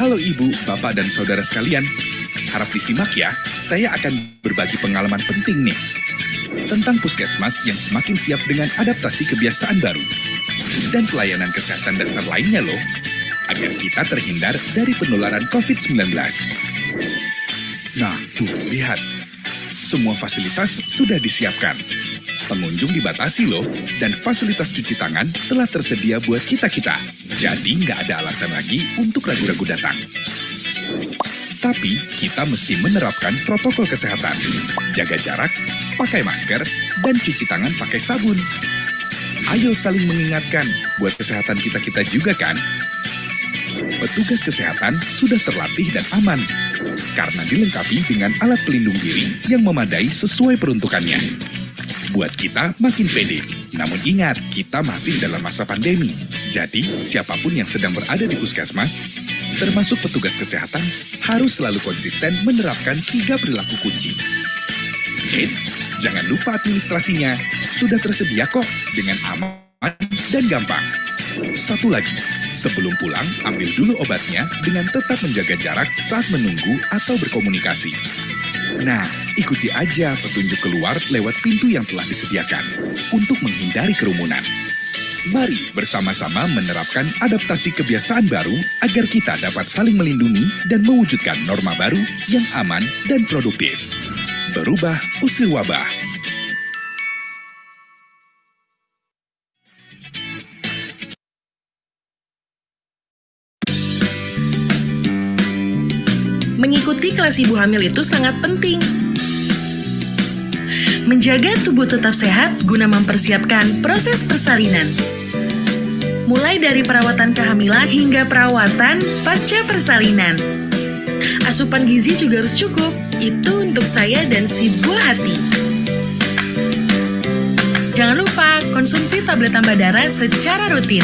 Halo Ibu, Bapak, dan Saudara sekalian. Harap disimak ya, saya akan berbagi pengalaman penting nih. Tentang puskesmas yang semakin siap dengan adaptasi kebiasaan baru. Dan pelayanan kesehatan dasar lainnya loh. Agar kita terhindar dari penularan COVID-19. Nah, tuh, lihat. Semua fasilitas sudah disiapkan pengunjung dibatasi loh, dan fasilitas cuci tangan telah tersedia buat kita-kita. Jadi nggak ada alasan lagi untuk ragu-ragu datang. Tapi kita mesti menerapkan protokol kesehatan. Jaga jarak, pakai masker, dan cuci tangan pakai sabun. Ayo saling mengingatkan buat kesehatan kita-kita juga kan? Petugas kesehatan sudah terlatih dan aman karena dilengkapi dengan alat pelindung diri yang memadai sesuai peruntukannya buat kita makin pede. Namun ingat, kita masih dalam masa pandemi. Jadi, siapapun yang sedang berada di puskesmas, termasuk petugas kesehatan, harus selalu konsisten menerapkan tiga perilaku kunci. Eits, jangan lupa administrasinya. Sudah tersedia kok dengan aman dan gampang. Satu lagi, sebelum pulang ambil dulu obatnya dengan tetap menjaga jarak saat menunggu atau berkomunikasi. Nah, ikuti aja petunjuk keluar lewat pintu yang telah disediakan untuk menghindari kerumunan. Mari bersama-sama menerapkan adaptasi kebiasaan baru agar kita dapat saling melindungi dan mewujudkan norma baru yang aman dan produktif. Berubah usir wabah kelas ibu hamil itu sangat penting. Menjaga tubuh tetap sehat guna mempersiapkan proses persalinan. Mulai dari perawatan kehamilan hingga perawatan pasca persalinan. Asupan gizi juga harus cukup, itu untuk saya dan si buah hati. Jangan lupa konsumsi tablet tambah darah secara rutin.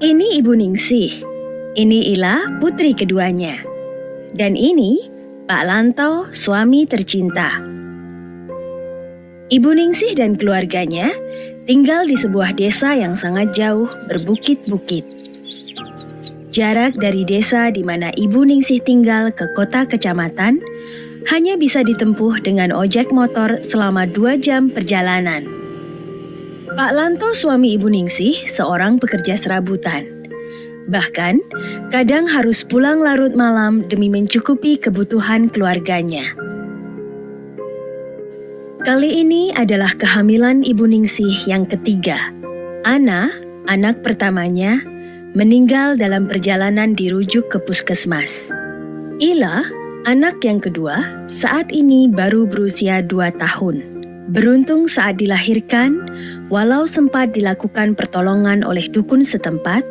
Ini Ibu Ningsih. Ini Ila, putri keduanya. Dan ini Pak Lanto, suami tercinta. Ibu Ningsih dan keluarganya tinggal di sebuah desa yang sangat jauh berbukit-bukit. Jarak dari desa di mana Ibu Ningsih tinggal ke kota kecamatan hanya bisa ditempuh dengan ojek motor selama dua jam perjalanan. Pak Lanto suami Ibu Ningsih seorang pekerja serabutan. Bahkan, kadang harus pulang larut malam demi mencukupi kebutuhan keluarganya. Kali ini adalah kehamilan Ibu Ningsih yang ketiga. Ana, anak pertamanya, meninggal dalam perjalanan dirujuk ke puskesmas. Ila, anak yang kedua, saat ini baru berusia dua tahun. Beruntung saat dilahirkan, walau sempat dilakukan pertolongan oleh dukun setempat,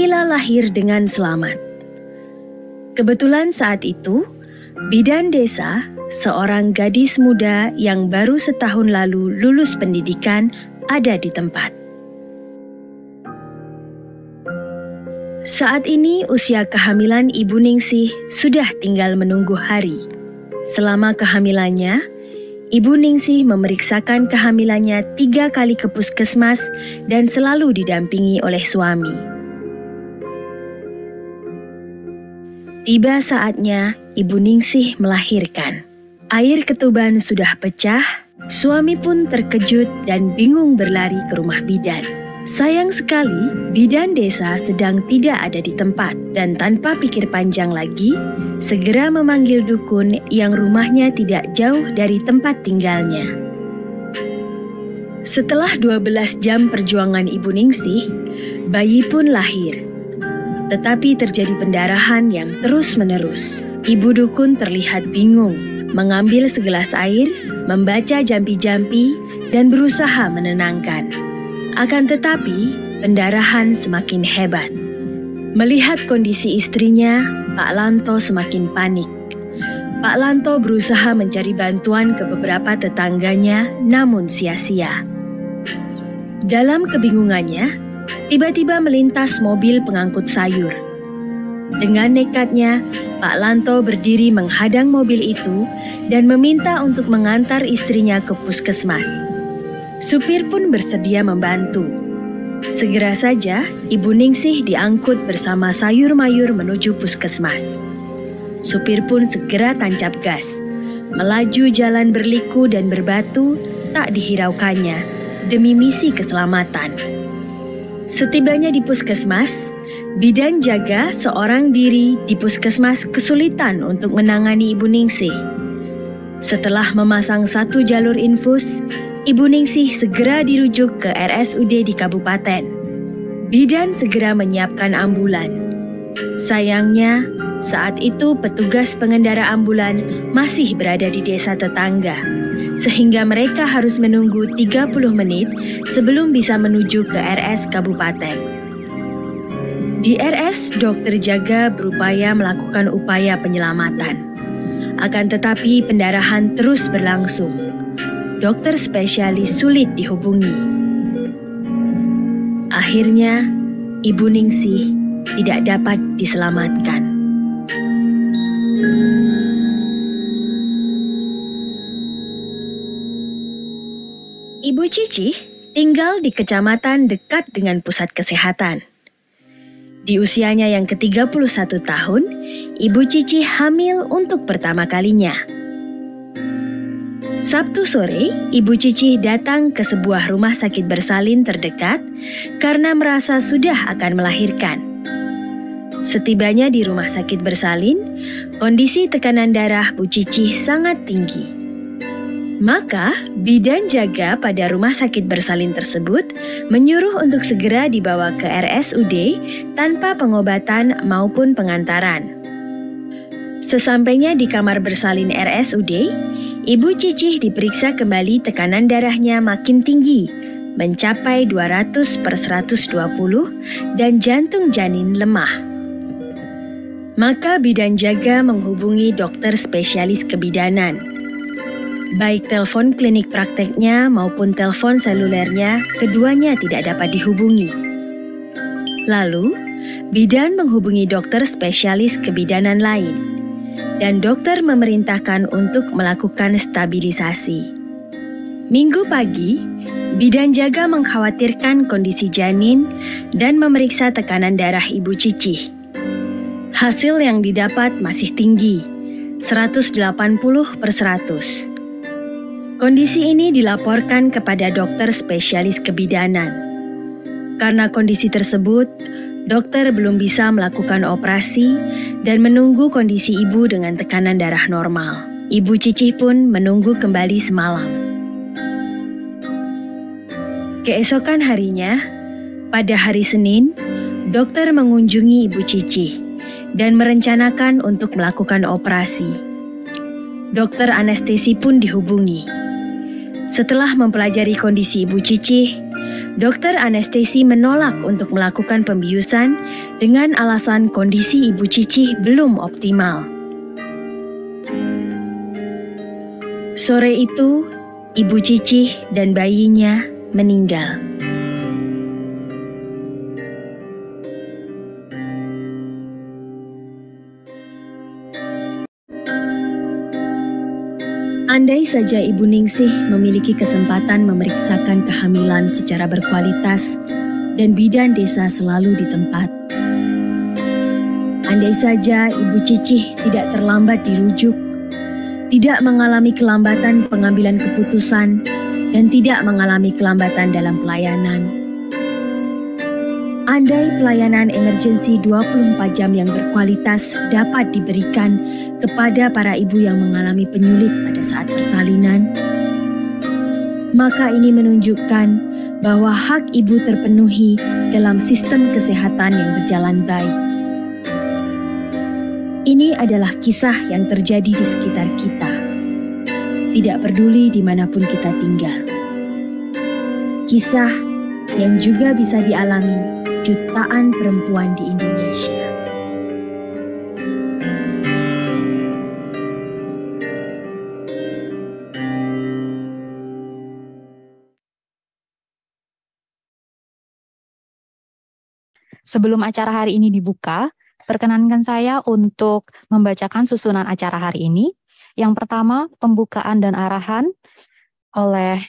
Ila lahir dengan selamat. Kebetulan saat itu, bidan desa, seorang gadis muda yang baru setahun lalu lulus pendidikan, ada di tempat. Saat ini usia kehamilan Ibu Ningsih sudah tinggal menunggu hari. Selama kehamilannya, Ibu Ningsih memeriksakan kehamilannya tiga kali ke puskesmas dan selalu didampingi oleh suami. Tiba saatnya Ibu Ningsih melahirkan. Air ketuban sudah pecah, suami pun terkejut dan bingung berlari ke rumah bidan. Sayang sekali, bidan desa sedang tidak ada di tempat dan tanpa pikir panjang lagi, segera memanggil dukun yang rumahnya tidak jauh dari tempat tinggalnya. Setelah 12 jam perjuangan Ibu Ningsih, bayi pun lahir. Tetapi terjadi pendarahan yang terus-menerus. Ibu dukun terlihat bingung, mengambil segelas air, membaca jampi-jampi, dan berusaha menenangkan. Akan tetapi, pendarahan semakin hebat. Melihat kondisi istrinya, Pak Lanto semakin panik. Pak Lanto berusaha mencari bantuan ke beberapa tetangganya, namun sia-sia. Dalam kebingungannya, tiba-tiba melintas mobil pengangkut sayur. Dengan nekatnya, Pak Lanto berdiri menghadang mobil itu dan meminta untuk mengantar istrinya ke puskesmas. Supir pun bersedia membantu. Segera saja, Ibu Ningsih diangkut bersama sayur mayur menuju puskesmas. Supir pun segera tancap gas. Melaju jalan berliku dan berbatu tak dihiraukannya demi misi keselamatan. Setibanya di puskesmas, bidan jaga seorang diri di puskesmas kesulitan untuk menangani Ibu Ningsih. Setelah memasang satu jalur infus, Ibu Ningsih segera dirujuk ke RSUD di kabupaten. Bidan segera menyiapkan ambulan. Sayangnya, saat itu petugas pengendara ambulan masih berada di desa tetangga, sehingga mereka harus menunggu 30 menit sebelum bisa menuju ke RS kabupaten. Di RS, dokter jaga berupaya melakukan upaya penyelamatan. Akan tetapi pendarahan terus berlangsung dokter spesialis sulit dihubungi. Akhirnya, Ibu Ningsih tidak dapat diselamatkan. Ibu Cici tinggal di kecamatan dekat dengan pusat kesehatan. Di usianya yang ke-31 tahun, Ibu Cici hamil untuk pertama kalinya. Sabtu sore, Ibu Cici datang ke sebuah rumah sakit bersalin terdekat karena merasa sudah akan melahirkan. Setibanya di rumah sakit bersalin, kondisi tekanan darah Bu Cici sangat tinggi. Maka, bidan jaga pada rumah sakit bersalin tersebut menyuruh untuk segera dibawa ke RSUD tanpa pengobatan maupun pengantaran. Sesampainya di kamar bersalin RSUD, Ibu Cicih diperiksa kembali tekanan darahnya makin tinggi, mencapai 200 per 120 dan jantung janin lemah. Maka bidan jaga menghubungi dokter spesialis kebidanan. Baik telepon klinik prakteknya maupun telepon selulernya, keduanya tidak dapat dihubungi. Lalu, bidan menghubungi dokter spesialis kebidanan lain dan dokter memerintahkan untuk melakukan stabilisasi. Minggu pagi, bidan jaga mengkhawatirkan kondisi janin dan memeriksa tekanan darah ibu Cici. Hasil yang didapat masih tinggi, 180 per 100. Kondisi ini dilaporkan kepada dokter spesialis kebidanan. Karena kondisi tersebut, Dokter belum bisa melakukan operasi dan menunggu kondisi ibu dengan tekanan darah normal. Ibu Cicih pun menunggu kembali semalam. Keesokan harinya, pada hari Senin, dokter mengunjungi Ibu Cicih dan merencanakan untuk melakukan operasi. Dokter anestesi pun dihubungi. Setelah mempelajari kondisi Ibu Cicih, Dokter anestesi menolak untuk melakukan pembiusan dengan alasan kondisi ibu Cici belum optimal. Sore itu, ibu Cici dan bayinya meninggal. Andai saja Ibu Ningsih memiliki kesempatan memeriksakan kehamilan secara berkualitas dan bidan desa selalu di tempat. Andai saja Ibu Cicih tidak terlambat dirujuk, tidak mengalami kelambatan pengambilan keputusan, dan tidak mengalami kelambatan dalam pelayanan. Andai pelayanan emergensi 24 jam yang berkualitas dapat diberikan kepada para ibu yang mengalami penyulit pada saat persalinan, maka ini menunjukkan bahwa hak ibu terpenuhi dalam sistem kesehatan yang berjalan baik. Ini adalah kisah yang terjadi di sekitar kita, tidak peduli dimanapun kita tinggal. Kisah yang juga bisa dialami jutaan perempuan di Indonesia. Sebelum acara hari ini dibuka, perkenankan saya untuk membacakan susunan acara hari ini. Yang pertama, pembukaan dan arahan oleh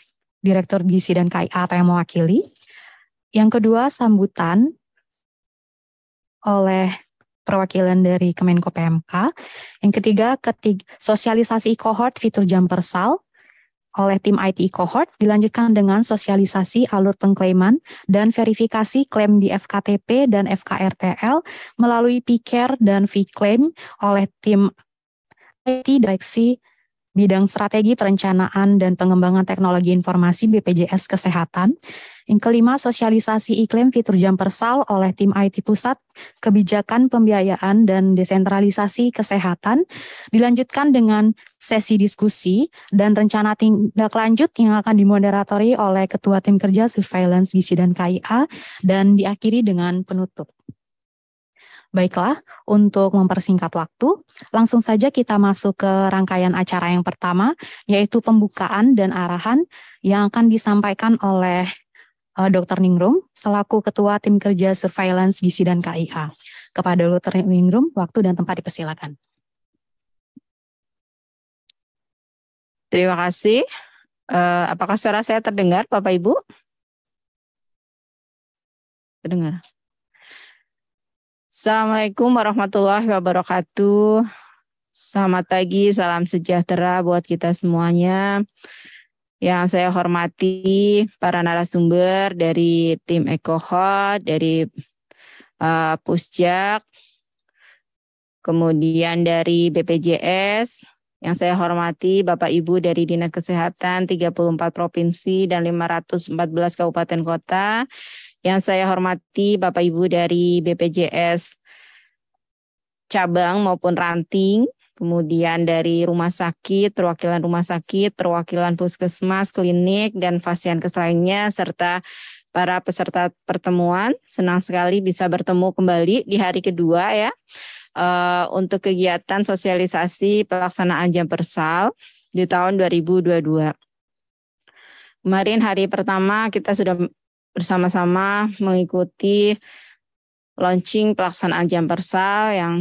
Direktur Gizi dan KIA atau yang mewakili. Yang kedua, sambutan oleh perwakilan dari Kemenko PMK. Yang ketiga, ketiga sosialisasi cohort fitur jam persal oleh tim IT cohort dilanjutkan dengan sosialisasi alur pengklaiman dan verifikasi klaim di FKTP dan FKRTL melalui pikir dan VClaim oleh tim IT direksi bidang strategi perencanaan dan pengembangan teknologi informasi BPJS Kesehatan. Yang kelima, sosialisasi iklim fitur jam persal oleh tim IT pusat, kebijakan pembiayaan dan desentralisasi kesehatan, dilanjutkan dengan sesi diskusi dan rencana tindak lanjut yang akan dimoderatori oleh Ketua Tim Kerja Surveillance Gisi dan KIA, dan diakhiri dengan penutup. Baiklah, untuk mempersingkat waktu, langsung saja kita masuk ke rangkaian acara yang pertama, yaitu pembukaan dan arahan yang akan disampaikan oleh eh, Dr. Ningrum selaku Ketua Tim Kerja Surveillance Gizi dan KIA. Kepada Dr. Ningrum, waktu dan tempat dipersilakan. Terima kasih. Uh, apakah suara saya terdengar, Bapak Ibu? Terdengar. Assalamualaikum warahmatullahi wabarakatuh. Selamat pagi, salam sejahtera buat kita semuanya. Yang saya hormati para narasumber dari tim Ekohot, dari uh, Pusjak, kemudian dari BPJS, yang saya hormati Bapak Ibu dari Dinas Kesehatan 34 provinsi dan 514 kabupaten kota yang saya hormati Bapak Ibu dari BPJS cabang maupun ranting, kemudian dari rumah sakit, perwakilan rumah sakit, perwakilan puskesmas, klinik, dan pasien lainnya, serta para peserta pertemuan. Senang sekali bisa bertemu kembali di hari kedua ya, eh, untuk kegiatan sosialisasi pelaksanaan jam persal di tahun 2022. Kemarin hari pertama kita sudah bersama-sama mengikuti launching pelaksanaan jam persal yang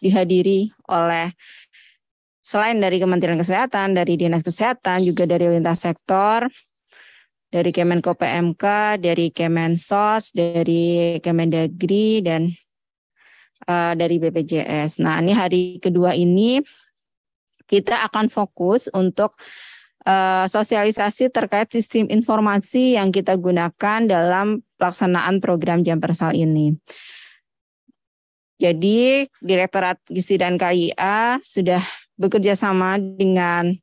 dihadiri oleh selain dari Kementerian Kesehatan, dari Dinas Kesehatan, juga dari lintas sektor, dari Kemenko PMK, dari Kemensos, dari Kemendagri, dan uh, dari BPJS. Nah, ini hari kedua ini kita akan fokus untuk uh, sosialisasi terkait sistem informasi yang kita gunakan dalam pelaksanaan program jam persal ini. Jadi Direktorat Gizi dan KIA sudah bekerja sama dengan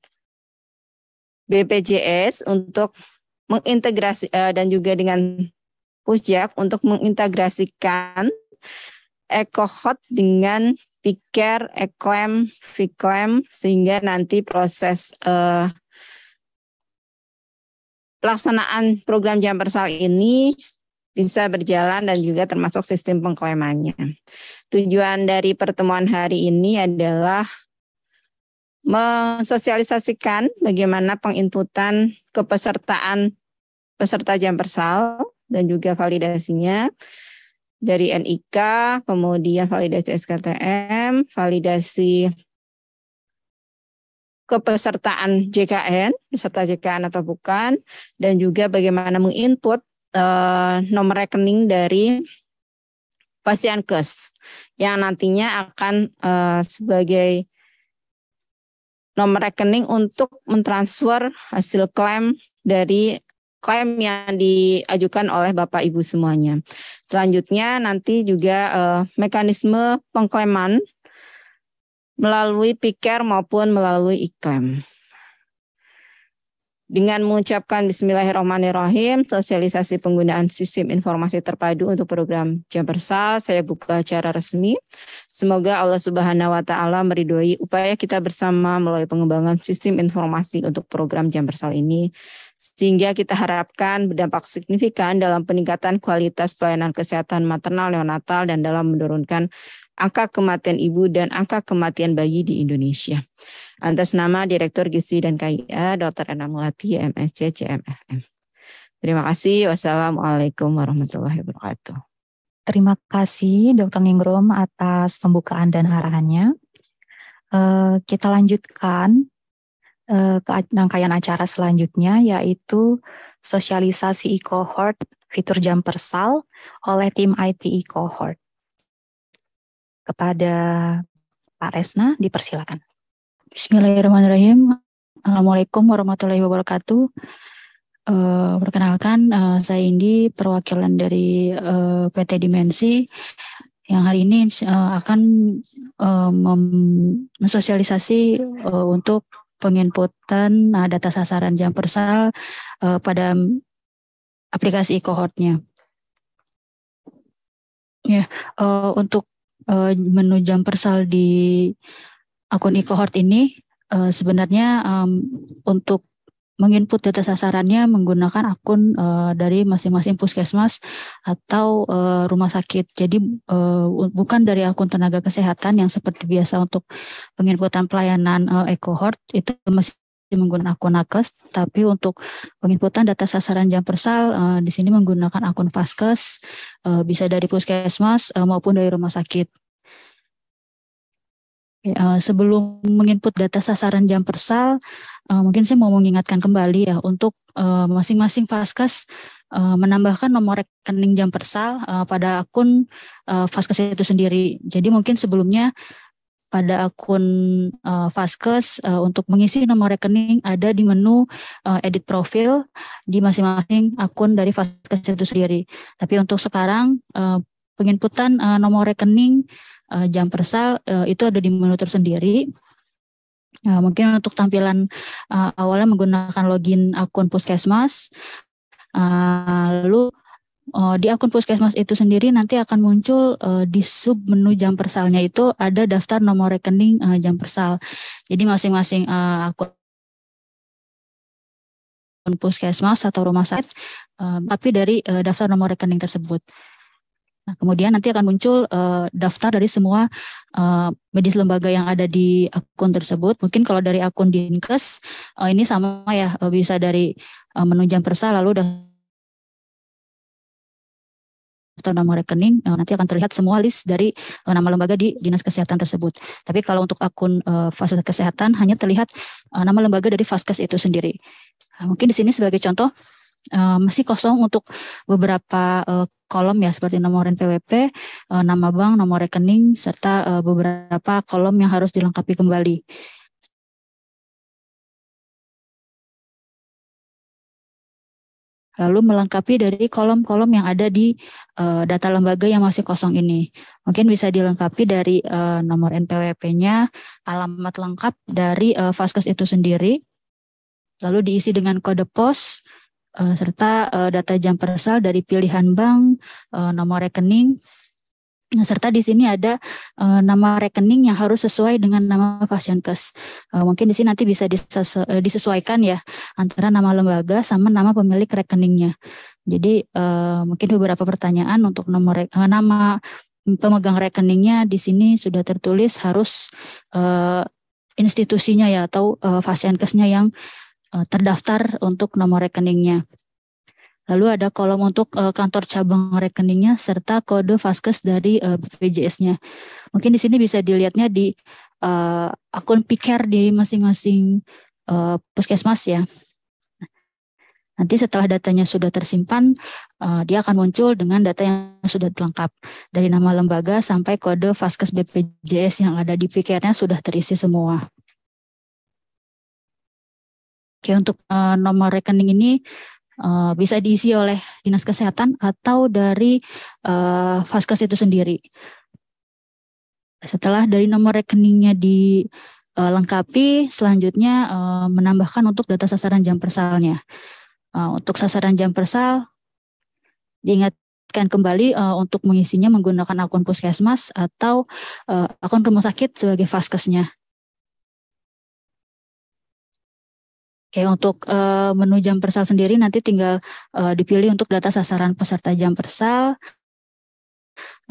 BPJS untuk mengintegrasi uh, dan juga dengan Pusjak untuk mengintegrasikan EcoHot dengan pikir Eklem, Viklem sehingga nanti proses uh, pelaksanaan program jam persal ini bisa berjalan dan juga termasuk sistem pengklaimannya. Tujuan dari pertemuan hari ini adalah mensosialisasikan bagaimana penginputan kepesertaan peserta jam persal dan juga validasinya dari NIK, kemudian validasi SKTM, validasi kepesertaan JKN, peserta JKN atau bukan, dan juga bagaimana menginput uh, nomor rekening dari pasien kes yang nantinya akan uh, sebagai nomor rekening untuk mentransfer hasil klaim dari klaim yang diajukan oleh Bapak Ibu semuanya. Selanjutnya nanti juga uh, mekanisme pengklaiman melalui pikir maupun melalui iklim. Dengan mengucapkan bismillahirrahmanirrahim, sosialisasi penggunaan sistem informasi terpadu untuk program Jabersa, saya buka acara resmi. Semoga Allah Subhanahu wa taala meridhoi upaya kita bersama melalui pengembangan sistem informasi untuk program Jabersa ini sehingga kita harapkan berdampak signifikan dalam peningkatan kualitas pelayanan kesehatan maternal neonatal dan dalam menurunkan angka kematian ibu dan angka kematian bayi di Indonesia. Atas nama Direktur Gizi dan KIA Dr. Anna Mulati, MSC, CMFM. Terima kasih. Wassalamualaikum warahmatullahi wabarakatuh. Terima kasih Dr. Ningrum atas pembukaan dan arahannya. Eh, kita lanjutkan eh, ke rangkaian acara selanjutnya yaitu sosialisasi e-cohort fitur jam persal oleh tim IT e-cohort kepada Pak Resna, dipersilakan. Bismillahirrahmanirrahim. Assalamualaikum warahmatullahi wabarakatuh. Uh, perkenalkan, uh, saya Indi, perwakilan dari uh, eh, PT Dimensi yang hari ini uh, akan uh, mensosialisasi uh, untuk penginputan uh, data sasaran jam persal uh, pada aplikasi e-cohortnya. Ya, yeah, uh, untuk uh, eh, menu jumper sal di akun e-cohort ini uh, sebenarnya um, untuk menginput data sasarannya menggunakan akun uh, dari masing-masing puskesmas atau uh, rumah sakit. Jadi uh, bukan dari akun tenaga kesehatan yang seperti biasa untuk penginputan pelayanan uh, e-cohort itu masih menggunakan akun nakes, tapi untuk penginputan data sasaran jam persal uh, di sini menggunakan akun Faskes uh, bisa dari puskesmas uh, maupun dari rumah sakit. Ya, sebelum menginput data sasaran jam persal, eh, mungkin saya mau mengingatkan kembali ya untuk eh, masing-masing Faskes menambahkan nomor rekening jam persal pada akun uh, Faskes itu sendiri. Jadi mungkin sebelumnya pada akun uh, Faskes untuk mengisi nomor rekening ada di menu edit profil di masing-masing akun dari Faskes itu sendiri. Tapi untuk sekarang penginputan nomor rekening uh, jam persal uh, eh, itu ada di menu tersendiri. Nah, mungkin untuk tampilan uh, awalnya menggunakan login akun puskesmas, uh, lalu uh, di akun puskesmas itu sendiri nanti akan muncul uh, di sub menu jam persalnya itu ada daftar nomor rekening uh, jam persal. Jadi masing-masing uh, akun puskesmas atau rumah sakit, tapi dari daftar nomor rekening tersebut. Nah, kemudian nanti akan muncul uh, daftar dari semua uh, medis lembaga yang ada di akun tersebut. Mungkin kalau dari akun Dinkes uh, ini sama ya uh, bisa dari uh, menunjang persa lalu daftar nama rekening nanti akan terlihat semua list dari nama lembaga di dinas kesehatan tersebut. Tapi kalau untuk akun uh, fasilitas kesehatan hanya terlihat uh, nama lembaga dari Faskes itu sendiri. Nah, mungkin di sini sebagai contoh uh, masih kosong untuk beberapa uh, kolom ya seperti nomor NPWP, uh, eh, nama bank, nomor rekening, serta uh, beberapa kolom yang harus dilengkapi kembali. lalu melengkapi dari kolom-kolom yang ada di uh, data lembaga yang masih kosong ini. Mungkin bisa dilengkapi dari uh, nomor NPWP-nya, alamat lengkap dari uh, Faskes itu sendiri, lalu diisi dengan kode pos, uh, serta uh, data jam persal dari pilihan bank, uh, nomor rekening, serta di sini ada uh, nama rekening yang harus sesuai dengan nama pasien kes. Uh, mungkin di sini nanti bisa disesu disesuaikan ya antara nama lembaga sama nama pemilik rekeningnya. Jadi uh, mungkin beberapa pertanyaan untuk nomor uh, nama pemegang rekeningnya di sini sudah tertulis harus uh, institusinya ya atau uh, pasien kesnya yang Eh, terdaftar untuk nomor rekeningnya. Lalu ada kolom untuk eh, kantor cabang rekeningnya serta kode vaskes dari eh, BPJS-nya. Mungkin di sini bisa dilihatnya di akun PICARE di masing-masing puskesmas ya. Nanti setelah datanya sudah tersimpan, dia akan muncul dengan data yang sudah lengkap. Dari nama lembaga sampai kode vaskes BPJS yang ada di PICARE-nya sudah terisi semua. Oke, untuk uh, nomor rekening ini uh, bisa diisi oleh dinas kesehatan atau dari uh, eh, faskes itu sendiri. Setelah dari nomor rekeningnya dilengkapi, selanjutnya uh, menambahkan untuk data sasaran jam persalnya. Uh, untuk sasaran jam persal, diingatkan kembali uh, untuk mengisinya menggunakan akun puskesmas atau uh, akun rumah sakit sebagai faskesnya. Oke, untuk uh, menu jam persal sendiri nanti tinggal uh, dipilih untuk data sasaran peserta jam persal.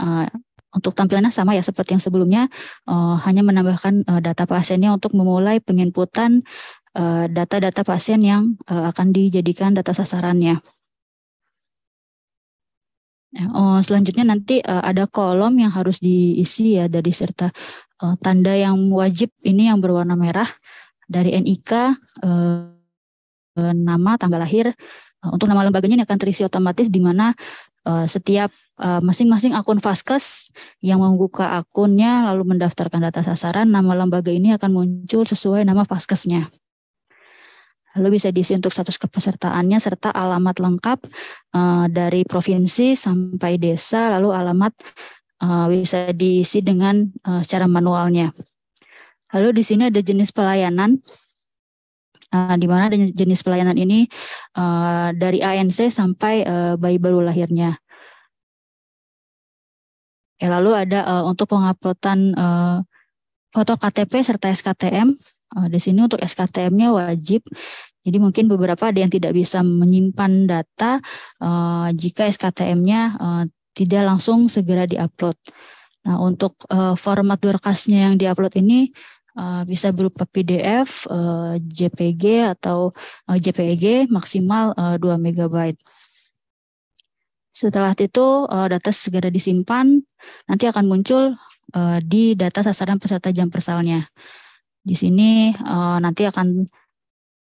Uh, untuk tampilannya sama ya seperti yang sebelumnya, uh, hanya menambahkan uh, data pasiennya untuk memulai penginputan data data-data pasien yang uh, akan dijadikan data sasarannya. uh, selanjutnya nanti uh, ada kolom yang harus diisi ya dari serta uh, tanda yang wajib ini yang berwarna merah dari NIK eh, nama tanggal lahir eh, untuk nama lembaganya ini akan terisi otomatis di mana eh, setiap eh, masing-masing akun Vaskes yang membuka akunnya lalu mendaftarkan data sasaran, nama lembaga ini akan muncul sesuai nama Vaskesnya. Lalu bisa diisi untuk status kepesertaannya serta alamat lengkap uh, dari provinsi sampai desa, lalu alamat uh, bisa diisi dengan uh, secara manualnya. Lalu di sini ada jenis pelayanan uh, di mana jenis pelayanan ini uh, dari ANC sampai uh, bayi baru lahirnya. Ya, lalu ada uh, untuk penguploadan uh, foto KTP serta SKTM. Uh, di sini untuk SKTM-nya wajib. Jadi mungkin beberapa ada yang tidak bisa menyimpan data uh, jika SKTM-nya uh, tidak langsung segera diupload. Nah, untuk uh, format berkasnya yang diupload ini uh, bisa berupa PDF, uh, eh, JPG atau uh, eh, JPEG maksimal uh, 2 MB. Setelah itu uh, data segera disimpan, nanti akan muncul uh, di data sasaran peserta jam persalnya. Di sini uh, nanti akan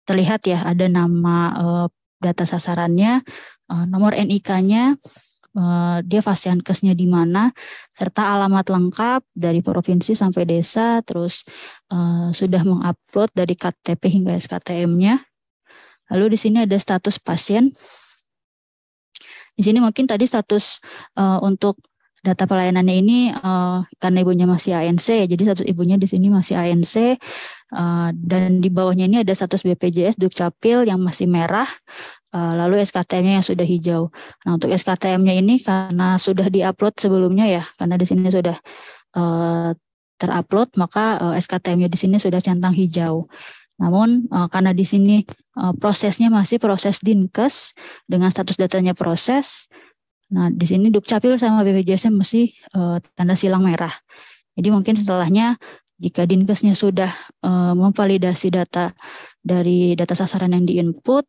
terlihat ya ada nama uh, data sasarannya, uh, nomor NIK-nya, Eh, dia dia fasiankesnya di mana, serta alamat lengkap dari provinsi sampai desa, terus uh, sudah mengupload dari KTP hingga SKTM-nya. Lalu di sini ada status pasien. Di sini mungkin tadi status uh, untuk data pelayanannya ini uh, karena ibunya masih ANC, jadi status ibunya di sini masih ANC uh, dan di bawahnya ini ada status BPJS Dukcapil yang masih merah. Eh, lalu SKTM-nya yang sudah hijau. Nah, untuk SKTM-nya ini karena sudah diupload sebelumnya ya, karena di sini sudah uh, terupload, maka uh, eh, SKTM-nya di sini sudah centang hijau. Namun uh, karena di sini uh, prosesnya masih proses dinkes dengan status datanya proses. Nah, di sini Dukcapil sama BPJS masih uh, tanda silang merah. Jadi mungkin setelahnya jika dinkesnya sudah uh, memvalidasi data dari data sasaran yang diinput,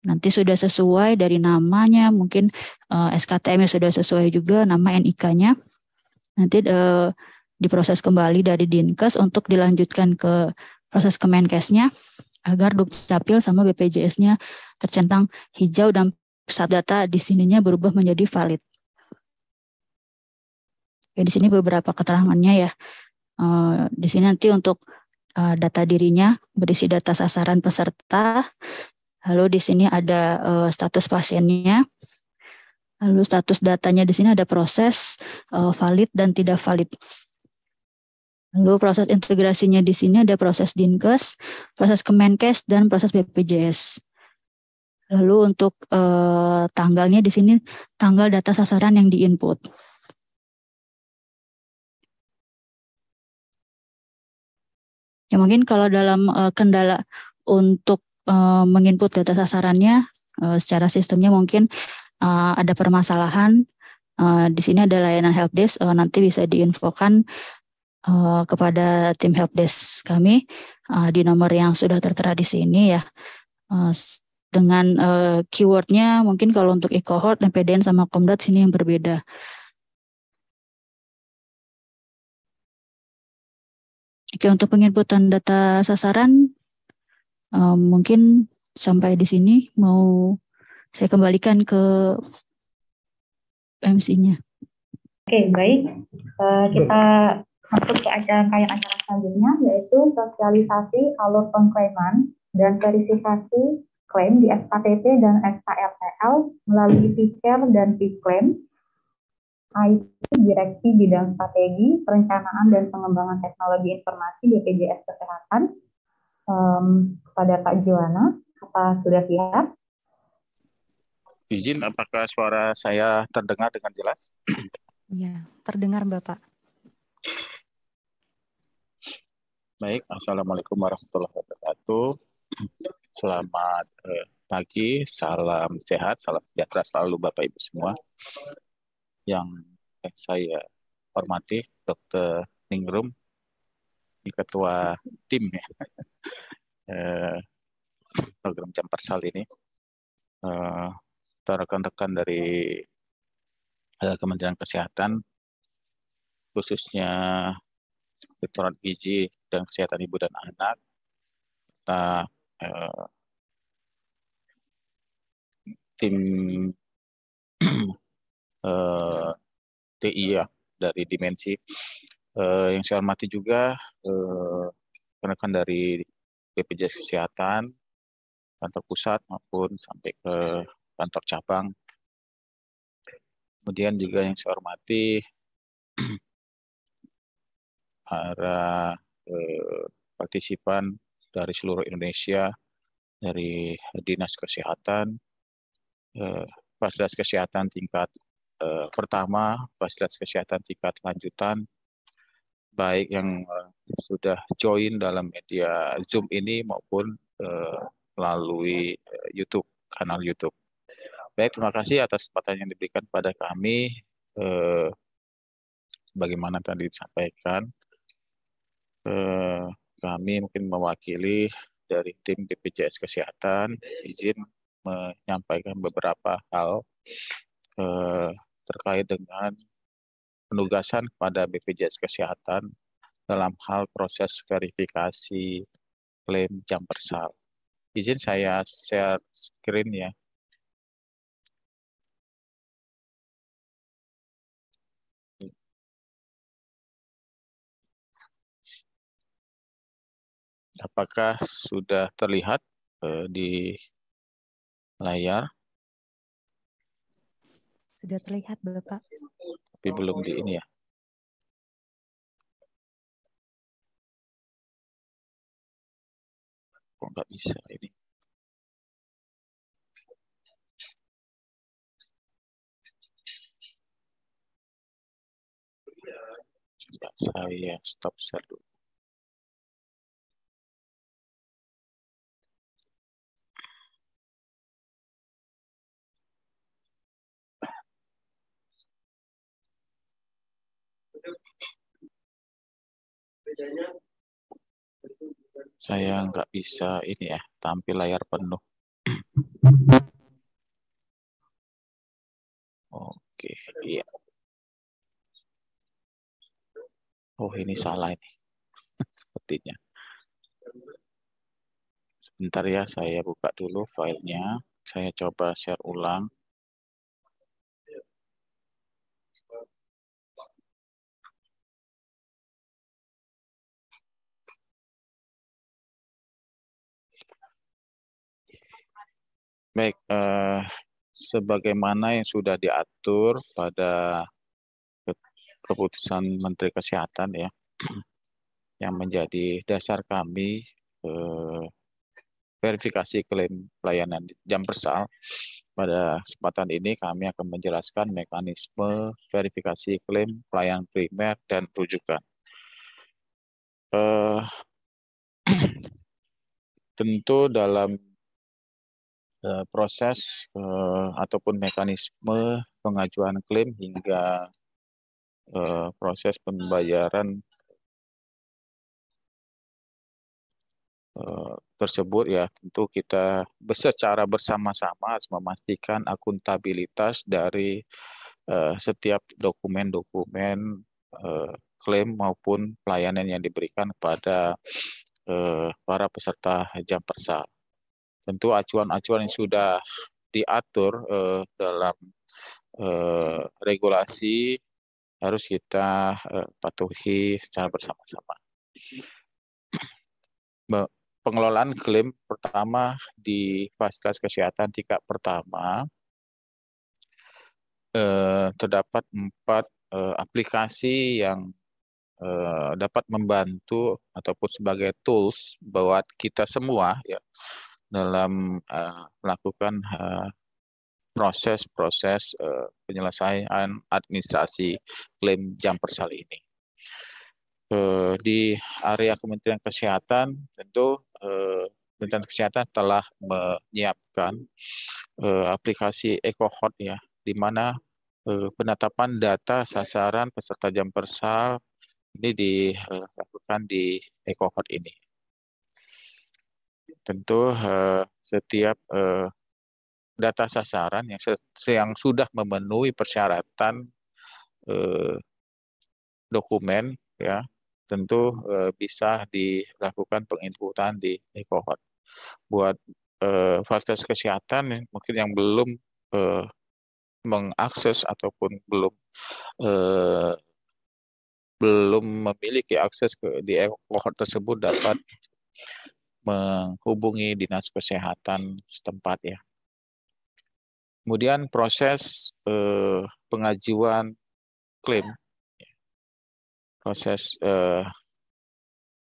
Nanti sudah sesuai dari namanya, mungkin uh, eh, SKTM-nya sudah sesuai juga nama NIK-nya. Nanti uh, diproses kembali dari Dinkes untuk dilanjutkan ke proses Kemenkesnya agar Dukcapil sama BPJS-nya tercentang hijau dan saat data di sininya berubah menjadi valid. Oke, di sini beberapa keterangannya ya. Uh, di sini nanti untuk uh, data dirinya berisi data sasaran peserta, Lalu di sini ada uh, status pasiennya. Lalu status datanya di sini ada proses uh, valid dan tidak valid. Lalu proses integrasinya di sini ada proses Dinkes, proses Kemenkes, dan proses BPJS. Lalu untuk uh, tanggalnya di sini tanggal data sasaran yang diinput. Ya mungkin kalau dalam uh, kendala untuk uh, menginput data sasarannya uh, secara sistemnya mungkin uh, ada permasalahan. Uh, di sini ada layanan helpdesk, uh, nanti bisa diinfokan uh, kepada tim helpdesk kami uh, di nomor yang sudah tertera di sini ya. Uh, dengan uh, keywordnya mungkin kalau untuk e-cohort dan PDN sama Komdat sini yang berbeda. Oke, untuk penginputan data sasaran Um, mungkin sampai di sini mau saya kembalikan ke MC-nya. Oke, baik. Uh, kita masuk ke acara rangkaian acara selanjutnya, yaitu sosialisasi alur pengklaiman dan verifikasi klaim di SKTP dan SKRTL melalui feature dan PICLAIM, IT Direksi Bidang Strategi, Perencanaan dan Pengembangan Teknologi Informasi BPJS Kesehatan, um, kepada Pak Jiwana. Apa sudah siap? Izin, apakah suara saya terdengar dengan jelas? Iya, terdengar Bapak. Baik, Assalamualaikum warahmatullahi wabarakatuh. Selamat eh, pagi, salam sehat, salam sejahtera selalu Bapak Ibu semua. Yang saya hormati Dr. Ningrum, ketua tim ya eh, program jam persal ini eh, rekan-rekan dari eh, Kementerian Kesehatan khususnya Direktorat Gizi dan Kesehatan Ibu dan Anak serta tim TI ya dari Dimensi eh, yang saya hormati juga eh, rekan rekan dari BPJS Kesehatan, kantor pusat maupun sampai ke kantor cabang. Kemudian juga yang saya hormati para eh, partisipan dari seluruh Indonesia, dari Dinas Kesehatan, eh, fasilitas kesehatan tingkat eh, pertama, fasilitas kesehatan tingkat lanjutan, baik yang eh, sudah join dalam media Zoom ini maupun eh, melalui eh, YouTube kanal YouTube. Baik, terima kasih atas kesempatan yang diberikan pada kami. Eh, sebagaimana tadi disampaikan, eh, kami mungkin mewakili dari tim BPJS Kesehatan izin menyampaikan beberapa hal eh, terkait dengan penugasan kepada BPJS Kesehatan dalam hal proses verifikasi klaim jam persal. Izin saya share screen ya. Apakah sudah terlihat eh, di layar? Sudah terlihat, Bapak tapi oh, belum di gitu. ini ya kok nggak bisa ini Ya, saya stop share dulu Saya nggak bisa ini ya, tampil layar penuh. Oke, iya. Oh, ini salah ini. Sepertinya. Sebentar ya, saya buka dulu filenya. Saya coba share ulang. Baik, uh, sebagaimana yang sudah diatur pada keputusan Menteri Kesehatan ya, yang menjadi dasar kami uh, verifikasi klaim pelayanan jam persal. Pada kesempatan ini kami akan menjelaskan mekanisme verifikasi klaim pelayanan primer dan rujukan. Uh, tentu dalam Eh, proses eh, ataupun mekanisme pengajuan klaim hingga eh, proses pembayaran tersebut ya tentu kita secara bersama-sama harus memastikan akuntabilitas dari setiap dokumen-dokumen klaim maupun pelayanan yang diberikan kepada para peserta jam persal tentu acuan-acuan yang sudah diatur eh, dalam eh, regulasi harus kita eh, patuhi secara bersama-sama. Pengelolaan klaim pertama di fasilitas kesehatan tingkat pertama eh, terdapat empat eh, aplikasi yang eh, dapat membantu ataupun sebagai tools buat kita semua ya dalam uh, melakukan eh, proses-proses uh, uh, penyelesaian administrasi klaim jam persal ini. Uh, di area Kementerian Kesehatan tentu uh, Kementerian Kesehatan telah menyiapkan uh, aplikasi EcoHot ya, di mana uh, penetapan data sasaran peserta jam persal ini dilakukan di EcoHot ini tentu uh, setiap uh, data sasaran yang, yang sudah memenuhi persyaratan uh, dokumen ya tentu uh, bisa dilakukan penginputan di e Buat uh, fasilitas kesehatan mungkin yang belum uh, mengakses ataupun belum eh, belum memiliki akses ke di e tersebut dapat menghubungi dinas kesehatan setempat ya. Kemudian proses eh, pengajuan klaim, ya. proses eh,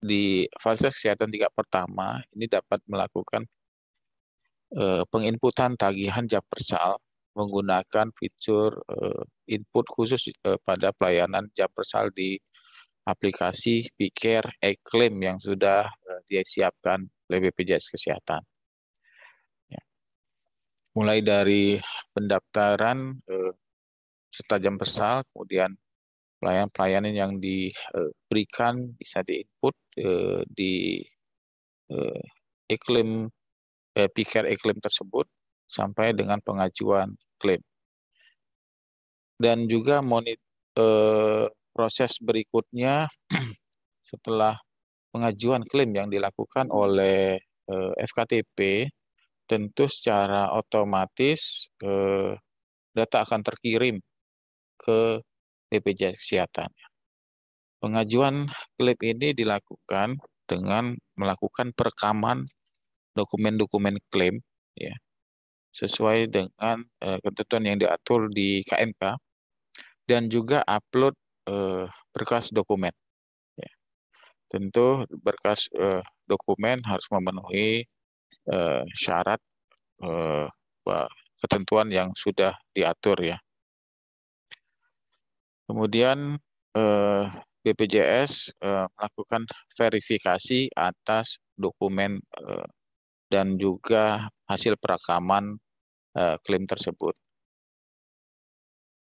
di fase kesehatan tingkat pertama ini dapat melakukan eh, penginputan tagihan Japersal menggunakan fitur eh, input khusus eh, pada pelayanan Japersal di aplikasi Picare Eklaim yang sudah eh, disiapkan oleh BPJS Kesehatan. Ya. Mulai dari pendaftaran eh, serta jam kemudian pelayanan-pelayanan yang diberikan eh, bisa diinput eh, di eh, iklim eh, Picare tersebut sampai dengan pengajuan klaim dan juga monitor. eh, proses berikutnya setelah pengajuan klaim yang dilakukan oleh eh, FKTP tentu secara otomatis eh, data akan terkirim ke BPJS Kesehatan. Pengajuan klaim ini dilakukan dengan melakukan perekaman dokumen-dokumen klaim ya sesuai dengan eh, ketentuan yang diatur di KMK dan juga upload eh, berkas dokumen. Ya. Tentu berkas eh, dokumen harus memenuhi eh, syarat eh, ketentuan yang sudah diatur ya. Kemudian eh, BPJS eh, melakukan verifikasi atas dokumen eh, dan juga hasil perekaman eh, klaim tersebut.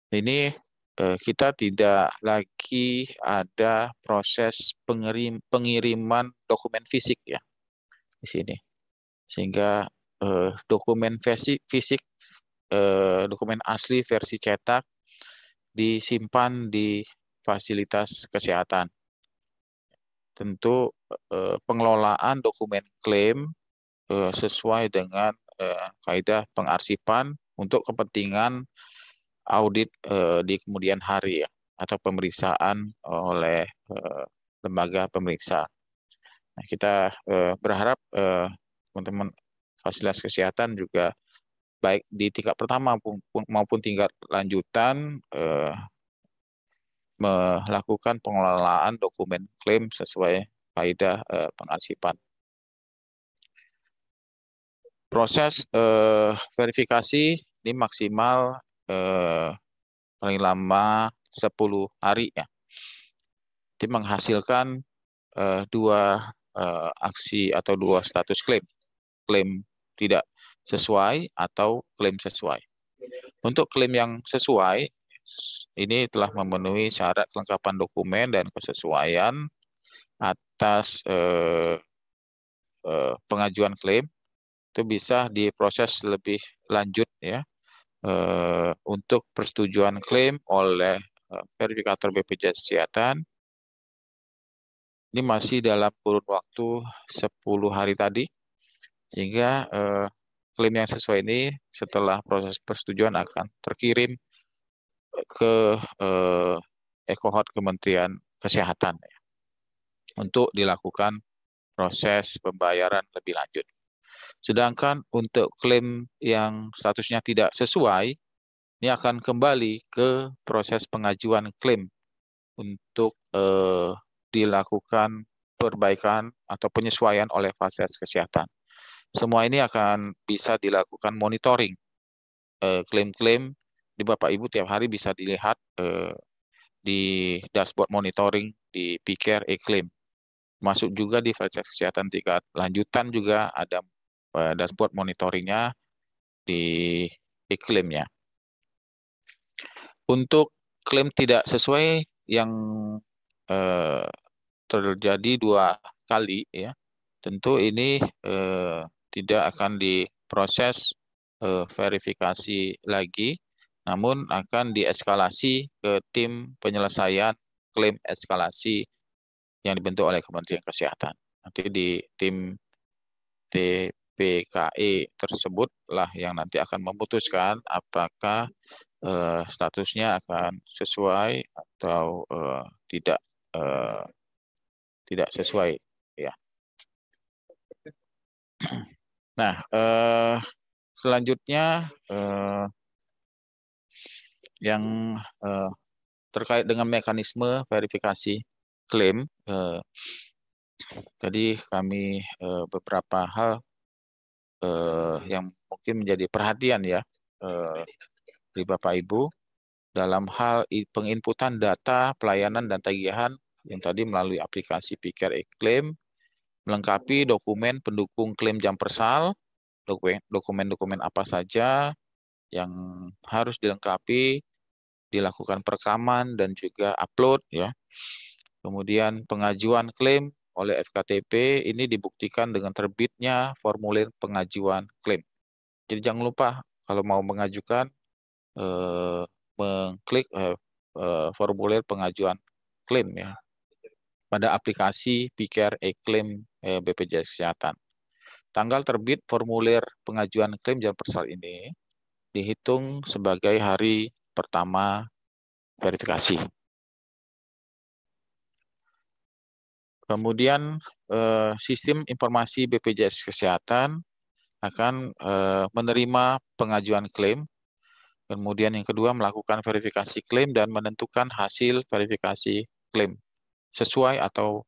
Ini Eh, kita tidak lagi ada proses pengirim, pengiriman dokumen fisik ya di sini sehingga eh, dokumen versi fisik eh, dokumen asli versi cetak disimpan di fasilitas kesehatan tentu eh, pengelolaan dokumen klaim eh, sesuai dengan eh, kaidah pengarsipan untuk kepentingan audit eh, di kemudian hari ya atau pemeriksaan oleh eh, lembaga pemeriksa. Nah, kita eh, berharap eh, teman-teman fasilitas kesehatan juga baik di tingkat pertama maupun tingkat lanjutan eh, melakukan pengelolaan dokumen klaim sesuai kaidah eh, pengarsipan proses eh, verifikasi ini maksimal eh, paling lama 10 hari ya. Dia menghasilkan eh, dua eh, aksi atau dua status klaim. Klaim tidak sesuai atau klaim sesuai. Untuk klaim yang sesuai, ini telah memenuhi syarat kelengkapan dokumen dan kesesuaian atas eh, eh, pengajuan klaim itu bisa diproses lebih lanjut ya eh, untuk persetujuan klaim oleh eh, verifikator BPJS Kesehatan. Ini masih dalam kurun waktu 10 hari tadi, sehingga eh, klaim yang sesuai ini setelah proses persetujuan akan terkirim ke eh, ekohot Kementerian Kesehatan ya, untuk dilakukan proses pembayaran lebih lanjut. Sedangkan untuk klaim yang statusnya tidak sesuai, ini akan kembali ke proses pengajuan klaim untuk eh, dilakukan perbaikan atau penyesuaian oleh fasilitas kesehatan. Semua ini akan bisa dilakukan monitoring eh, klaim-klaim eh, di Bapak Ibu tiap hari bisa dilihat eh, di dashboard monitoring di PKR e-claim. Masuk juga di fasilitas kesehatan tingkat lanjutan juga ada Eh, dashboard monitoringnya di iklimnya. Untuk klaim tidak sesuai yang eh, terjadi dua kali ya, tentu ini eh, tidak akan diproses eh, verifikasi lagi, namun akan dieskalasi ke tim penyelesaian klaim eskalasi yang dibentuk oleh Kementerian Kesehatan. Nanti di tim tersebut tersebutlah yang nanti akan memutuskan apakah uh, statusnya akan sesuai atau uh, tidak uh, tidak sesuai ya. Nah, uh, selanjutnya uh, yang uh, terkait dengan mekanisme verifikasi klaim Uh, tadi kami beberapa hal eh, yang mungkin menjadi perhatian ya eh, dari Bapak Ibu dalam hal penginputan data pelayanan dan tagihan yang tadi melalui aplikasi Pikir Eklaim melengkapi dokumen pendukung klaim jam persal, dokumen-dokumen apa saja yang harus dilengkapi, dilakukan perekaman dan juga upload ya. Kemudian pengajuan klaim oleh FKTP ini dibuktikan dengan terbitnya formulir pengajuan klaim. Jadi jangan lupa kalau mau mengajukan eh, mengklik eh, eh, formulir pengajuan klaim ya pada aplikasi PKR e-klaim eh, BPJS Kesehatan. Tanggal terbit formulir pengajuan klaim jalan persal ini dihitung sebagai hari pertama verifikasi. Kemudian eh, sistem informasi BPJS Kesehatan akan eh, menerima pengajuan klaim. Kemudian yang kedua melakukan verifikasi klaim dan menentukan hasil verifikasi klaim sesuai atau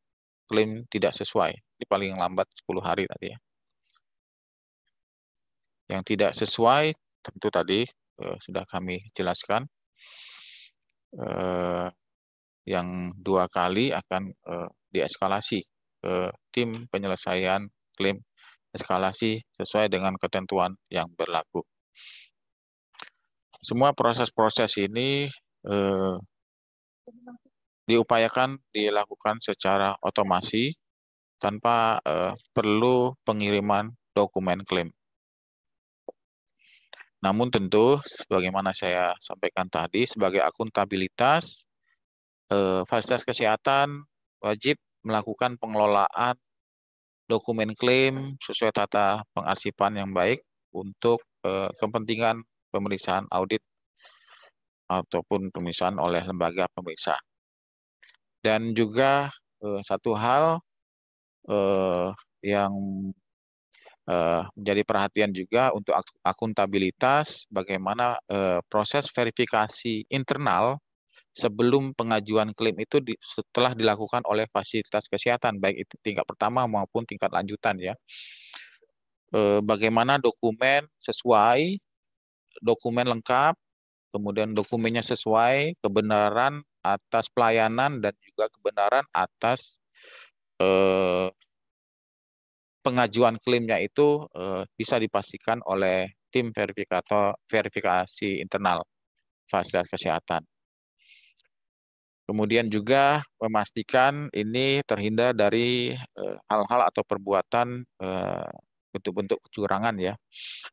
klaim tidak sesuai. Ini paling lambat 10 hari tadi ya. Yang tidak sesuai tentu tadi eh, sudah kami jelaskan. yang dua kali akan dieskalasi ke tim penyelesaian klaim eskalasi sesuai dengan ketentuan yang berlaku. Semua proses-proses ini eh, diupayakan dilakukan secara otomasi tanpa eh, perlu pengiriman dokumen klaim. Namun tentu, sebagaimana saya sampaikan tadi, sebagai akuntabilitas, eh, fasilitas kesehatan wajib melakukan pengelolaan dokumen klaim sesuai tata pengarsipan yang baik untuk eh, kepentingan pemeriksaan audit ataupun pemeriksaan oleh lembaga pemeriksa. Dan juga eh, satu hal eh, yang eh, menjadi perhatian juga untuk akuntabilitas bagaimana eh, proses verifikasi internal sebelum pengajuan klaim itu di, setelah dilakukan oleh fasilitas kesehatan baik itu tingkat pertama maupun tingkat lanjutan ya. E, bagaimana dokumen sesuai, dokumen lengkap, kemudian dokumennya sesuai, kebenaran atas pelayanan dan juga kebenaran atas e, pengajuan klaimnya itu e, bisa dipastikan oleh tim verifikator verifikasi internal fasilitas kesehatan. Kemudian juga memastikan ini terhindar dari eh, hal-hal atau perbuatan eh, bentuk-bentuk kecurangan ya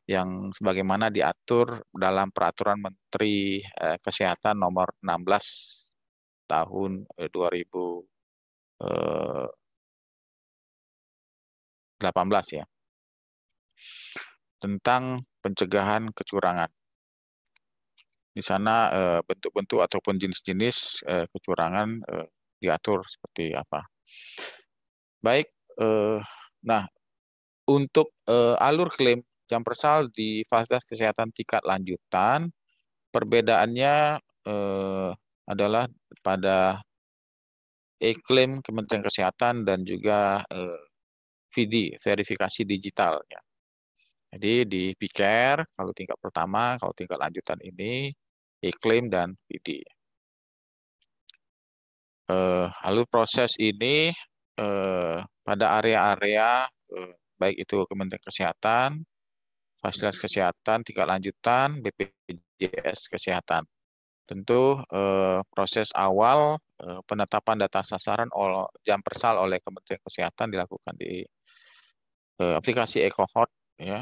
yang sebagaimana diatur dalam peraturan Menteri eh, Kesehatan nomor 16 tahun 2018 ya tentang pencegahan kecurangan di sana eh, bentuk-bentuk ataupun jenis-jenis eh, kecurangan eh, diatur seperti apa. Baik, nah untuk alur klaim jam persal di fasilitas kesehatan tingkat lanjutan perbedaannya adalah pada e-klaim Kementerian Kesehatan dan juga VD verifikasi digital Jadi di PICARE kalau tingkat pertama, kalau tingkat lanjutan ini iklim, dan PD. Eh, lalu proses ini eh, pada area-area eh, baik itu Kementerian Kesehatan, fasilitas kesehatan tingkat lanjutan, BPJS Kesehatan. Tentu proses awal penetapan data sasaran jam persal oleh Kementerian Kesehatan dilakukan di aplikasi e ya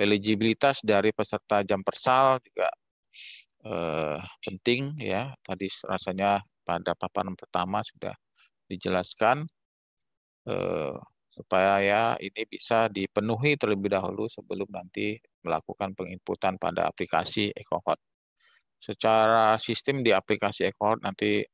eligibilitas dari peserta jam persal juga eh, penting ya. Tadi rasanya pada papan pertama sudah dijelaskan eh, supaya ya ini bisa dipenuhi terlebih dahulu sebelum nanti melakukan penginputan pada aplikasi EcoHot. Secara sistem di aplikasi EcoHot nanti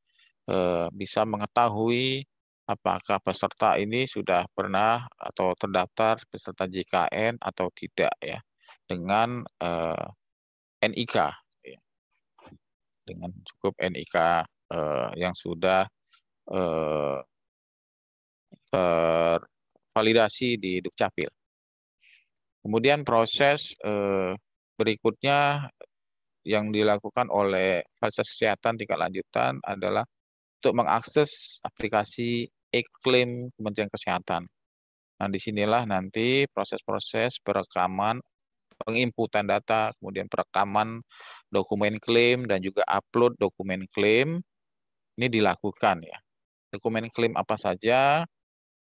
eh, bisa mengetahui apakah peserta ini sudah pernah atau terdaftar peserta JKN atau tidak ya dengan eh, NIK ya. dengan cukup NIK eh, yang sudah eh, tervalidasi di Dukcapil. Kemudian proses eh, berikutnya yang dilakukan oleh fasilitas kesehatan tingkat lanjutan adalah untuk mengakses aplikasi iklim Kementerian Kesehatan. Nah, disinilah nanti proses-proses perekaman, penginputan data, kemudian perekaman dokumen klaim, dan juga upload dokumen klaim, ini dilakukan ya. Dokumen klaim apa saja,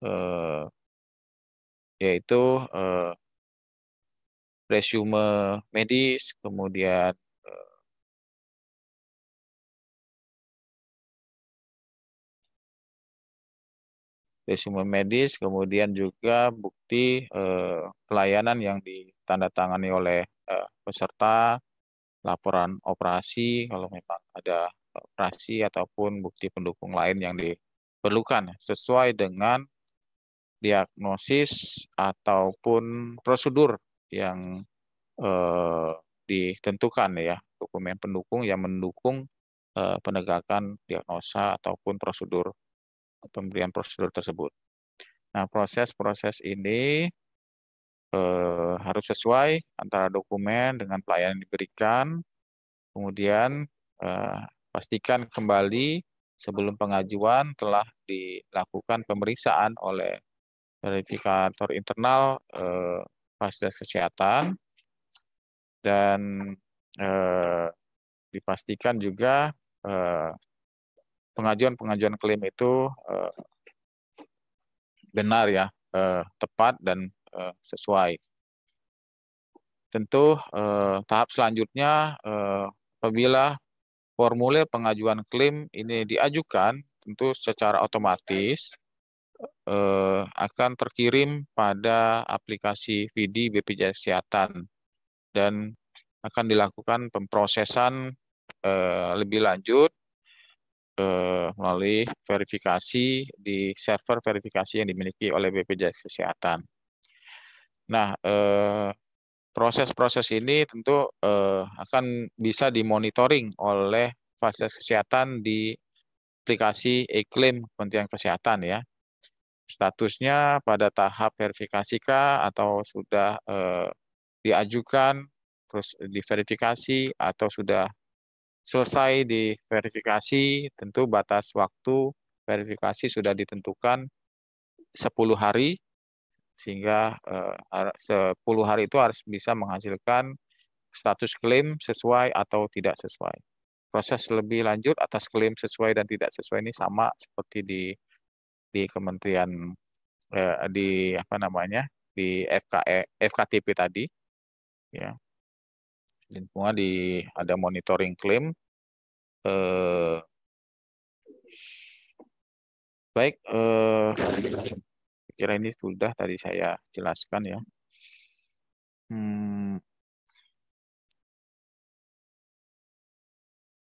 eh, yaitu eh, resume medis, kemudian resimen medis, kemudian juga bukti eh, pelayanan yang ditandatangani oleh eh, peserta, laporan operasi kalau memang ada operasi ataupun bukti pendukung lain yang diperlukan sesuai dengan diagnosis ataupun prosedur yang eh, ditentukan ya dokumen pendukung yang mendukung eh, penegakan diagnosa ataupun prosedur pemberian prosedur tersebut. Nah, proses-proses ini eh, harus sesuai antara dokumen dengan pelayanan yang diberikan. Kemudian eh, pastikan kembali sebelum pengajuan telah dilakukan pemeriksaan oleh verifikator internal eh, fasilitas kesehatan dan eh, dipastikan juga eh, pengajuan-pengajuan klaim itu eh, benar ya, eh, tepat dan eh, sesuai. Tentu tahap selanjutnya apabila formulir pengajuan klaim ini diajukan, tentu secara otomatis akan terkirim pada aplikasi VD BPJS Kesehatan dan akan dilakukan pemprosesan lebih lanjut eh, melalui verifikasi di server verifikasi yang dimiliki oleh BPJS Kesehatan. Nah, eh, proses-proses eh, ini tentu eh, akan bisa dimonitoring oleh fasilitas kesehatan di aplikasi e-claim Kementerian Kesehatan ya. Statusnya pada tahap verifikasi K atau sudah eh, diajukan terus diverifikasi atau sudah selesai diverifikasi, tentu batas waktu verifikasi sudah ditentukan 10 hari, sehingga eh, 10 hari itu harus bisa menghasilkan status klaim sesuai atau tidak sesuai. Proses lebih lanjut atas klaim sesuai dan tidak sesuai ini sama seperti di di Kementerian eh, di apa namanya di FKE, FKTP tadi, ya lingkungan di ada monitoring klaim. Eh, baik, eh, kira ini sudah tadi saya jelaskan ya. Hmm.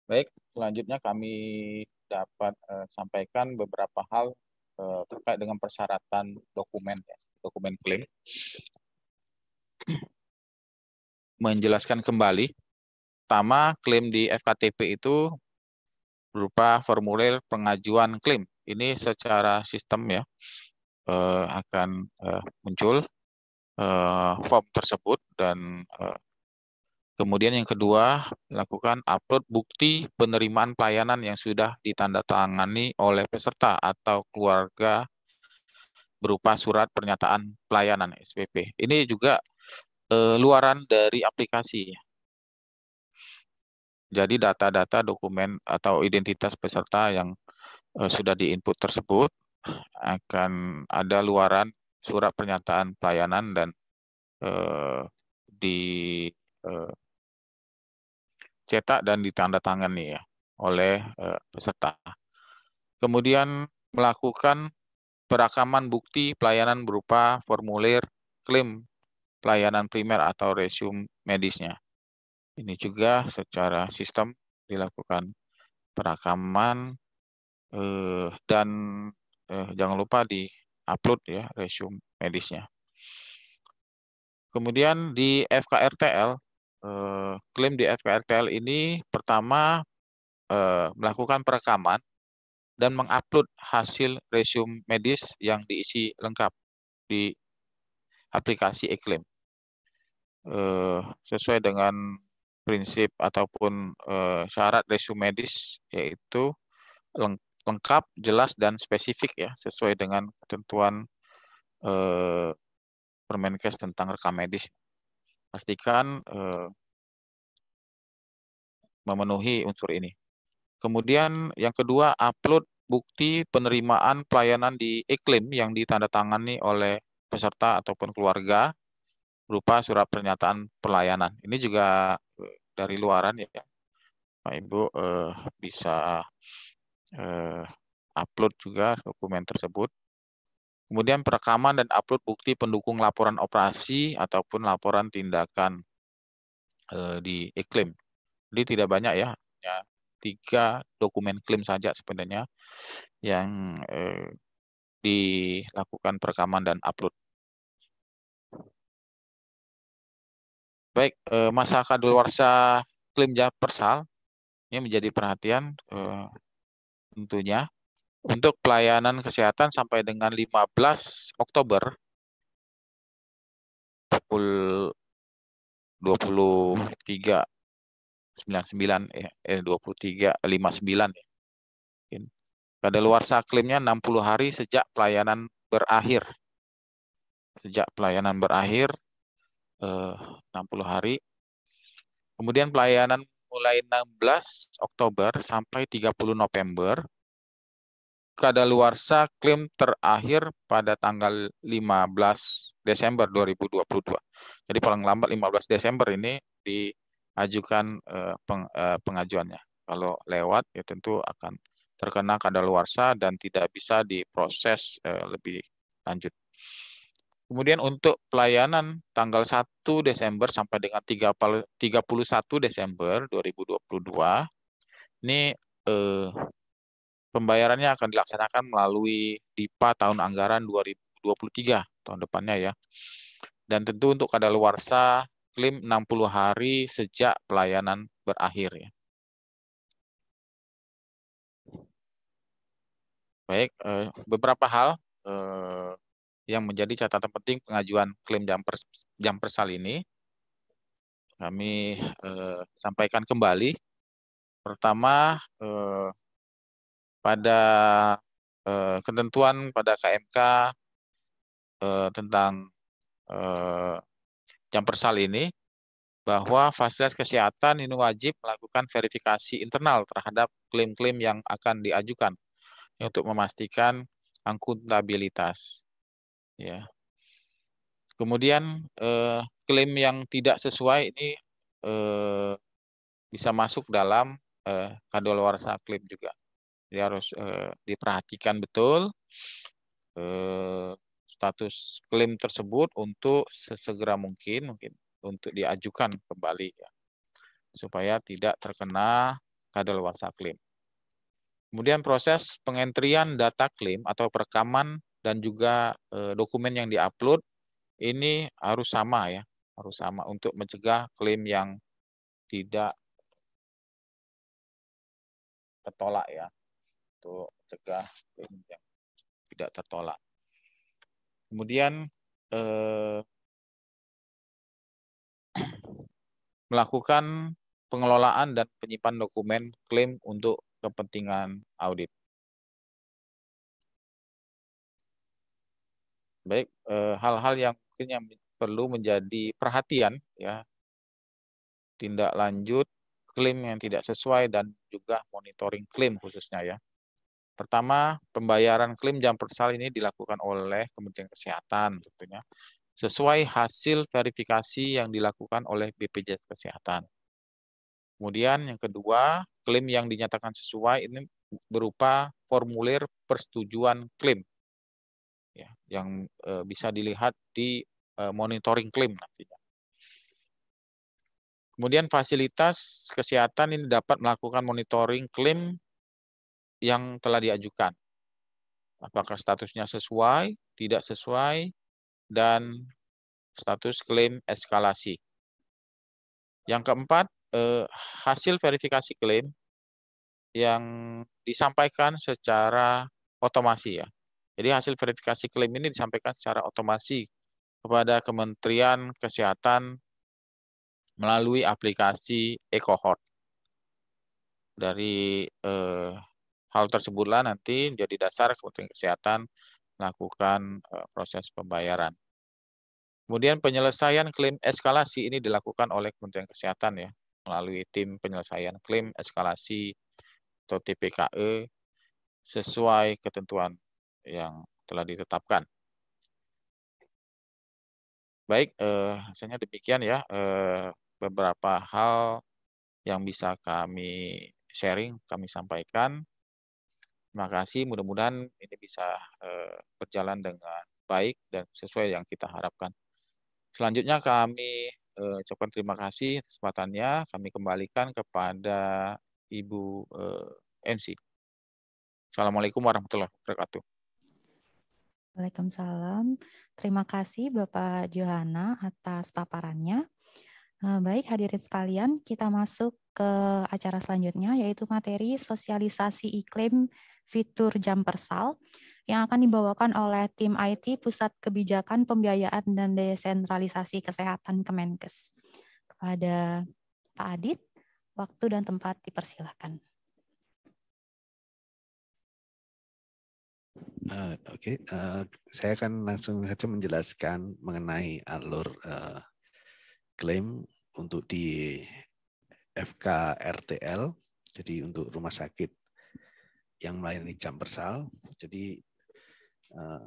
Baik, selanjutnya kami dapat eh, sampaikan beberapa hal eh, terkait dengan persyaratan dokumen ya, dokumen klaim menjelaskan kembali. Pertama, klaim di FKTP itu berupa formulir pengajuan klaim. Ini secara sistem ya eh, akan eh, muncul eh, form tersebut dan kemudian yang kedua lakukan upload bukti penerimaan pelayanan yang sudah ditandatangani oleh peserta atau keluarga berupa surat pernyataan pelayanan SPP. Ini juga eh, luaran dari aplikasi. Jadi data-data dokumen atau identitas peserta yang eh, sudah diinput tersebut akan ada luaran surat pernyataan pelayanan dan eh, di eh, cetak dan ditandatangani ya oleh eh, peserta. Kemudian melakukan perakaman bukti pelayanan berupa formulir klaim pelayanan primer atau resume medisnya. Ini juga secara sistem dilakukan perakaman eh, dan eh, jangan lupa di upload ya resume medisnya. Kemudian di FKRTL, eh, klaim di FKRTL ini pertama melakukan perekaman dan mengupload hasil resume medis yang diisi lengkap di aplikasi iklim. Eh, sesuai dengan prinsip ataupun eh, syarat medis yaitu lengkap, jelas dan spesifik ya sesuai dengan ketentuan eh, Permenkes tentang rekam medis. Pastikan eh, memenuhi unsur ini. Kemudian yang kedua, upload bukti penerimaan pelayanan di iklim yang ditandatangani oleh peserta ataupun keluarga berupa surat pernyataan pelayanan. Ini juga eh, dari luaran ya, Pak Ibu eh, bisa eh, upload juga dokumen tersebut. Kemudian perekaman dan upload bukti pendukung laporan operasi ataupun laporan tindakan eh, di iklim. Jadi tidak banyak ya, ya tiga dokumen klaim saja sebenarnya yang eh, dilakukan perekaman dan upload. Baik, eh, kadaluarsa klaim jahat persal ini menjadi perhatian eh, tentunya untuk pelayanan kesehatan sampai dengan 15 Oktober pukul 23.99 eh 23.59 eh, ya Kadaluarsa klaimnya 60 hari sejak pelayanan berakhir. Sejak pelayanan berakhir eh, 60 hari. Kemudian pelayanan mulai 16 Oktober sampai 30 November. Kadaluarsa klaim terakhir pada tanggal 15 Desember 2022. Jadi paling lambat 15 Desember ini diajukan eh, peng, eh, pengajuannya. Kalau lewat ya tentu akan terkena kadaluarsa dan tidak bisa diproses eh, lebih lanjut. Kemudian untuk pelayanan tanggal 1 Desember sampai dengan 31 Desember 2022, ini eh, pembayarannya akan dilaksanakan melalui DIPA tahun anggaran 2023, tahun depannya ya. Dan tentu untuk kadaluarsa klaim 60 hari sejak pelayanan berakhir ya. Baik, eh, beberapa hal eh, yang menjadi catatan penting pengajuan klaim jam, persal ini kami eh, sampaikan kembali. Pertama, pada ketentuan pada KMK tentang jam persal ini, bahwa fasilitas kesehatan ini wajib melakukan verifikasi internal terhadap klaim-klaim yang akan diajukan Ya, untuk memastikan akuntabilitas. Ya. Kemudian eh, klaim yang tidak sesuai ini eh, bisa masuk dalam eh, kadaluarsa klaim juga. Jadi harus eh, diperhatikan betul eh, status klaim tersebut untuk sesegera mungkin mungkin untuk diajukan kembali ya, supaya tidak terkena kadaluarsa klaim. Kemudian proses pengentrian data klaim atau perekaman dan juga eh, dokumen yang diupload ini harus sama ya, harus sama untuk mencegah klaim yang tidak tertolak ya, untuk mencegah klaim yang tidak tertolak. Kemudian eh, melakukan pengelolaan dan penyimpan dokumen klaim untuk kepentingan audit. Baik, eh, hal-hal yang mungkin yang perlu menjadi perhatian ya. Tindak lanjut klaim yang tidak sesuai dan juga monitoring klaim khususnya ya. Pertama, pembayaran klaim jam persal ini dilakukan oleh Kementerian Kesehatan tentunya sesuai hasil verifikasi yang dilakukan oleh BPJS Kesehatan. Kemudian yang kedua, klaim yang dinyatakan sesuai ini berupa formulir persetujuan klaim ya, yang e, bisa dilihat di e, monitoring klaim nantinya. Kemudian fasilitas kesehatan ini dapat melakukan monitoring klaim yang telah diajukan. Apakah statusnya sesuai, tidak sesuai, dan status klaim eskalasi. Yang keempat, eh, hasil verifikasi klaim yang disampaikan secara otomasi ya. Jadi hasil verifikasi klaim ini disampaikan secara otomasi kepada Kementerian Kesehatan melalui aplikasi Ecohort. Dari eh, hal tersebutlah nanti menjadi dasar Kementerian Kesehatan melakukan eh, proses pembayaran. Kemudian penyelesaian klaim eskalasi ini dilakukan oleh Kementerian Kesehatan ya melalui tim penyelesaian klaim eskalasi atau TPKE sesuai ketentuan yang telah ditetapkan. Baik, eh, demikian ya eh, beberapa hal yang bisa kami sharing, kami sampaikan. Terima kasih, mudah-mudahan ini bisa eh, berjalan dengan baik dan sesuai yang kita harapkan. Selanjutnya kami eh, ucapkan terima kasih kesempatannya. Kami kembalikan kepada Ibu eh, MC. Assalamualaikum warahmatullahi wabarakatuh. Waalaikumsalam. Terima kasih Bapak Johana atas paparannya. Eh, baik, hadirin sekalian, kita masuk ke acara selanjutnya, yaitu materi sosialisasi iklim fitur jam persal yang akan dibawakan oleh tim IT Pusat Kebijakan Pembiayaan dan Desentralisasi Kesehatan Kemenkes. Kepada Pak Adit, waktu dan tempat dipersilahkan. Uh, Oke, okay. uh, eh, saya akan langsung saja menjelaskan mengenai alur uh, klaim untuk di FKRTL, jadi untuk rumah sakit yang melayani jam bersal. Jadi uh,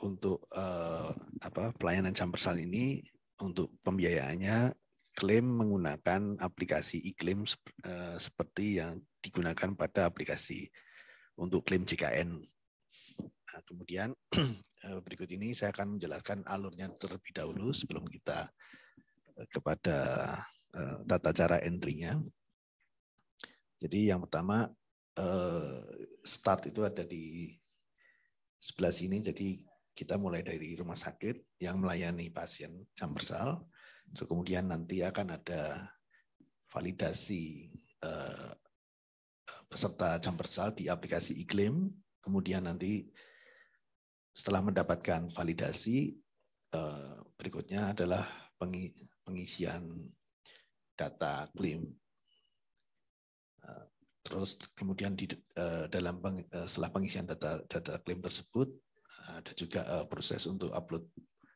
untuk uh, apa pelayanan campersal ini untuk pembiayaannya klaim menggunakan aplikasi iklim uh, eh, seperti yang digunakan pada aplikasi untuk klaim JKN. Nah, kemudian berikut ini saya akan menjelaskan alurnya terlebih dahulu sebelum kita kepada tata cara entry-nya. Jadi yang pertama start itu ada di sebelah sini jadi kita mulai dari rumah sakit yang melayani pasien campersal. Terus kemudian nanti akan ada validasi eh, peserta campersal di aplikasi iklim. Kemudian nanti setelah mendapatkan validasi eh, berikutnya adalah pengisian data klaim Terus kemudian di eh, dalam eh, setelah pengisian data data klaim tersebut ada juga eh, proses untuk upload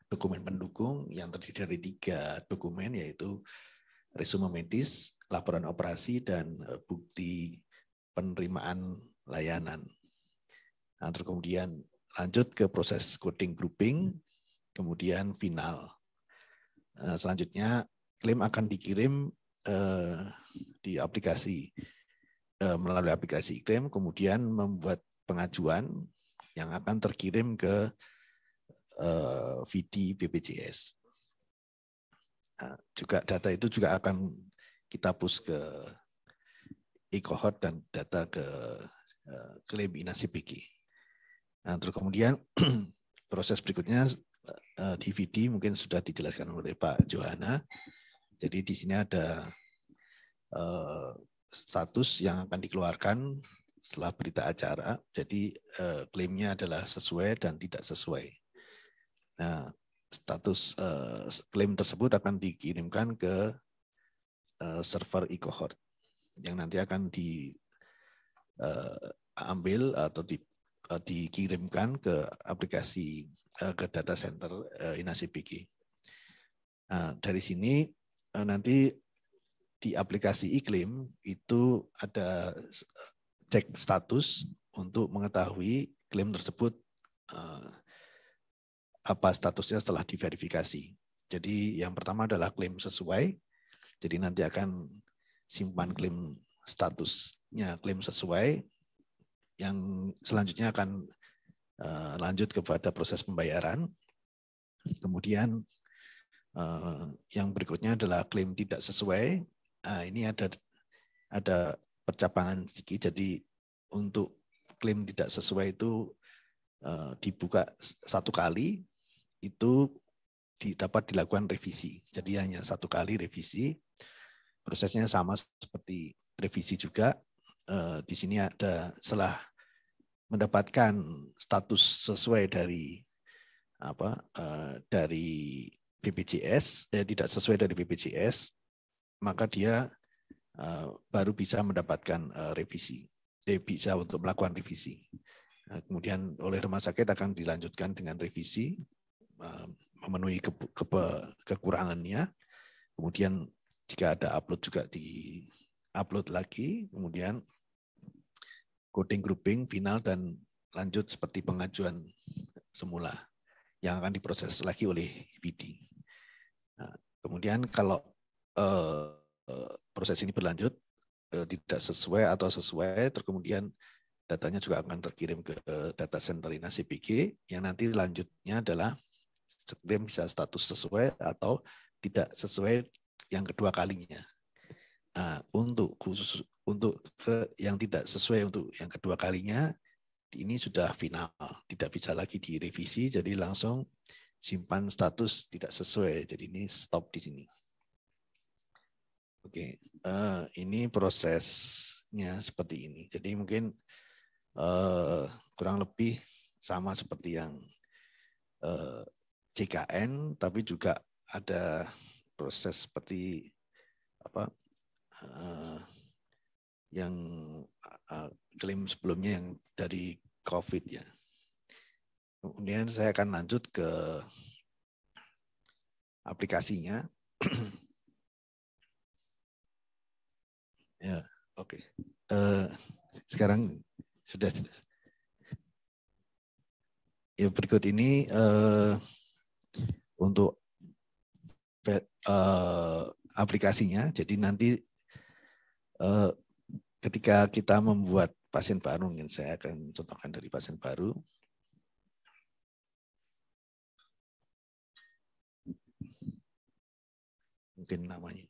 dokumen pendukung yang terdiri dari tiga dokumen yaitu resume medis, laporan operasi dan bukti penerimaan layanan. Nah, terus kemudian lanjut ke proses coding grouping, kemudian final. selanjutnya klaim akan dikirim di aplikasi Eh, melalui aplikasi iklim, kemudian membuat pengajuan yang akan terkirim ke eh, VD BPJS. Nah, juga data itu juga akan kita push ke e-cohort dan data ke eh, klaim inasi PG. Nah, terus kemudian proses berikutnya DVD mungkin sudah dijelaskan oleh Pak Johana. Jadi di sini ada status yang akan dikeluarkan setelah berita acara. Jadi uh, klaimnya adalah sesuai dan tidak sesuai. Nah, status uh, klaim tersebut akan dikirimkan ke uh, server e-cohort yang nanti akan diambil ambil atau di, dikirimkan ke aplikasi ke data center Inasi Inasipiki. Nah, dari sini nanti di aplikasi iklim itu ada eh, cek status untuk mengetahui klaim tersebut eh, apa statusnya setelah diverifikasi. Jadi yang pertama adalah klaim sesuai. Jadi nanti akan simpan klaim statusnya klaim sesuai. Yang selanjutnya akan eh, lanjut kepada proses pembayaran. Kemudian yang berikutnya adalah klaim tidak sesuai. Nah, ini ada ada percabangan sedikit jadi untuk klaim tidak sesuai itu eh, dibuka satu kali itu di, dapat dilakukan revisi. Jadi hanya satu kali revisi. Prosesnya sama seperti revisi juga. Eh, di sini ada setelah mendapatkan status sesuai dari apa eh, dari BPJS eh, tidak sesuai dari BPJS maka dia eh, baru bisa mendapatkan eh, revisi. Dia bisa untuk melakukan revisi. Nah, kemudian oleh rumah sakit akan dilanjutkan dengan revisi eh, memenuhi ke, ke, ke, kekurangannya. Kemudian jika ada upload juga di upload lagi, kemudian coding grouping final dan lanjut seperti pengajuan semula yang akan diproses lagi oleh BD. Nah, kemudian kalau Eh, proses ini berlanjut eh, tidak sesuai atau sesuai, terus kemudian datanya juga akan terkirim ke data center Inasi PG yang nanti lanjutnya adalah sekirim bisa status sesuai atau tidak sesuai yang kedua kalinya. Nah, untuk khusus untuk ke yang tidak sesuai untuk yang kedua kalinya ini sudah final, tidak bisa lagi direvisi, jadi langsung simpan status tidak sesuai. Jadi ini stop di sini. Oke, okay. uh, eh, ini prosesnya seperti ini. Jadi mungkin uh, kurang lebih sama seperti yang uh, tapi juga ada proses seperti apa uh, yang uh, klaim sebelumnya yang dari COVID ya. Kemudian saya akan lanjut ke aplikasinya. Ya. Oke. Okay. Uh, eh, sekarang sudah ya berikut ini uh, untuk uh, aplikasinya. Jadi nanti uh, ketika kita membuat pasien baru, mungkin saya akan contohkan dari pasien baru. Mungkin namanya.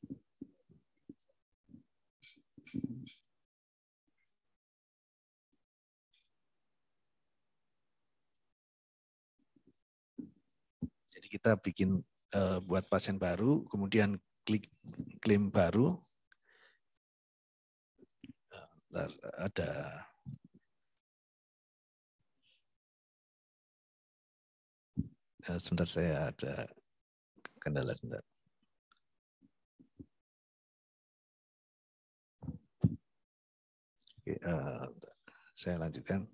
kita bikin uh, buat pasien baru, kemudian klik klaim baru. Bentar, ada ya, sebentar saya ada kendala sebentar. Oke, uh, saya lanjutkan.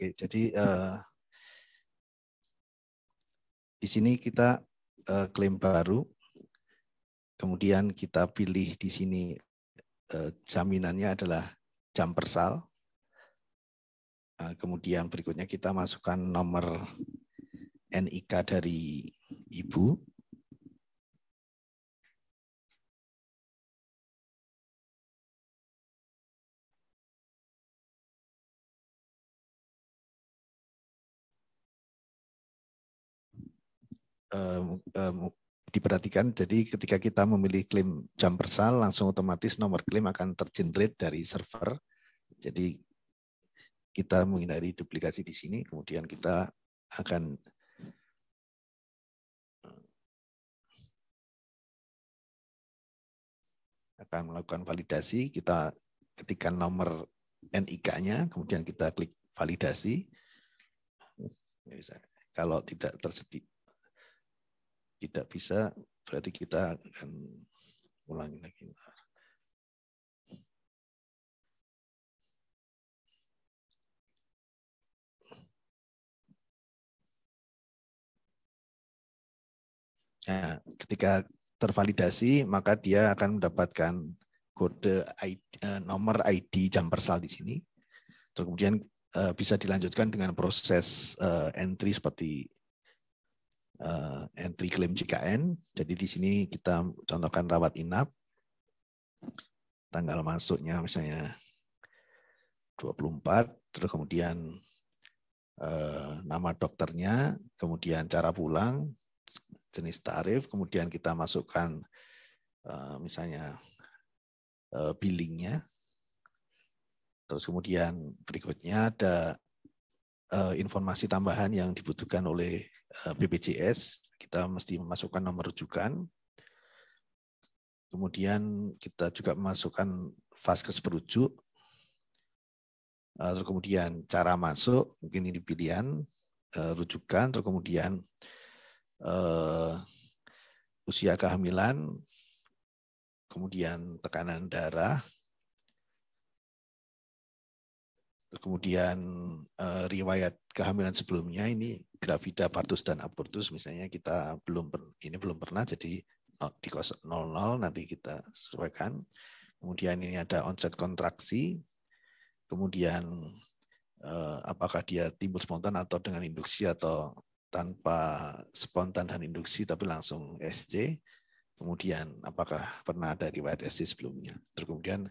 Oke, jadi eh, di sini kita eh, klaim baru, kemudian kita pilih di sini eh, jaminannya adalah jam persal. kemudian berikutnya kita masukkan nomor NIK dari ibu. um, diperhatikan. Jadi ketika kita memilih klaim jam persal, langsung otomatis nomor klaim akan tergenerate dari server. Jadi kita menghindari duplikasi di sini, kemudian kita akan akan melakukan validasi. Kita ketikkan nomor NIK-nya, kemudian kita klik validasi. Kalau tidak tersedia, tidak bisa berarti kita akan ulangi lagi. Nah, ketika tervalidasi maka dia akan mendapatkan kode ID, eh, nomor ID jam persal di sini. Terus kemudian eh, bisa dilanjutkan dengan proses eh, entry seperti uh, entry claim JKN. Jadi di sini kita contohkan rawat inap. Tanggal masuknya misalnya 24, terus kemudian uh, nama dokternya, kemudian cara pulang, jenis tarif, kemudian kita masukkan uh, misalnya uh, billingnya, terus kemudian berikutnya ada informasi tambahan yang dibutuhkan oleh Eh, BPJS, kita mesti memasukkan nomor rujukan. Kemudian kita juga memasukkan vaskes berujuk, eh, Terus kemudian cara masuk, mungkin ini pilihan, eh, rujukan, terus kemudian usia kehamilan, kemudian tekanan darah, kemudian riwayat kehamilan sebelumnya ini gravida, partus dan abortus misalnya kita belum ini belum pernah jadi di 00 nanti kita sesuaikan. Kemudian ini ada onset kontraksi. Kemudian eh, apakah dia timbul spontan atau dengan induksi atau tanpa spontan dan induksi tapi langsung SC. Kemudian apakah pernah ada riwayat SC sebelumnya. Terus kemudian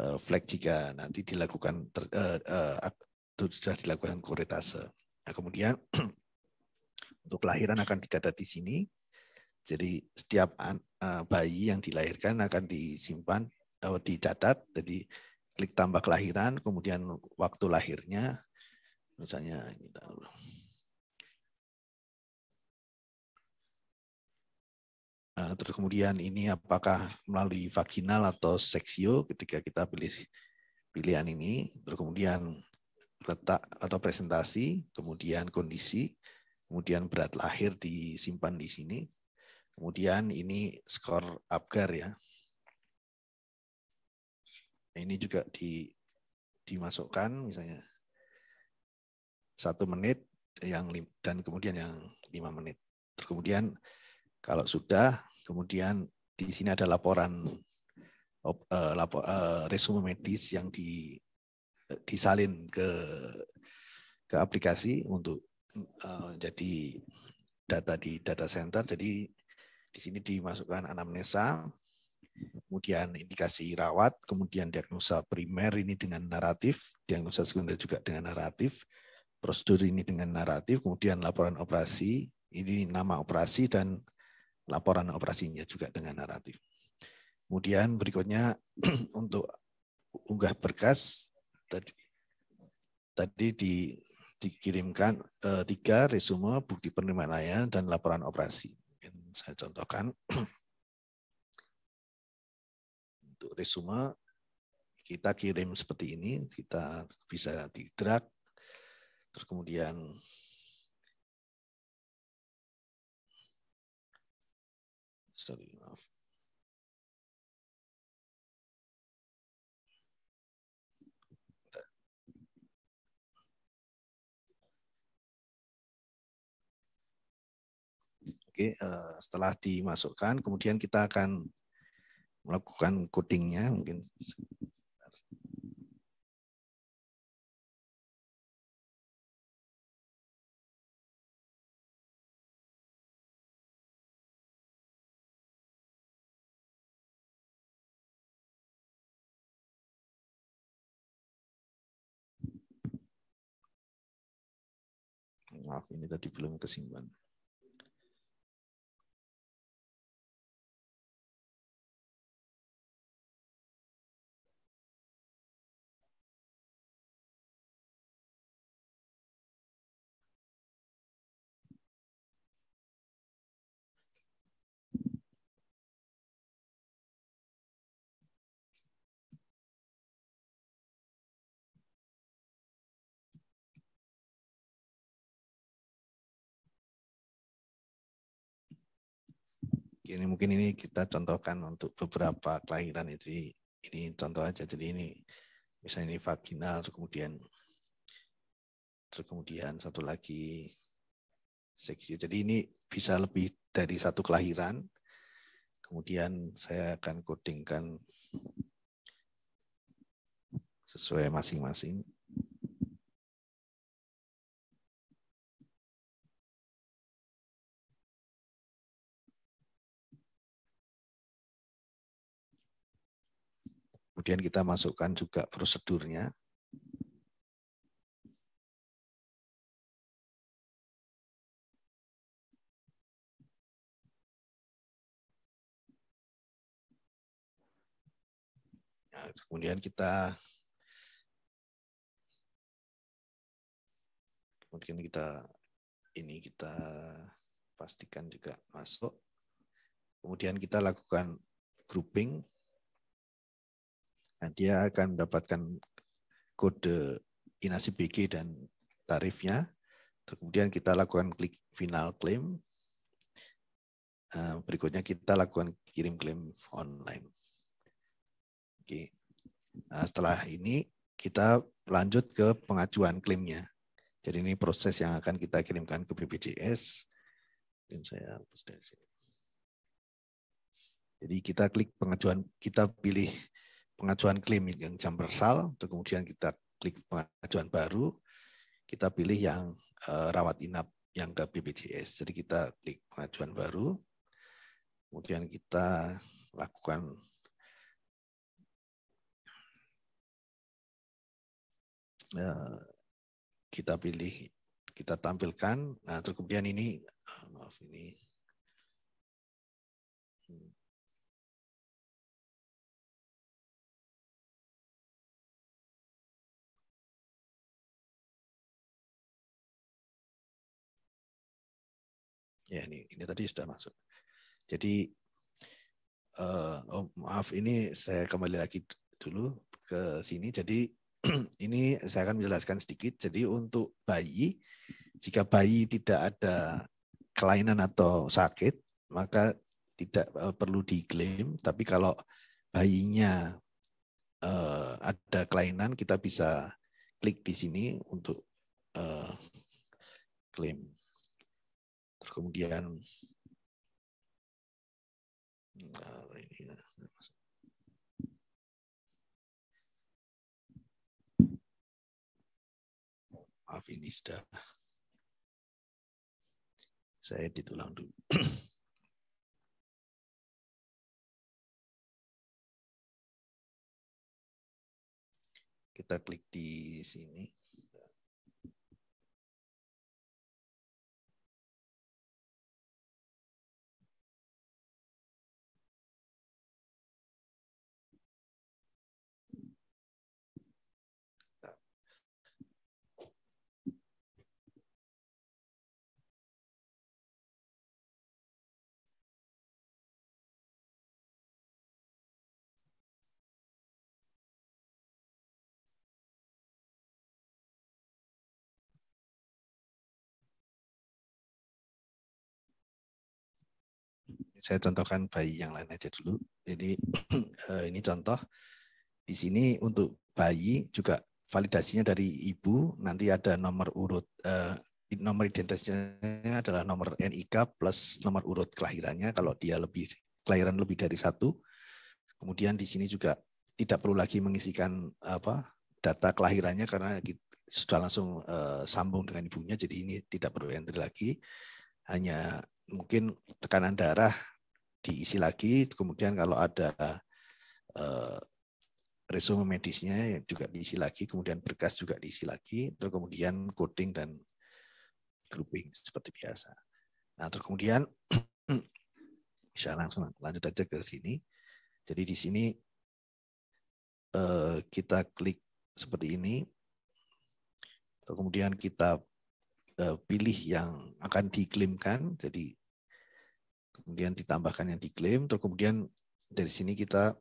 eh, flag jika nanti dilakukan ter, uh, uh, sudah dilakukan koretase. Nah, kemudian untuk kelahiran akan dicatat di sini. Jadi setiap eh, bayi yang dilahirkan akan disimpan atau eh, dicatat. Jadi klik tambah kelahiran, kemudian waktu lahirnya, misalnya eh, terus kemudian ini apakah melalui vaginal atau seksio ketika kita pilih pilihan ini terus kemudian letak atau presentasi, kemudian kondisi, kemudian berat lahir disimpan di sini, kemudian ini skor Apgar ya. Nah, ini juga di, dimasukkan misalnya satu menit yang dan kemudian yang lima menit. Terus kemudian kalau sudah, kemudian di sini ada laporan op, eh, eh, resume medis yang di disalin ke ke aplikasi untuk uh, jadi data di data center. Jadi di sini dimasukkan anamnesa, kemudian indikasi rawat, kemudian diagnosa primer ini dengan naratif, diagnosa sekunder juga dengan naratif, prosedur ini dengan naratif, kemudian laporan operasi, ini nama operasi dan laporan operasinya juga dengan naratif. Kemudian berikutnya untuk unggah berkas tadi tadi di dikirimkan eh, tiga resume bukti penerimaan layanan dan laporan operasi. Mungkin saya contohkan untuk resume kita kirim seperti ini, kita bisa di drag, terus kemudian sorry, Oke, eh, setelah dimasukkan, kemudian kita akan melakukan codingnya mungkin. Maaf, ini tadi belum kesimpan. ini mungkin ini kita contohkan untuk beberapa kelahiran itu ini contoh aja jadi ini misalnya ini vaginal terus kemudian terus kemudian satu lagi seksi jadi ini bisa lebih dari satu kelahiran kemudian saya akan codingkan sesuai masing-masing Kemudian kita masukkan juga prosedurnya. Nah, kemudian kita mungkin kita ini kita pastikan juga masuk. Kemudian kita lakukan grouping Nah, dia akan mendapatkan kode inasi BG dan tarifnya. Kemudian kita lakukan klik final claim. Eh, berikutnya kita lakukan kirim klaim online. Oke. Nah, setelah ini kita lanjut ke pengajuan klaimnya. Jadi ini proses yang akan kita kirimkan ke BPJS. Dan saya hapus sini. Jadi kita klik pengajuan, kita pilih pengajuan klaim yang jam bersal, kemudian kita klik pengajuan baru, kita pilih yang eh, rawat inap yang ke BPJS. Jadi kita klik pengajuan baru, kemudian kita lakukan ya, kita pilih, kita tampilkan. Nah, terus kemudian ini, eh, maaf ini Ya ini ini tadi sudah masuk. Jadi uh, oh, maaf ini saya kembali lagi dulu ke sini. Jadi ini saya akan menjelaskan sedikit. Jadi untuk bayi jika bayi tidak ada kelainan atau sakit maka tidak eh, perlu diklaim. Tapi kalau bayinya uh, ada kelainan kita bisa klik di sini untuk uh, klaim. Terus kemudian nah, maaf ini sudah saya ditulang dulu. Kita klik di sini. saya contohkan bayi yang lain aja dulu. Jadi eh, ini contoh di sini untuk bayi juga validasinya dari ibu nanti ada nomor urut eh, nomor identitasnya adalah nomor NIK plus nomor urut kelahirannya kalau dia lebih kelahiran lebih dari satu. Kemudian di sini juga tidak perlu lagi mengisikan apa data kelahirannya karena sudah langsung eh, sambung dengan ibunya jadi ini tidak perlu entry lagi. Hanya mungkin tekanan darah diisi lagi. Kemudian kalau ada eh, resume medisnya juga diisi lagi. Kemudian berkas juga diisi lagi. Terus kemudian coding dan grouping seperti biasa. Nah terus kemudian bisa langsung lanjut aja ke sini. Jadi di sini eh, kita klik seperti ini. Terus kemudian kita eh, pilih yang akan diklaimkan. Jadi kemudian ditambahkan yang diklaim, terus kemudian dari sini kita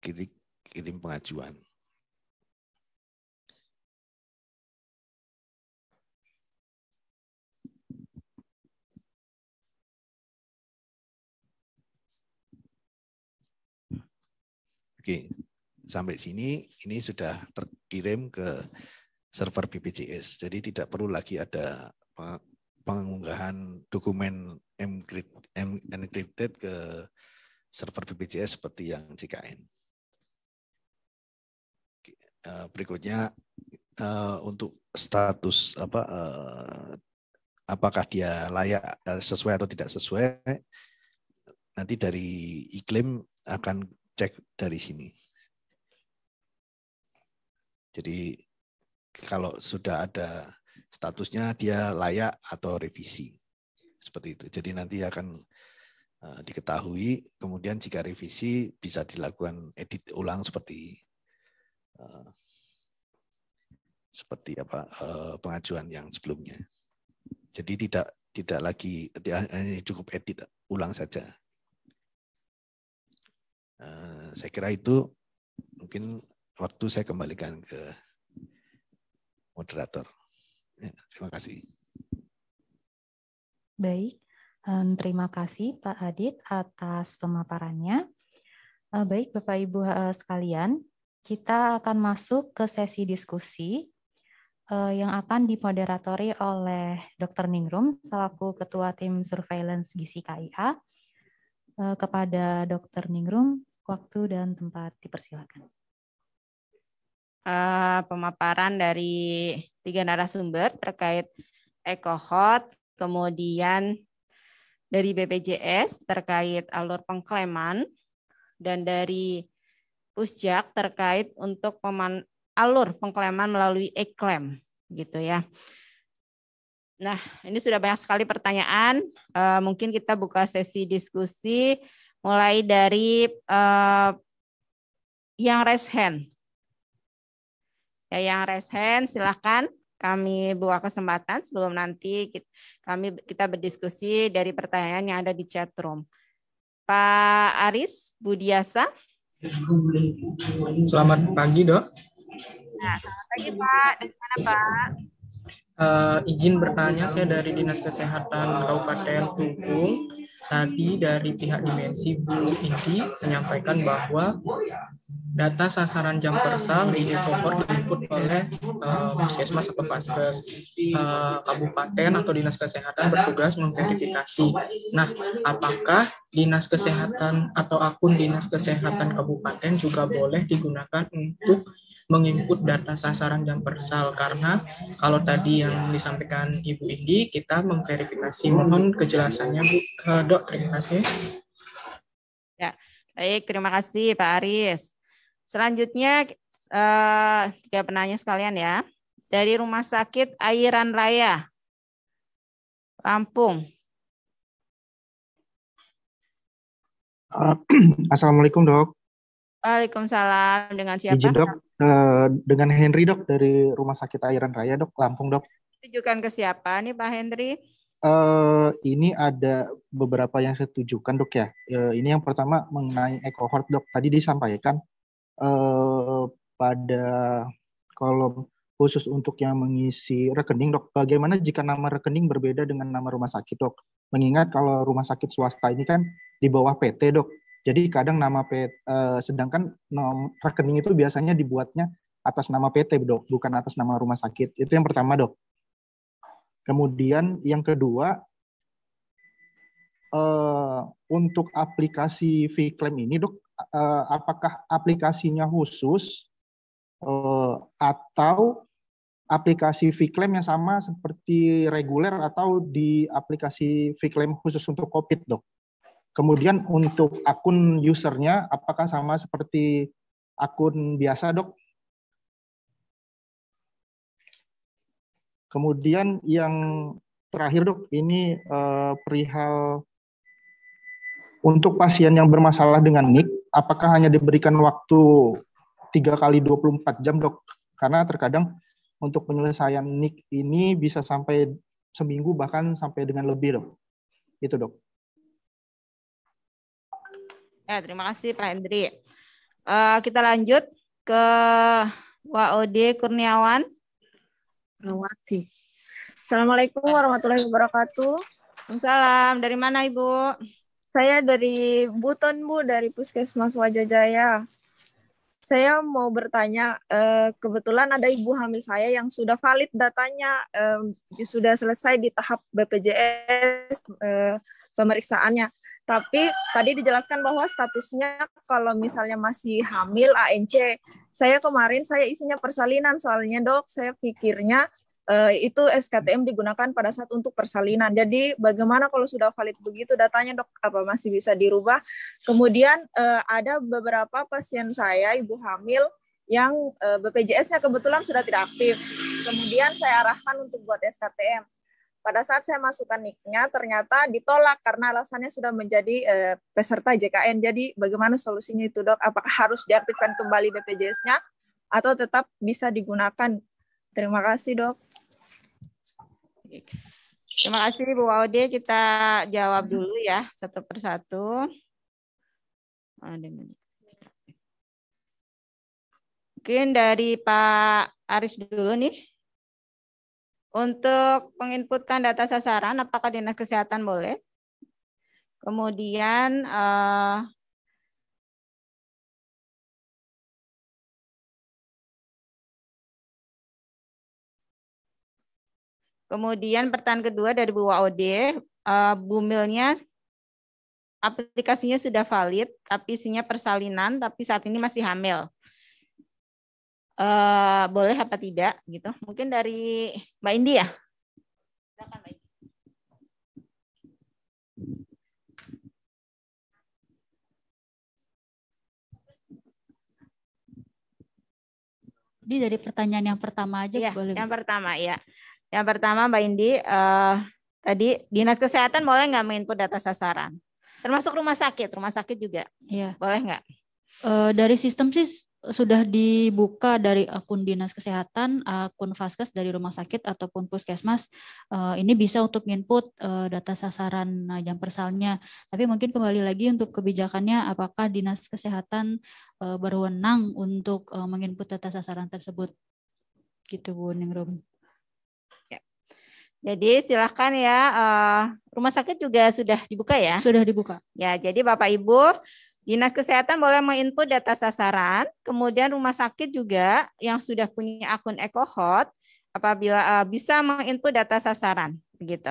kirim, kirim pengajuan. Oke, sampai sini ini sudah terkirim ke server BPJS. Jadi tidak perlu lagi ada eh, pengunggahan dokumen encrypted ke server BPJS seperti yang JKN. Eh, berikutnya eh, untuk status apa eh, apakah dia layak sesuai atau tidak sesuai nanti dari iklim akan cek dari sini. Jadi kalau sudah ada statusnya dia layak atau revisi. Seperti itu. Jadi nanti akan uh, diketahui, kemudian jika revisi bisa dilakukan edit ulang seperti uh, seperti apa uh, pengajuan yang sebelumnya. Jadi tidak tidak lagi hanya cukup edit ulang saja. Uh, saya kira itu mungkin waktu saya kembalikan ke moderator. Ya, terima kasih. Baik, terima kasih Pak Adit atas pemaparannya. Eh, baik Bapak Ibu eh, sekalian, kita akan masuk ke sesi diskusi eh, yang akan dimoderatori oleh Dr. Ningrum selaku Ketua Tim Surveillance Gizi KIA. Kepada Dr. Ningrum, waktu dan tempat dipersilakan. pemaparan dari tiga narasumber terkait EcoHot, kemudian dari BPJS terkait alur pengklaiman, dan dari Pusjak terkait untuk peman, alur pengklaiman melalui eklem gitu ya. Nah, ini sudah banyak sekali pertanyaan. E, mungkin kita buka sesi diskusi mulai dari e, yang raise hand. Ya, yang raise hand silahkan kami buka kesempatan sebelum nanti kita, kami kita berdiskusi dari pertanyaan yang ada di chat room. Pak Aris Budiasa. Selamat pagi, Dok. Nah, selamat pagi, Pak. Dari mana, Pak? Uh, izin bertanya, saya dari Dinas Kesehatan Kabupaten Tugung. Tadi dari pihak dimensi Bu Inti menyampaikan bahwa data sasaran jam persal di Ecofor diikut oleh uh, puskesmas atau vaskes uh, kabupaten atau dinas kesehatan bertugas memverifikasi. Nah, apakah dinas kesehatan atau akun dinas kesehatan kabupaten juga boleh digunakan untuk menginput data sasaran dan persal karena kalau tadi yang disampaikan Ibu Indi kita memverifikasi mohon kejelasannya Bu uh, Dok terima kasih ya baik terima kasih Pak Aris selanjutnya eh, tiga penanya sekalian ya dari Rumah Sakit Airan Raya Lampung eh, Assalamualaikum dok. Waalaikumsalam. Dengan siapa? Izin, dok. Uh, dengan Henry, dok, dari Rumah Sakit Airan Raya, dok, Lampung, dok. Tujukan ke siapa nih, Pak Henry? Uh, ini ada beberapa yang saya tujukan, dok, ya. Uh, ini yang pertama mengenai ekohort, dok. Tadi disampaikan uh, pada kolom khusus untuk yang mengisi rekening, dok. Bagaimana jika nama rekening berbeda dengan nama rumah sakit, dok? Mengingat kalau rumah sakit swasta ini kan di bawah PT, dok jadi kadang nama PT, uh, eh, sedangkan nom, rekening itu biasanya dibuatnya atas nama PT, dok, bukan atas nama rumah sakit. Itu yang pertama, dok. Kemudian yang kedua, uh, untuk aplikasi Vclaim ini, dok, uh, apakah aplikasinya khusus uh, atau aplikasi Vclaim yang sama seperti reguler atau di aplikasi Vclaim khusus untuk COVID, dok? Kemudian untuk akun usernya, apakah sama seperti akun biasa, dok? Kemudian yang terakhir, dok, ini eh, perihal untuk pasien yang bermasalah dengan NIC, apakah hanya diberikan waktu 3 kali 24 jam, dok? Karena terkadang untuk penyelesaian NIC ini bisa sampai seminggu bahkan sampai dengan lebih, dok. Itu, dok. Ya, terima kasih Pak Hendri. Uh, kita lanjut ke WOD Kurniawan. Kurniawati. Assalamualaikum warahmatullahi wabarakatuh. Salam. Dari mana Ibu? Saya dari Buton Bu, dari Puskesmas Wajah Jaya. Saya mau bertanya, eh, kebetulan ada ibu hamil saya yang sudah valid datanya, eh, sudah selesai di tahap BPJS pemeriksaannya tapi tadi dijelaskan bahwa statusnya kalau misalnya masih hamil ANC. Saya kemarin saya isinya persalinan soalnya dok. Saya pikirnya eh, itu SKTM digunakan pada saat untuk persalinan. Jadi bagaimana kalau sudah valid begitu datanya dok? Apa masih bisa dirubah? Kemudian eh, ada beberapa pasien saya ibu hamil yang eh, BPJS-nya kebetulan sudah tidak aktif. Kemudian saya arahkan untuk buat SKTM pada saat saya masukkan nicknya ternyata ditolak karena alasannya sudah menjadi eh, peserta JKN. Jadi bagaimana solusinya itu dok? Apakah harus diaktifkan kembali BPJS-nya atau tetap bisa digunakan? Terima kasih dok. Terima kasih Bu Audi Kita jawab dulu ya satu persatu. Mungkin dari Pak Aris dulu nih. Untuk penginputan data sasaran, apakah dinas kesehatan boleh? Kemudian uh, Kemudian pertanyaan kedua dari Bu WOD, uh, eh, bumilnya aplikasinya sudah valid, tapi isinya persalinan, tapi saat ini masih hamil. Eh, boleh apa tidak gitu. Mungkin dari Mbak Indi ya. Silakan Mbak Indi. Ini dari pertanyaan yang pertama aja ya, boleh. Yang pertama ya. Yang pertama Mbak Indi, uh, tadi dinas kesehatan boleh nggak menginput data sasaran? Termasuk rumah sakit, rumah sakit juga. Iya. Boleh nggak? Uh, dari sistem sih sudah dibuka dari akun dinas kesehatan, eh, akun vaskes dari rumah sakit ataupun puskesmas, eh, ini bisa untuk input eh, data sasaran jam persalnya. Tapi mungkin kembali lagi untuk kebijakannya, apakah dinas kesehatan berwenang untuk menginput data sasaran tersebut? Gitu Bu Ningrum. Ya. Jadi silahkan ya, rumah sakit juga sudah dibuka ya? Sudah dibuka. Ya, jadi Bapak Ibu Dinas Kesehatan boleh menginput data sasaran, kemudian rumah sakit juga yang sudah punya akun EcoHot apabila uh, bisa menginput data sasaran, begitu.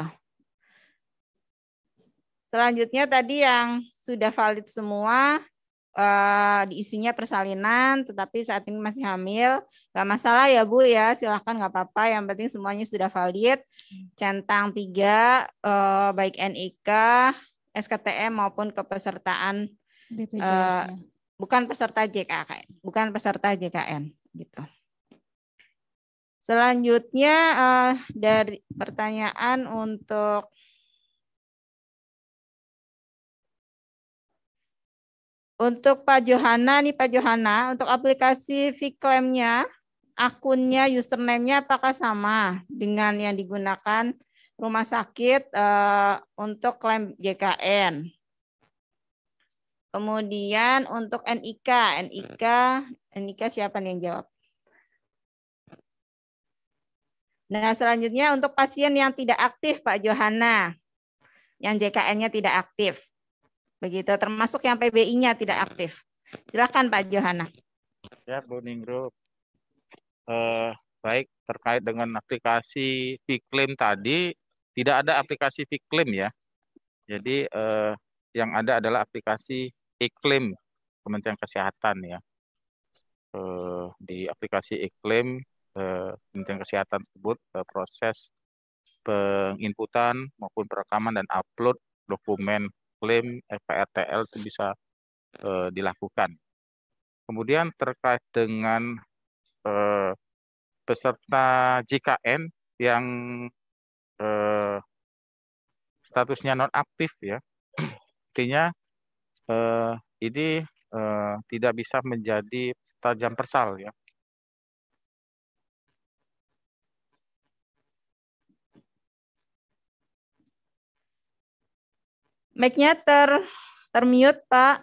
Selanjutnya tadi yang sudah valid semua uh, diisinya persalinan, tetapi saat ini masih hamil, nggak masalah ya Bu ya, silahkan nggak apa-apa. Yang penting semuanya sudah valid, centang tiga uh, baik NIK, SKTM maupun kepesertaan Uh, bukan peserta JKN, bukan peserta JKN gitu. Selanjutnya uh, dari pertanyaan untuk Untuk Pak Johana nih Pak Johana, untuk aplikasi Vclaim-nya, akunnya, username-nya apakah sama dengan yang digunakan rumah sakit uh, untuk klaim JKN? Kemudian untuk NIK, NIK, NIK siapa nih yang jawab? Nah, selanjutnya untuk pasien yang tidak aktif, Pak Johana, yang JKN-nya tidak aktif. Begitu, termasuk yang PBI-nya tidak aktif. Silakan Pak Johana. Ya, Bu Ninggro. Uh, eh, baik, terkait dengan aplikasi Viclaim tadi, tidak ada aplikasi Viclaim ya. Jadi uh, yang ada adalah aplikasi iklim Kementerian Kesehatan ya. Eh, di aplikasi iklim eh, Kementerian Kesehatan tersebut eh, proses penginputan maupun perekaman dan upload dokumen klaim FPRTL itu bisa eh, dilakukan. Kemudian terkait dengan eh, peserta JKN yang eh, statusnya non aktif ya artinya eh, ini eh, tidak bisa menjadi tajam persal ya. Mic-nya ter termute Pak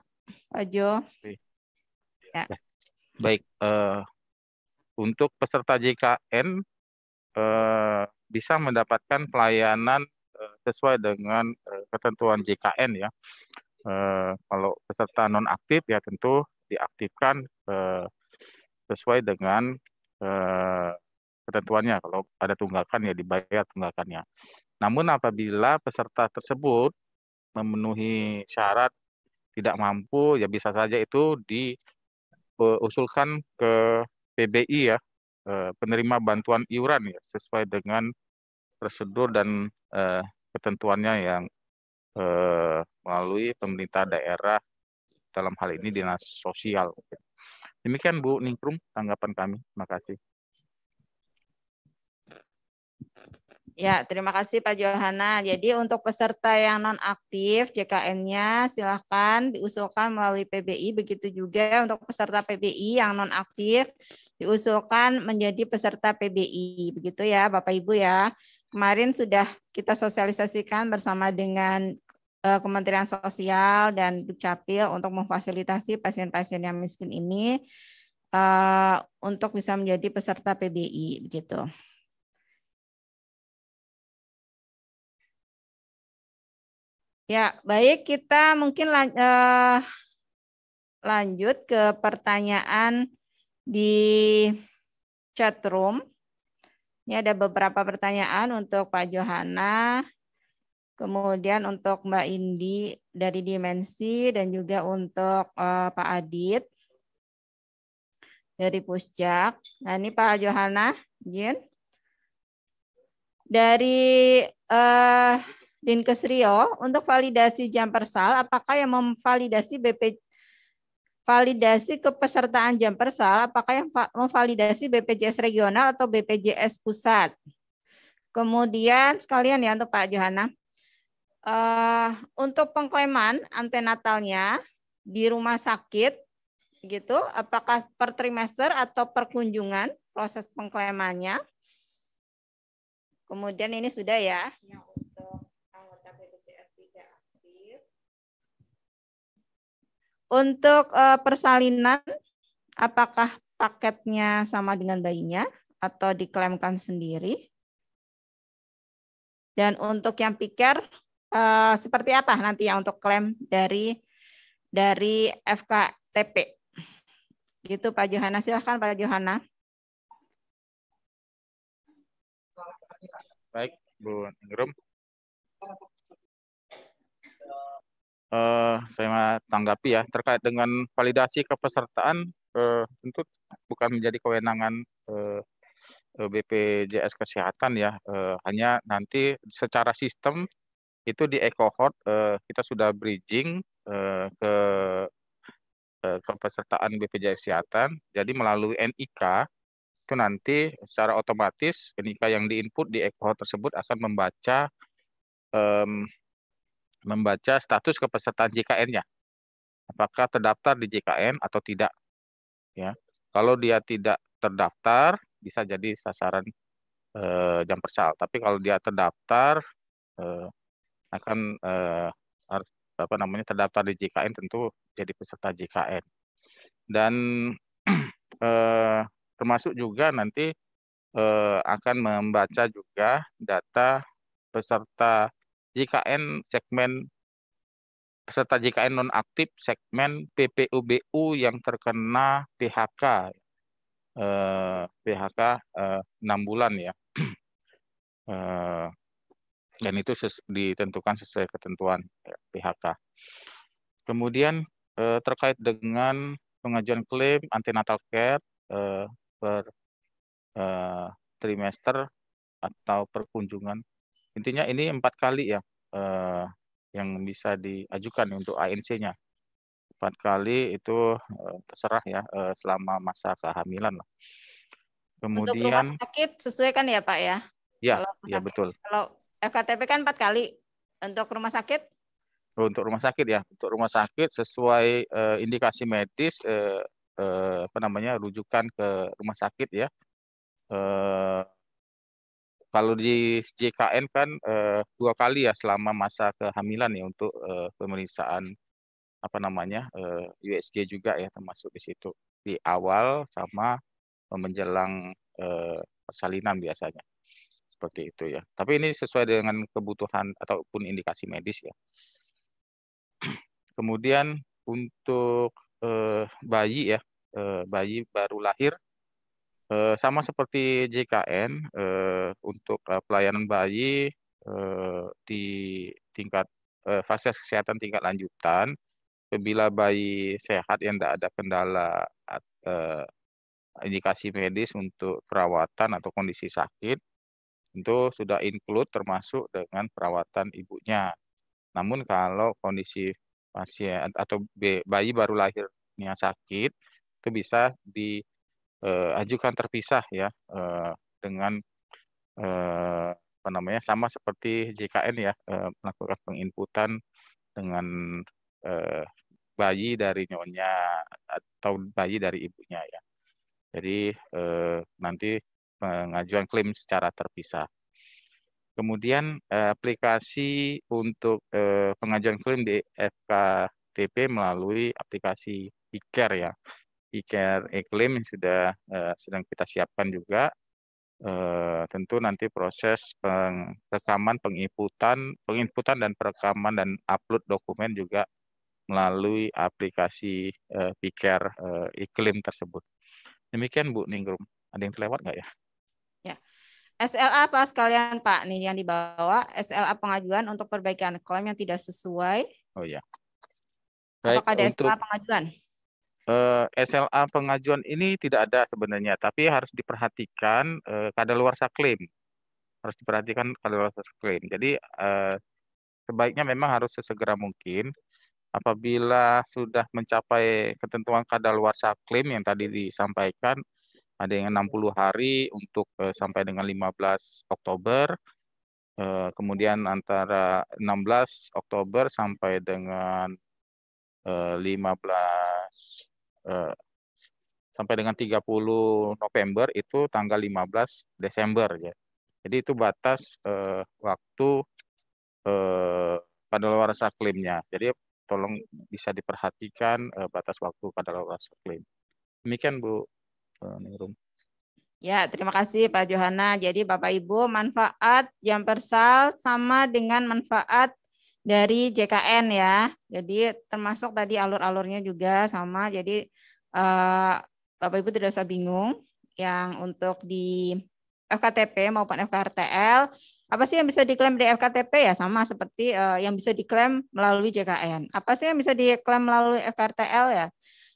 Ajo. Ya. Baik, uh, untuk peserta JKN uh, eh, bisa mendapatkan pelayanan sesuai dengan eh, ketentuan JKN ya. Eh, kalau peserta non aktif ya tentu diaktifkan eh, sesuai dengan ketentuannya. Kalau ada tunggakan ya dibayar tunggakannya. Namun apabila peserta tersebut memenuhi syarat tidak mampu ya bisa saja itu diusulkan ke PBI ya penerima bantuan iuran ya sesuai dengan prosedur dan eh, ketentuannya yang eh, melalui pemerintah daerah dalam hal ini dinas sosial. Demikian Bu Ningrum tanggapan kami. Terima kasih. Ya, terima kasih Pak Johana. Jadi untuk peserta yang nonaktif JKN-nya silahkan diusulkan melalui PBI. Begitu juga untuk peserta PBI yang nonaktif diusulkan menjadi peserta PBI. Begitu ya Bapak Ibu ya kemarin sudah kita sosialisasikan bersama dengan eh, Kementerian Sosial dan Dukcapil untuk memfasilitasi pasien-pasien yang miskin ini uh, untuk bisa menjadi peserta PBI begitu. Ya, baik kita mungkin lan, uh, lanjut ke pertanyaan di chat room. Ini ada beberapa pertanyaan untuk Pak Johana, kemudian untuk Mbak Indi dari Dimensi, dan juga untuk uh, Pak Adit dari Pusjak. Nah ini Pak Johana, Jin. Dari uh, eh, Dinkes Rio, untuk validasi jam persal, apakah yang memvalidasi BPJ validasi kepesertaan jam persal, apakah yang memvalidasi BPJS regional atau BPJS pusat. Kemudian sekalian ya untuk Pak Johana, uh, eh, untuk pengklaiman antenatalnya di rumah sakit, gitu, apakah per trimester atau per kunjungan proses pengklaimannya? Kemudian ini sudah ya Untuk uh, persalinan, apakah paketnya sama dengan bayinya atau diklaimkan sendiri? Dan untuk yang pikir, uh, seperti apa nanti ya untuk klaim dari dari FKTP? Gitu Pak Johana, silahkan Pak Johana. Baik, Bu Ingrum uh, saya tanggapi ya terkait dengan validasi kepesertaan uh, tentu bukan menjadi kewenangan uh, eh, BPJS Kesehatan ya uh, hanya nanti secara sistem itu di ekohort uh, kita sudah bridging uh, ke kepesertaan BPJS Kesehatan jadi melalui NIK itu nanti secara otomatis NIK yang diinput di ekohort tersebut akan membaca membaca status kepesertaan JKN-nya. Apakah terdaftar di JKN atau tidak. Ya. Kalau dia tidak terdaftar, bisa jadi sasaran eh, jam persal. Tapi kalau dia terdaftar, eh, akan eh, apa namanya terdaftar di JKN tentu jadi peserta JKN. Dan eh, termasuk juga nanti eh, akan membaca juga data peserta JKN segmen serta JKN non aktif segmen PPUBU yang terkena PHK eh, PHK eh, enam 6 bulan ya eh, dan itu ses ditentukan sesuai ketentuan ya, PHK. Kemudian eh, terkait dengan pengajuan klaim antenatal care eh, per eh, trimester atau perkunjungan Intinya ini empat kali ya eh, yang bisa diajukan untuk ANC-nya. Empat kali itu eh, terserah ya eh, selama masa kehamilan lah. Kemudian untuk rumah sakit sesuai kan ya Pak ya? Ya, ya sakit, betul. Kalau FKTP kan empat kali untuk rumah sakit? Oh, untuk rumah sakit ya, untuk rumah sakit sesuai eh, indikasi medis eh, eh, apa namanya rujukan ke rumah sakit ya eh, kalau di JKN kan eh, dua kali ya selama masa kehamilan ya untuk eh, pemeriksaan apa namanya eh, USG juga ya termasuk di situ di awal sama eh, menjelang eh, persalinan biasanya seperti itu ya. Tapi ini sesuai dengan kebutuhan ataupun indikasi medis ya. Kemudian untuk eh, bayi ya, eh, bayi baru lahir Eh, sama seperti JKN eh, untuk eh, pelayanan bayi eh, di tingkat eh, fasilitas kesehatan tingkat lanjutan, bila bayi sehat yang tidak ada kendala eh, indikasi medis untuk perawatan atau kondisi sakit, itu sudah include termasuk dengan perawatan ibunya. Namun kalau kondisi pasien atau bayi baru lahirnya sakit, itu bisa di uh, ajukan terpisah ya uh, dengan uh, apa namanya sama seperti JKN ya uh, melakukan penginputan dengan uh, bayi dari nyonya atau bayi dari ibunya ya. Jadi uh, nanti pengajuan klaim secara terpisah. Kemudian aplikasi untuk pengajuan klaim di FKTP melalui aplikasi e ya e-care iklim yang sudah uh, sedang kita siapkan juga uh, tentu nanti proses peng, rekaman penginputan penginputan dan perekaman dan upload dokumen juga melalui aplikasi uh, Iklim uh, iklim tersebut demikian Bu Ningrum ada yang terlewat nggak ya? Ya SLA apa sekalian Pak nih yang dibawa SLA pengajuan untuk perbaikan klaim yang tidak sesuai. Oh ya. Baik, Apakah ada untuk... SLA pengajuan? eh, SLA pengajuan ini tidak ada sebenarnya, tapi harus diperhatikan eh, kadaluarsa klaim. Harus diperhatikan kadaluarsa klaim. Jadi eh, sebaiknya memang harus sesegera mungkin apabila sudah mencapai ketentuan kadaluarsa klaim yang tadi disampaikan ada yang 60 hari untuk eh, sampai dengan 15 Oktober eh, kemudian antara 16 Oktober sampai dengan eh, lima 15 Eh, sampai dengan 30 November itu tanggal 15 Desember ya. Jadi itu batas eh, waktu eh, pada luar klaimnya. Jadi tolong bisa diperhatikan eh, batas waktu pada luar klaim. Demikian Bu eh, Ya, terima kasih Pak Johana. Jadi Bapak Ibu, manfaat jam persal sama dengan manfaat dari JKN ya. Jadi termasuk tadi alur-alurnya juga sama. Jadi eh, Bapak Ibu tidak usah bingung yang untuk di FKTP maupun FKRTL apa sih yang bisa diklaim di FKTP ya sama seperti uh, yang bisa diklaim melalui JKN. Apa sih yang bisa diklaim melalui FKRTL ya?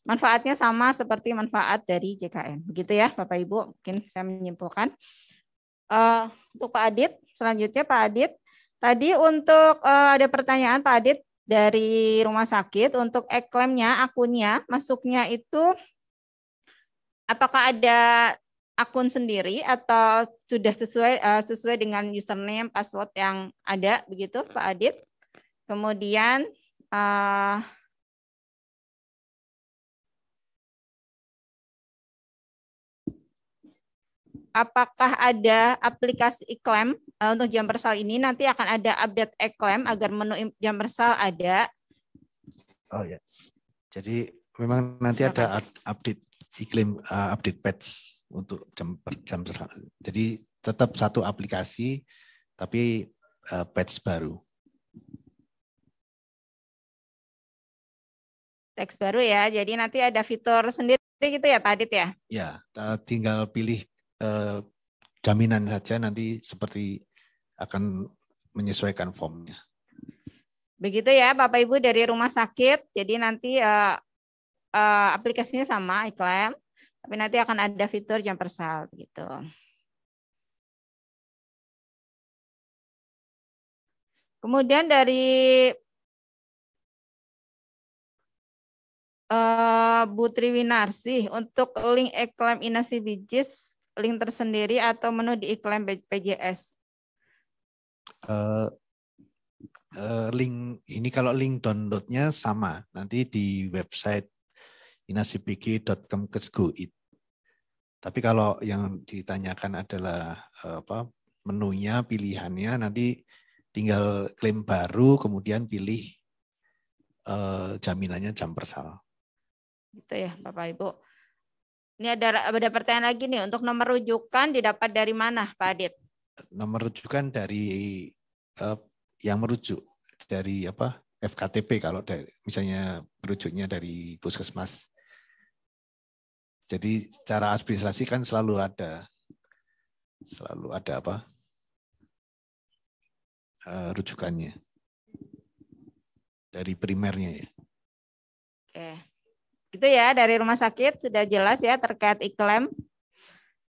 Manfaatnya sama seperti manfaat dari JKN. Begitu ya Bapak Ibu, mungkin saya menyimpulkan. Uh, untuk Pak Adit, selanjutnya Pak Adit, Tadi untuk uh, ada pertanyaan Pak Adit dari rumah sakit untuk eklemnya akunnya masuknya itu apakah ada akun sendiri atau sudah sesuai uh, sesuai dengan username password yang ada begitu Pak Adit. Kemudian uh, apakah ada aplikasi iklim Eh, untuk jam persal ini nanti akan ada update eklem agar menu jam persal ada. Oh ya. Jadi memang nanti Siapa? ada update iklim uh, update patch untuk jam per jam jadi tetap satu aplikasi tapi uh, eh, patch baru teks baru ya jadi nanti ada fitur sendiri gitu ya Pak Adit ya ya tinggal pilih uh, jaminan saja nanti seperti akan menyesuaikan formnya. Begitu ya Bapak Ibu dari rumah sakit. Jadi nanti uh, uh, aplikasinya sama iklaim, tapi nanti akan ada fitur jam persal gitu. Kemudian dari uh, eh, Butri Winarsi untuk link iklan inasi bijis, link tersendiri atau menu di iklan PJS uh, link ini kalau link downloadnya sama nanti di website inasipiki.com Tapi kalau yang ditanyakan adalah eh, apa menunya, pilihannya nanti tinggal klaim baru kemudian pilih uh, jaminannya jam persal. Itu ya, Bapak Ibu. Ini ada ada pertanyaan lagi nih untuk nomor rujukan didapat dari mana, Pak Adit? nomor rujukan dari uh, yang merujuk dari apa FKTP kalau dari, misalnya merujuknya dari puskesmas. Jadi secara administrasi kan selalu ada selalu ada apa uh, rujukannya dari primernya ya. Oke. itu ya dari rumah sakit sudah jelas ya terkait iklim.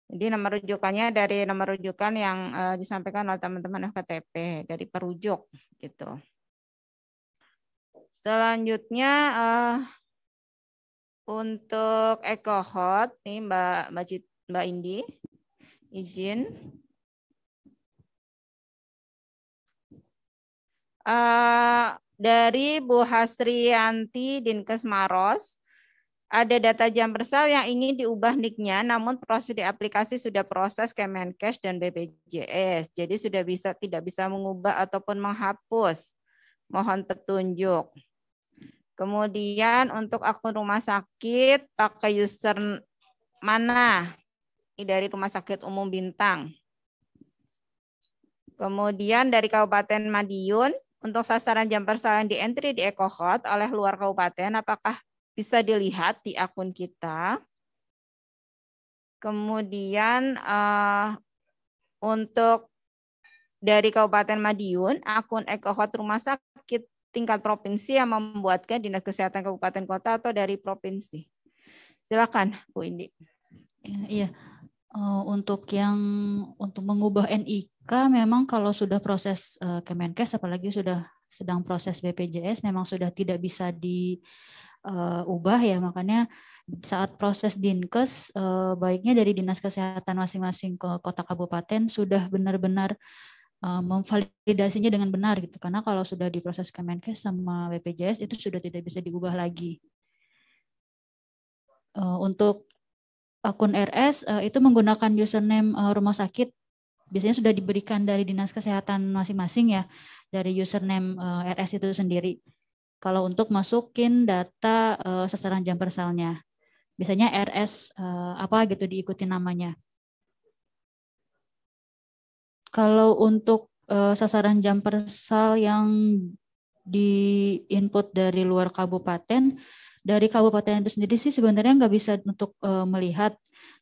Jadi nomor rujukannya dari nomor rujukan yang uh, disampaikan oleh teman-teman FKTP dari perujuk gitu. Selanjutnya uh, untuk Hot nih Mbak Mbak, Mbak Indi izin uh, dari Bu Hasrianti Dinkes Maros ada data jam persel yang ingin diubah nicknya, namun proses di aplikasi sudah proses Kemenkes dan BPJS, jadi sudah bisa tidak bisa mengubah ataupun menghapus. Mohon petunjuk. Kemudian untuk akun rumah sakit pakai user mana? Ini dari rumah sakit umum Bintang. Kemudian dari Kabupaten Madiun untuk sasaran jam persel yang di entry di EcoHot oleh luar kabupaten, apakah bisa dilihat di akun kita. Kemudian uh, untuk dari Kabupaten Madiun, akun Ekohot Rumah Sakit tingkat provinsi yang membuatkan Dinas Kesehatan Kabupaten Kota atau dari provinsi. Silakan Bu Indi. Iya. Eh, untuk yang untuk mengubah NIK memang kalau sudah proses eh, Kemenkes apalagi sudah sedang proses BPJS memang sudah tidak bisa di uh, ubah ya makanya saat proses dinkes uh, baiknya dari dinas kesehatan masing-masing ke kota kabupaten sudah benar-benar uh, memvalidasinya dengan benar gitu karena kalau sudah diproses Kemenkes sama BPJS itu sudah tidak bisa diubah lagi uh, untuk akun RS uh, itu menggunakan username uh, rumah sakit biasanya sudah diberikan dari dinas kesehatan masing-masing ya dari username uh, RS itu sendiri kalau untuk masukin data uh, sasaran jam persalnya, Biasanya RS uh, eh, apa gitu diikuti namanya. Kalau untuk uh, sasaran jam persal yang di input dari luar kabupaten, dari kabupaten itu sendiri sih sebenarnya nggak bisa untuk uh, melihat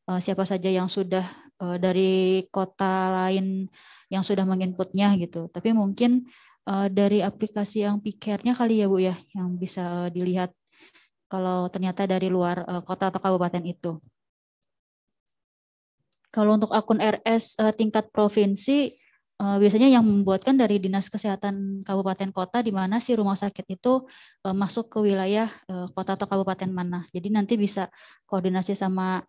uh, siapa saja yang sudah uh, dari kota lain yang sudah menginputnya gitu. Tapi mungkin uh, dari aplikasi yang pikirnya kali ya Bu ya yang bisa eh, dilihat kalau ternyata dari luar uh, kota atau kabupaten itu. Kalau untuk akun RS uh, tingkat provinsi uh, biasanya yang membuatkan dari dinas kesehatan kabupaten kota di mana si rumah sakit itu uh, masuk ke wilayah uh, kota atau kabupaten mana. Jadi nanti bisa koordinasi sama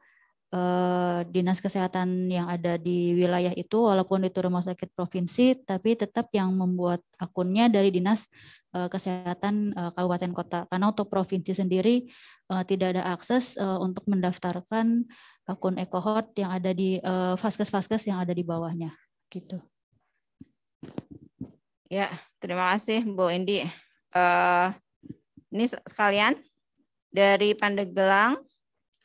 Eh, dinas kesehatan yang ada di wilayah itu walaupun itu rumah sakit provinsi tapi tetap yang membuat akunnya dari dinas eh, kesehatan eh, kabupaten kota karena untuk provinsi sendiri tidak ada akses untuk mendaftarkan akun ekohort yang ada di faskes-faskes yang ada di bawahnya gitu. Ya, terima kasih Bu Indi. Uh, ini sekalian dari Pandeglang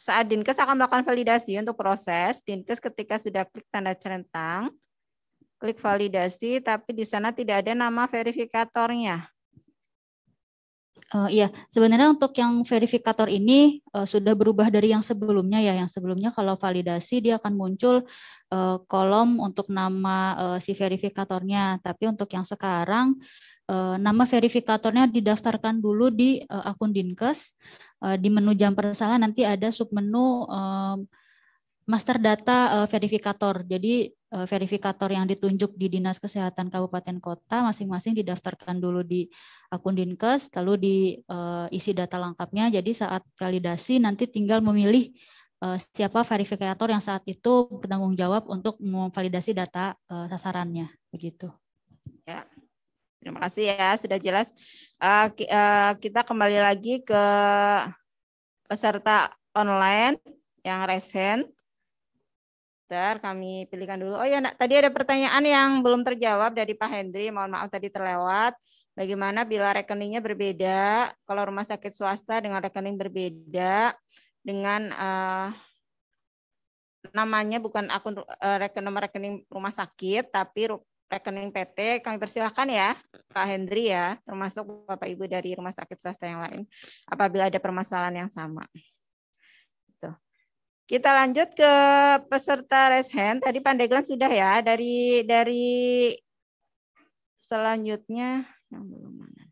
saat Dinkes akan melakukan validasi untuk proses, Dinkes ketika sudah klik tanda centang, klik validasi, tapi di sana tidak ada nama verifikatornya. Uh, iya, sebenarnya untuk yang verifikator ini uh, sudah berubah dari yang sebelumnya ya. Yang sebelumnya kalau validasi dia akan muncul uh, kolom untuk nama uh, si verifikatornya. Tapi untuk yang sekarang uh, nama verifikatornya didaftarkan dulu di uh, akun Dinkes. Eh, di menu jam persalahan nanti ada submenu menu master data eh, verifikator. Jadi eh, verifikator yang ditunjuk di Dinas Kesehatan Kabupaten Kota masing-masing didaftarkan dulu di akun Dinkes, lalu diisi data lengkapnya. Jadi saat validasi nanti tinggal memilih siapa verifikator yang saat itu bertanggung jawab untuk memvalidasi data sasarannya, begitu. Terima kasih ya, sudah jelas. Eh, eh, kita kembali lagi ke peserta online yang resen. Kita Bentar, kami pilihkan dulu. Oh ya, nak, tadi ada pertanyaan yang belum terjawab dari Pak Hendri. Mohon maaf tadi terlewat. Bagaimana bila rekeningnya berbeda? Kalau rumah sakit swasta dengan rekening berbeda dengan uh, namanya bukan akun uh, rekening nomor rekening rumah sakit, tapi rekening PT. Kami persilahkan ya Pak Hendri ya, termasuk Bapak Ibu dari rumah sakit swasta yang lain, apabila ada permasalahan yang sama. Gitu. Kita lanjut ke peserta raise Tadi Pandeglang sudah ya dari dari selanjutnya yang belum mana.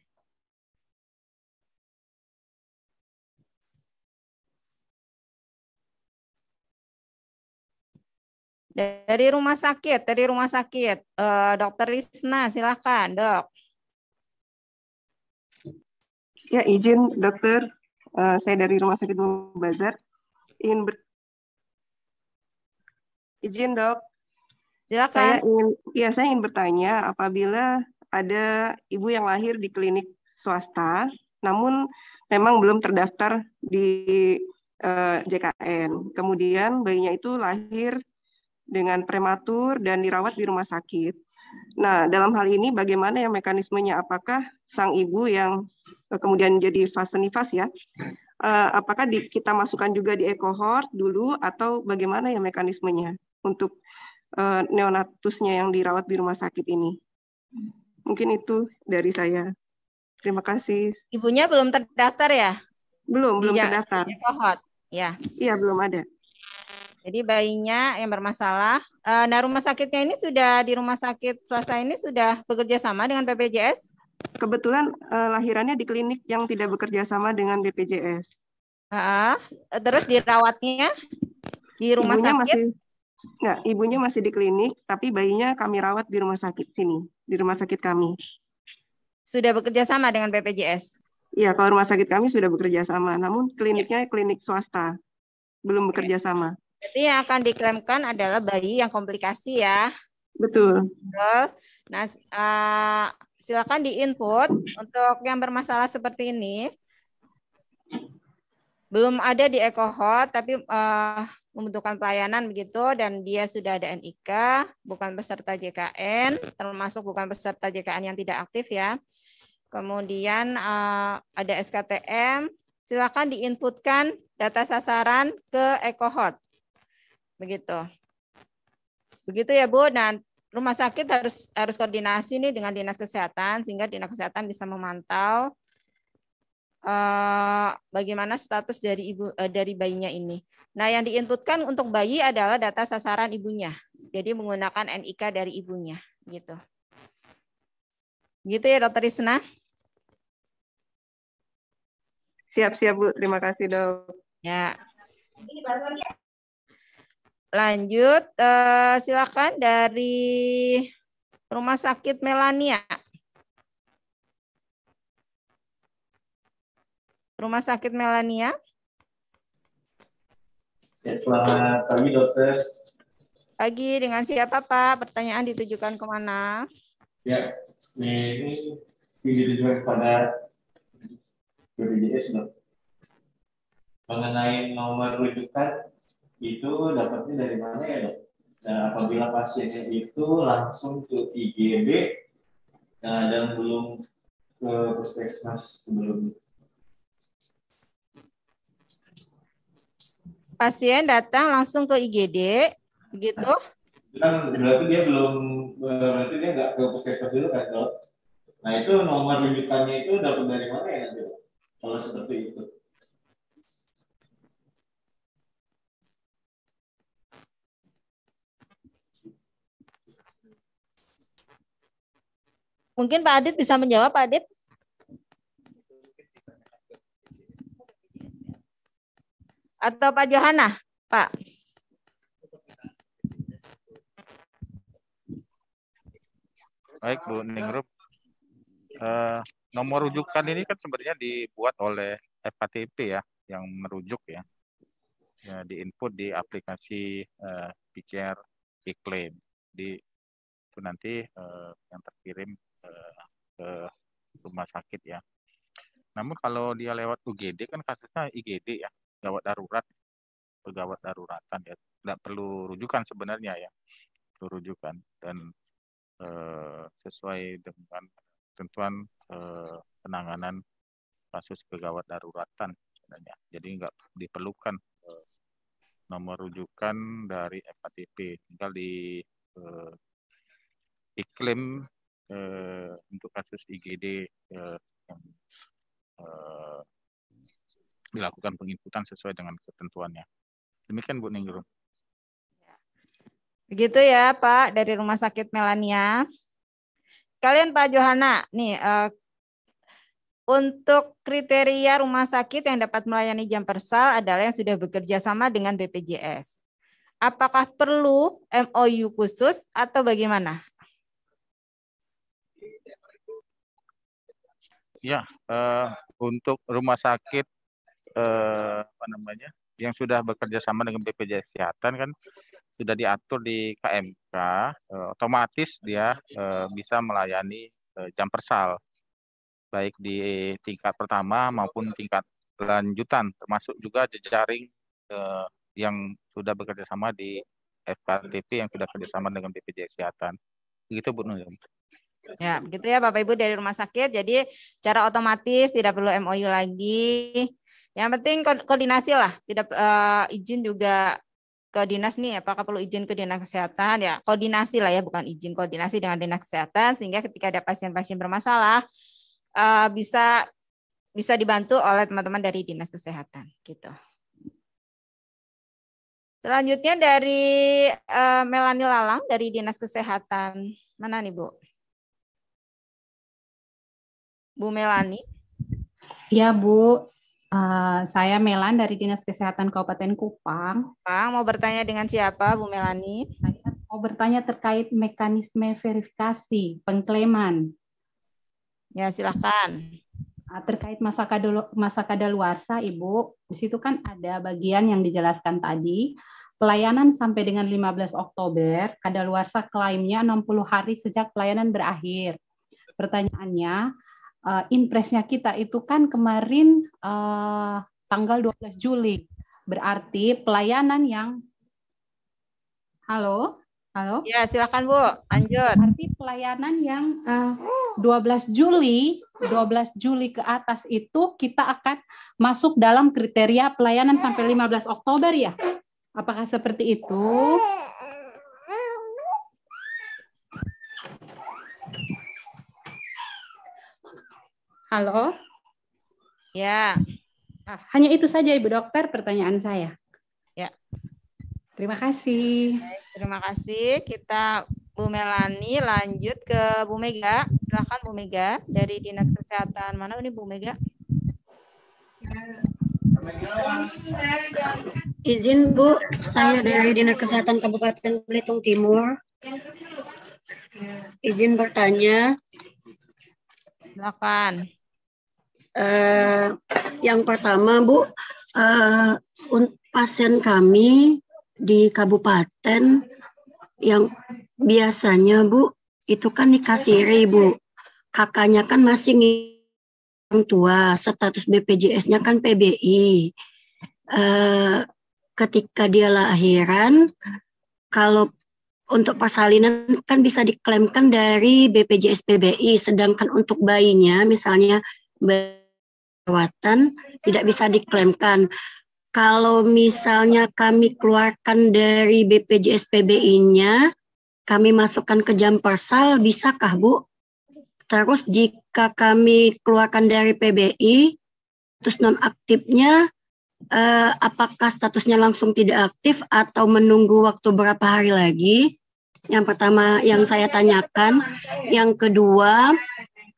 Dari rumah sakit, dari rumah sakit, eh, Dokter Risna, silakan, dok. Ya, izin dokter, eh, saya dari rumah sakit Bazar. Ingin ber... Izin dok. Silakan. Saya ingin, ya saya ingin bertanya apabila ada ibu yang lahir di klinik swasta, namun memang belum terdaftar di eh, JKN. Kemudian bayinya itu lahir dengan prematur dan dirawat di rumah sakit. Nah, dalam hal ini bagaimana yang mekanismenya? Apakah sang ibu yang eh, kemudian jadi fase nifas ya, eh, apakah di, kita masukkan juga di ekohort dulu atau bagaimana ya mekanismenya untuk eh, neonatusnya yang dirawat di rumah sakit ini? Mungkin itu dari saya. Terima kasih. Ibunya belum terdaftar ya? Belum, belum terdaftar. ekohort, ya. Iya, belum ada. Jadi bayinya yang bermasalah. Eh, nah rumah sakitnya ini sudah di rumah sakit swasta ini sudah bekerja sama dengan BPJS? Kebetulan uh, lahirannya di klinik yang tidak bekerja sama dengan BPJS. Uh, terus dirawatnya di rumah ibunya sakit? Masih, enggak, ibunya masih di klinik, tapi bayinya kami rawat di rumah sakit sini, di rumah sakit kami. Sudah bekerja sama dengan BPJS? Iya, kalau rumah sakit kami sudah bekerja sama, namun kliniknya klinik swasta belum bekerja sama. Jadi yang akan diklaimkan adalah bayi yang komplikasi ya. Betul. Betul. Nah, uh, silakan diinput untuk yang bermasalah seperti ini. Belum ada di EcoHot tapi uh, membutuhkan pelayanan begitu dan dia sudah ada NIK, bukan peserta JKN, termasuk bukan peserta JKN yang tidak aktif ya. Kemudian uh, ada SKTM, silakan diinputkan data sasaran ke EcoHot. Begitu. Begitu ya Bu. Dan rumah sakit harus harus koordinasi nih dengan dinas kesehatan sehingga dinas kesehatan bisa memantau uh, bagaimana status dari ibu uh, dari bayinya ini. Nah, yang diinputkan untuk bayi adalah data sasaran ibunya. Jadi menggunakan NIK dari ibunya, gitu. Gitu ya, Dokter Isna. Siap-siap, Bu. Terima kasih, Dok. Ya. Lanjut, uh, silakan dari Rumah Sakit Melania. Rumah Sakit Melania. Ya, selamat pagi dokter. Pagi, dengan siapa Pak? Pertanyaan ditujukan kemana? Ya, ini ditujukan kepada BPJS dok. Mengenai nomor rujukan itu dapatnya dari mana ya dok? Nah, apabila pasiennya itu langsung ke IGD nah, dan belum ke puskesmas sebelumnya. Pasien datang langsung ke IGD, begitu? Kan berarti dia belum berarti dia nggak ke puskesmas dulu kan dok? Nah itu nomor rujukannya itu dapat dari mana ya dok? Kalau seperti itu. Mungkin Pak Adit bisa menjawab, Pak Adit. Atau Pak Johana, Pak. Baik, Bu Ningrup. Uh, nomor rujukan ini kan sebenarnya dibuat oleh FKTP ya, yang merujuk ya. ya di input di aplikasi uh, eh, PCR iklim. claim Di itu nanti uh, yang terkirim ke eh, eh, rumah sakit ya. Namun kalau dia lewat UGD kan kasusnya IGD ya, gawat darurat, gawat daruratan ya, tidak perlu rujukan sebenarnya ya, perlu rujukan dan e, sesuai dengan ketentuan e, penanganan kasus kegawat daruratan sebenarnya. Jadi nggak diperlukan e, nomor rujukan dari FATP, tinggal di e, iklim uh, untuk kasus IGD uh, eh, yang uh, dilakukan penginputan sesuai dengan ketentuannya. Demikian Bu Ningrum. Ya. Begitu ya Pak dari Rumah Sakit Melania. Kalian Pak Johana, nih uh, untuk kriteria rumah sakit yang dapat melayani jam persal adalah yang sudah bekerja sama dengan BPJS. Apakah perlu MOU khusus atau bagaimana? Ya, uh, untuk rumah sakit uh, apa namanya yang sudah bekerja sama dengan BPJS Kesehatan kan sudah diatur di KMK, uh, eh, otomatis dia uh, bisa melayani uh, jam persal baik di tingkat pertama maupun tingkat lanjutan, termasuk juga jejaring uh, yang sudah bekerja sama di FKTP yang sudah kerjasama dengan BPJS Kesehatan. Begitu Bu nur. Ya, begitu ya Bapak Ibu dari rumah sakit. Jadi cara otomatis tidak perlu MOU lagi. Yang penting ko koordinasi lah, tidak uh, izin juga ke dinas nih apakah perlu izin ke dinas kesehatan ya koordinasi lah ya bukan izin koordinasi dengan dinas kesehatan sehingga ketika ada pasien-pasien bermasalah uh, bisa bisa dibantu oleh teman-teman dari dinas kesehatan gitu. Selanjutnya dari uh, eh, Melani Lalang dari dinas kesehatan mana nih Bu? Bu Melani. Ya, Bu. Uh, saya Melan dari Dinas Kesehatan Kabupaten Kupang. Kupang mau bertanya dengan siapa, Bu Melani? Saya mau bertanya terkait mekanisme verifikasi pengklaiman. Ya, silahkan. Uh, eh, terkait masa kadal masa kadaluarsa, Ibu, di situ kan ada bagian yang dijelaskan tadi. Pelayanan sampai dengan 15 Oktober, kadaluarsa klaimnya 60 hari sejak pelayanan berakhir. Pertanyaannya, uh, eh, impresnya kita itu kan kemarin uh, tanggal 12 Juli. Berarti pelayanan yang Halo? Halo? Ya, silakan Bu. Lanjut. Berarti pelayanan yang uh, eh, 12 Juli, 12 Juli ke atas itu kita akan masuk dalam kriteria pelayanan sampai 15 Oktober ya. Apakah seperti itu? Halo? Ya. Ah, hanya itu saja Ibu Dokter pertanyaan saya. Ya. Terima kasih. Baik, terima kasih. Kita Bu Melani lanjut ke Bu Mega. Silahkan Bu Mega dari Dinas Kesehatan. Mana ini Bu Mega? Izin Bu, saya dari Dinas Kesehatan Kabupaten Belitung Timur. Izin bertanya. Silakan uh, yang pertama Bu, uh, pasien kami di kabupaten yang biasanya Bu itu kan dikasih ribu Kakaknya kan masih orang tua, status BPJS-nya kan PBI. Uh, eh, ketika dia lahiran, kalau untuk persalinan kan bisa diklaimkan dari BPJS PBI, sedangkan untuk bayinya misalnya bayi kelewatan tidak bisa diklaimkan. Kalau misalnya kami keluarkan dari BPJS PBI-nya, kami masukkan ke jam persal, bisakah Bu? Terus jika kami keluarkan dari PBI, terus nonaktifnya, eh, apakah statusnya langsung tidak aktif atau menunggu waktu berapa hari lagi? Yang pertama yang saya tanyakan, yang kedua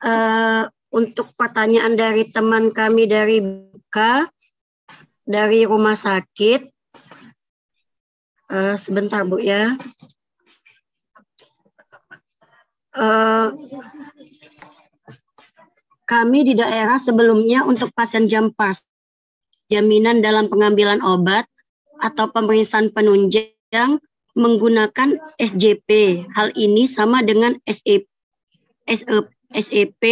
eh, untuk pertanyaan dari teman kami dari Buka, dari rumah sakit. Uh, sebentar Bu ya. Uh, kami di daerah sebelumnya untuk pasien jam pas jaminan dalam pengambilan obat atau pemeriksaan penunjang menggunakan SJP. Hal ini sama dengan SEP, SEP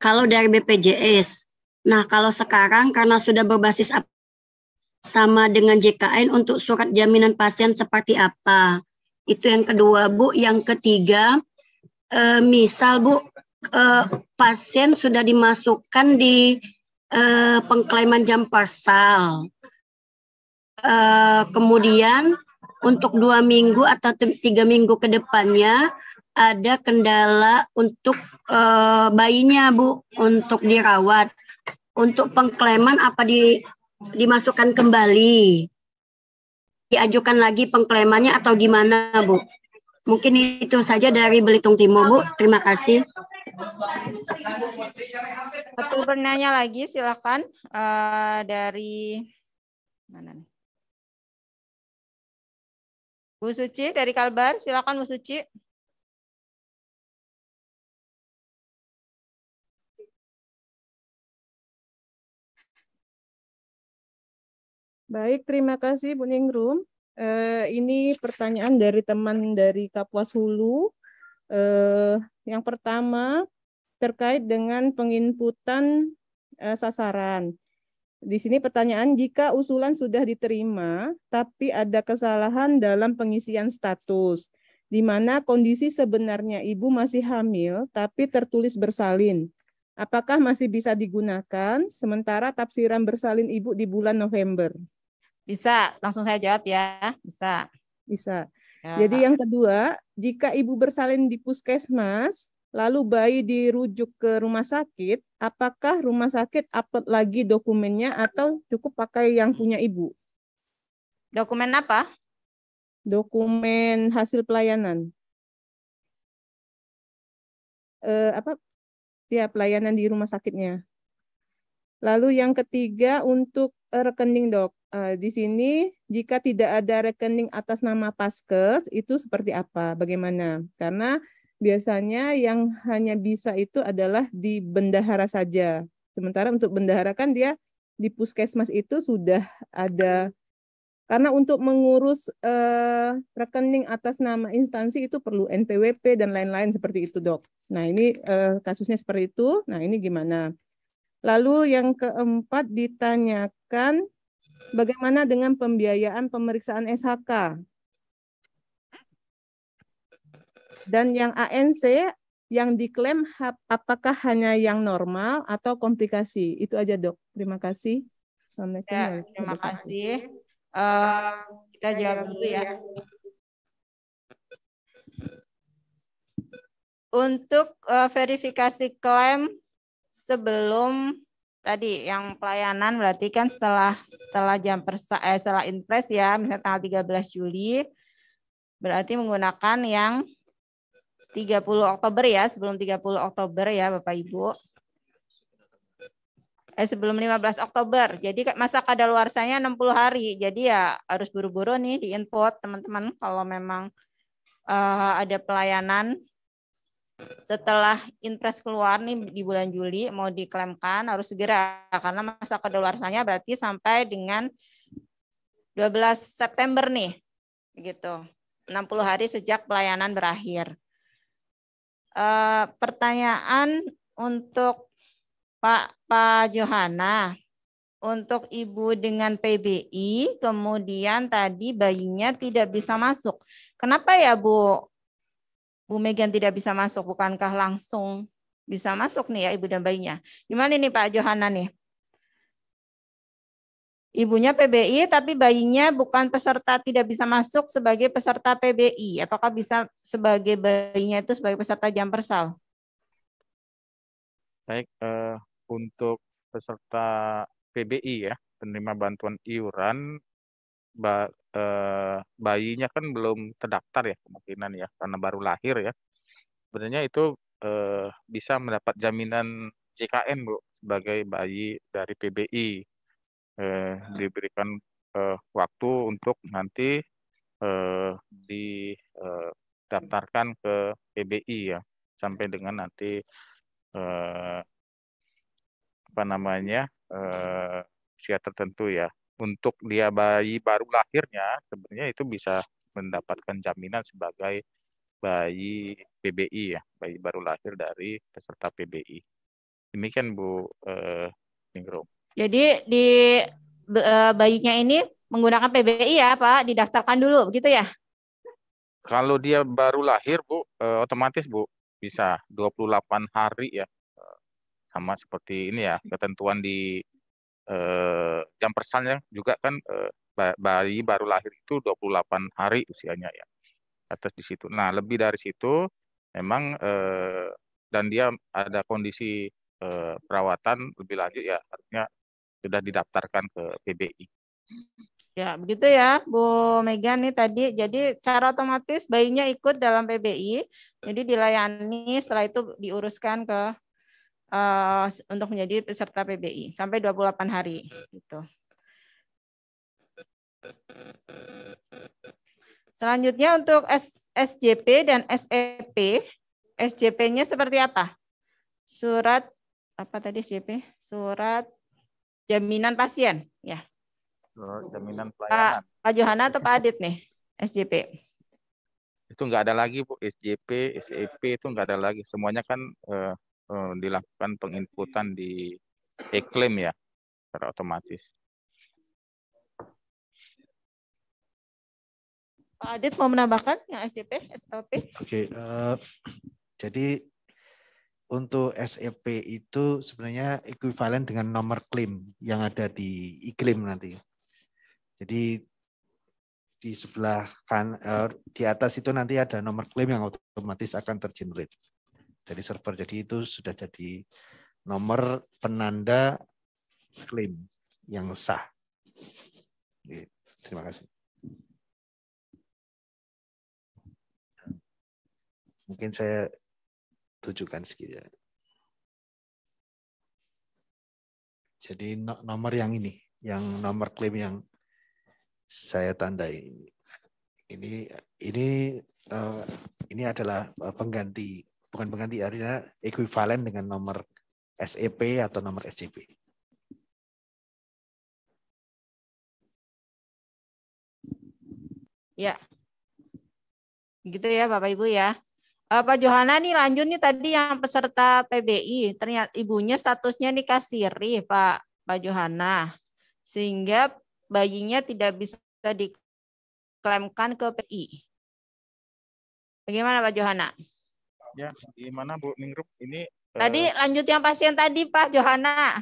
kalau dari BPJS. Nah, kalau sekarang karena sudah berbasis sama dengan JKN untuk surat jaminan pasien seperti apa. Itu yang kedua, Bu. Yang ketiga, e, misal Bu, e, pasien sudah dimasukkan di e, eh, pengklaiman jam parsal. E, kemudian untuk dua minggu atau tiga minggu ke depannya, ada kendala untuk uh, bayinya Bu untuk dirawat. Untuk pengkleman apa di dimasukkan kembali? Diajukan lagi pengklaimannya atau gimana Bu? Mungkin itu saja dari Belitung Timur Bu. Terima kasih. Satu penanya lagi silakan uh, dari mana nih? Bu Suci dari Kalbar, silakan Bu Suci. Baik, terima kasih Bu Ningrum. Eh, ini pertanyaan dari teman dari Kapuas Hulu. Eh, yang pertama terkait dengan penginputan eh, sasaran. Di sini pertanyaan jika usulan sudah diterima tapi ada kesalahan dalam pengisian status di mana kondisi sebenarnya ibu masih hamil tapi tertulis bersalin. Apakah masih bisa digunakan sementara tafsiran bersalin ibu di bulan November? Bisa, langsung saya jawab ya. Bisa. Bisa. Ya. Jadi yang kedua, jika ibu bersalin di puskesmas, lalu bayi dirujuk ke rumah sakit, apakah rumah sakit upload lagi dokumennya atau cukup pakai yang punya ibu? Dokumen apa? Dokumen hasil pelayanan. Eh, apa? Ya, pelayanan di rumah sakitnya. Lalu yang ketiga untuk Eh, rekening dok. Eh, di sini jika tidak ada rekening atas nama paskes itu seperti apa? Bagaimana? Karena biasanya yang hanya bisa itu adalah di bendahara saja. Sementara untuk bendahara kan dia di puskesmas itu sudah ada karena untuk mengurus uh, rekening atas nama instansi itu perlu NPWP dan lain-lain seperti itu, Dok. Nah, ini uh, kasusnya seperti itu. Nah, ini gimana? Lalu yang keempat ditanyakan bagaimana dengan pembiayaan pemeriksaan SHK. Dan yang ANC yang diklaim apakah hanya yang normal atau komplikasi? Itu aja dok. Terima kasih. Ya, terima kasih. Uh, kita jawab dulu ya. Untuk uh, verifikasi klaim sebelum tadi yang pelayanan berarti kan setelah setelah jam persa eh, setelah impres ya misalnya tanggal 13 Juli berarti menggunakan yang 30 Oktober ya sebelum 30 Oktober ya Bapak Ibu eh sebelum 15 Oktober jadi masa kadaluarsanya 60 hari jadi ya harus buru-buru nih di input teman-teman kalau memang uh, ada pelayanan setelah impres keluar nih di bulan Juli mau diklaimkan harus segera karena masa kedaluarsanya berarti sampai dengan 12 September nih. gitu 60 hari sejak pelayanan berakhir. E, pertanyaan untuk Pak Pak Johana untuk ibu dengan PBI kemudian tadi bayinya tidak bisa masuk. Kenapa ya Bu Bu Megan tidak bisa masuk, bukankah langsung bisa masuk nih ya ibu dan bayinya? Gimana nih Pak Johana nih? Ibunya PBI tapi bayinya bukan peserta tidak bisa masuk sebagai peserta PBI. Apakah bisa sebagai bayinya itu sebagai peserta jam persal? Baik, uh, untuk peserta PBI ya, penerima bantuan iuran ba e, bayinya kan belum terdaftar ya kemungkinan ya, karena baru lahir ya. Sebenarnya itu, e, bisa mendapat jaminan JKN, Bu, sebagai bayi dari PBI. e, eh, hmm. diberikan, e, waktu untuk nanti, e, di e, ke PBI ya, sampai dengan nanti, eee apa namanya, usia tertentu ya untuk dia bayi baru lahirnya sebenarnya itu bisa mendapatkan jaminan sebagai bayi PBI ya, bayi baru lahir dari peserta PBI. Demikian Bu eh, Ningrum. Jadi di eh, bayinya ini menggunakan PBI ya Pak, didaftarkan dulu begitu ya? Kalau dia baru lahir Bu, eh, otomatis Bu bisa 28 hari ya. Eh, sama seperti ini ya, ketentuan di eh, yang juga kan eh, bayi baru lahir itu 28 hari usianya ya atas di situ. Nah lebih dari situ memang eh, dan dia ada kondisi eh, perawatan lebih lanjut ya artinya sudah didaftarkan ke PBI. Ya begitu ya Bu Mega nih tadi. Jadi cara otomatis bayinya ikut dalam PBI. Jadi dilayani setelah itu diuruskan ke uh, untuk menjadi peserta PBI sampai 28 hari gitu. Selanjutnya untuk S SJP dan SEP, SJP-nya seperti apa? Surat apa tadi SJP? Surat jaminan pasien, ya. Surat jaminan pelayanan. Pak, Pak Johana atau Pak Adit nih, SJP? Itu nggak ada lagi Bu, SJP, SEP itu nggak ada lagi. Semuanya kan eh, uh, dilakukan penginputan di iklim ya secara otomatis. Pak Adit mau menambahkan yang SDP, SLP? Oke, okay, uh, eh, jadi untuk SLP e itu sebenarnya ekuivalen dengan nomor klaim yang ada di iklim nanti. Jadi di sebelah kan uh, di atas itu nanti ada nomor klaim yang otomatis akan tergenerate. Jadi server. Jadi itu sudah jadi nomor penanda klaim yang sah. Terima kasih. Mungkin saya tunjukkan sedikit ya. Jadi nomor yang ini, yang nomor klaim yang saya tandai. Ini ini eh, ini adalah eh, pengganti bukan pengganti artinya ekuivalen dengan nomor SEP atau nomor SCP. Ya. Gitu ya Bapak Ibu ya. Eh, Pak Johana nih lanjut nih tadi yang peserta PBI, ternyata ibunya statusnya nih kasiri Pak Pak Johana. Sehingga bayinya tidak bisa diklaimkan ke PI. Bagaimana Pak Johana? Ya, di mana Bu Ningrum ini? Tadi uh, lanjut yang pasien tadi Pak Johana.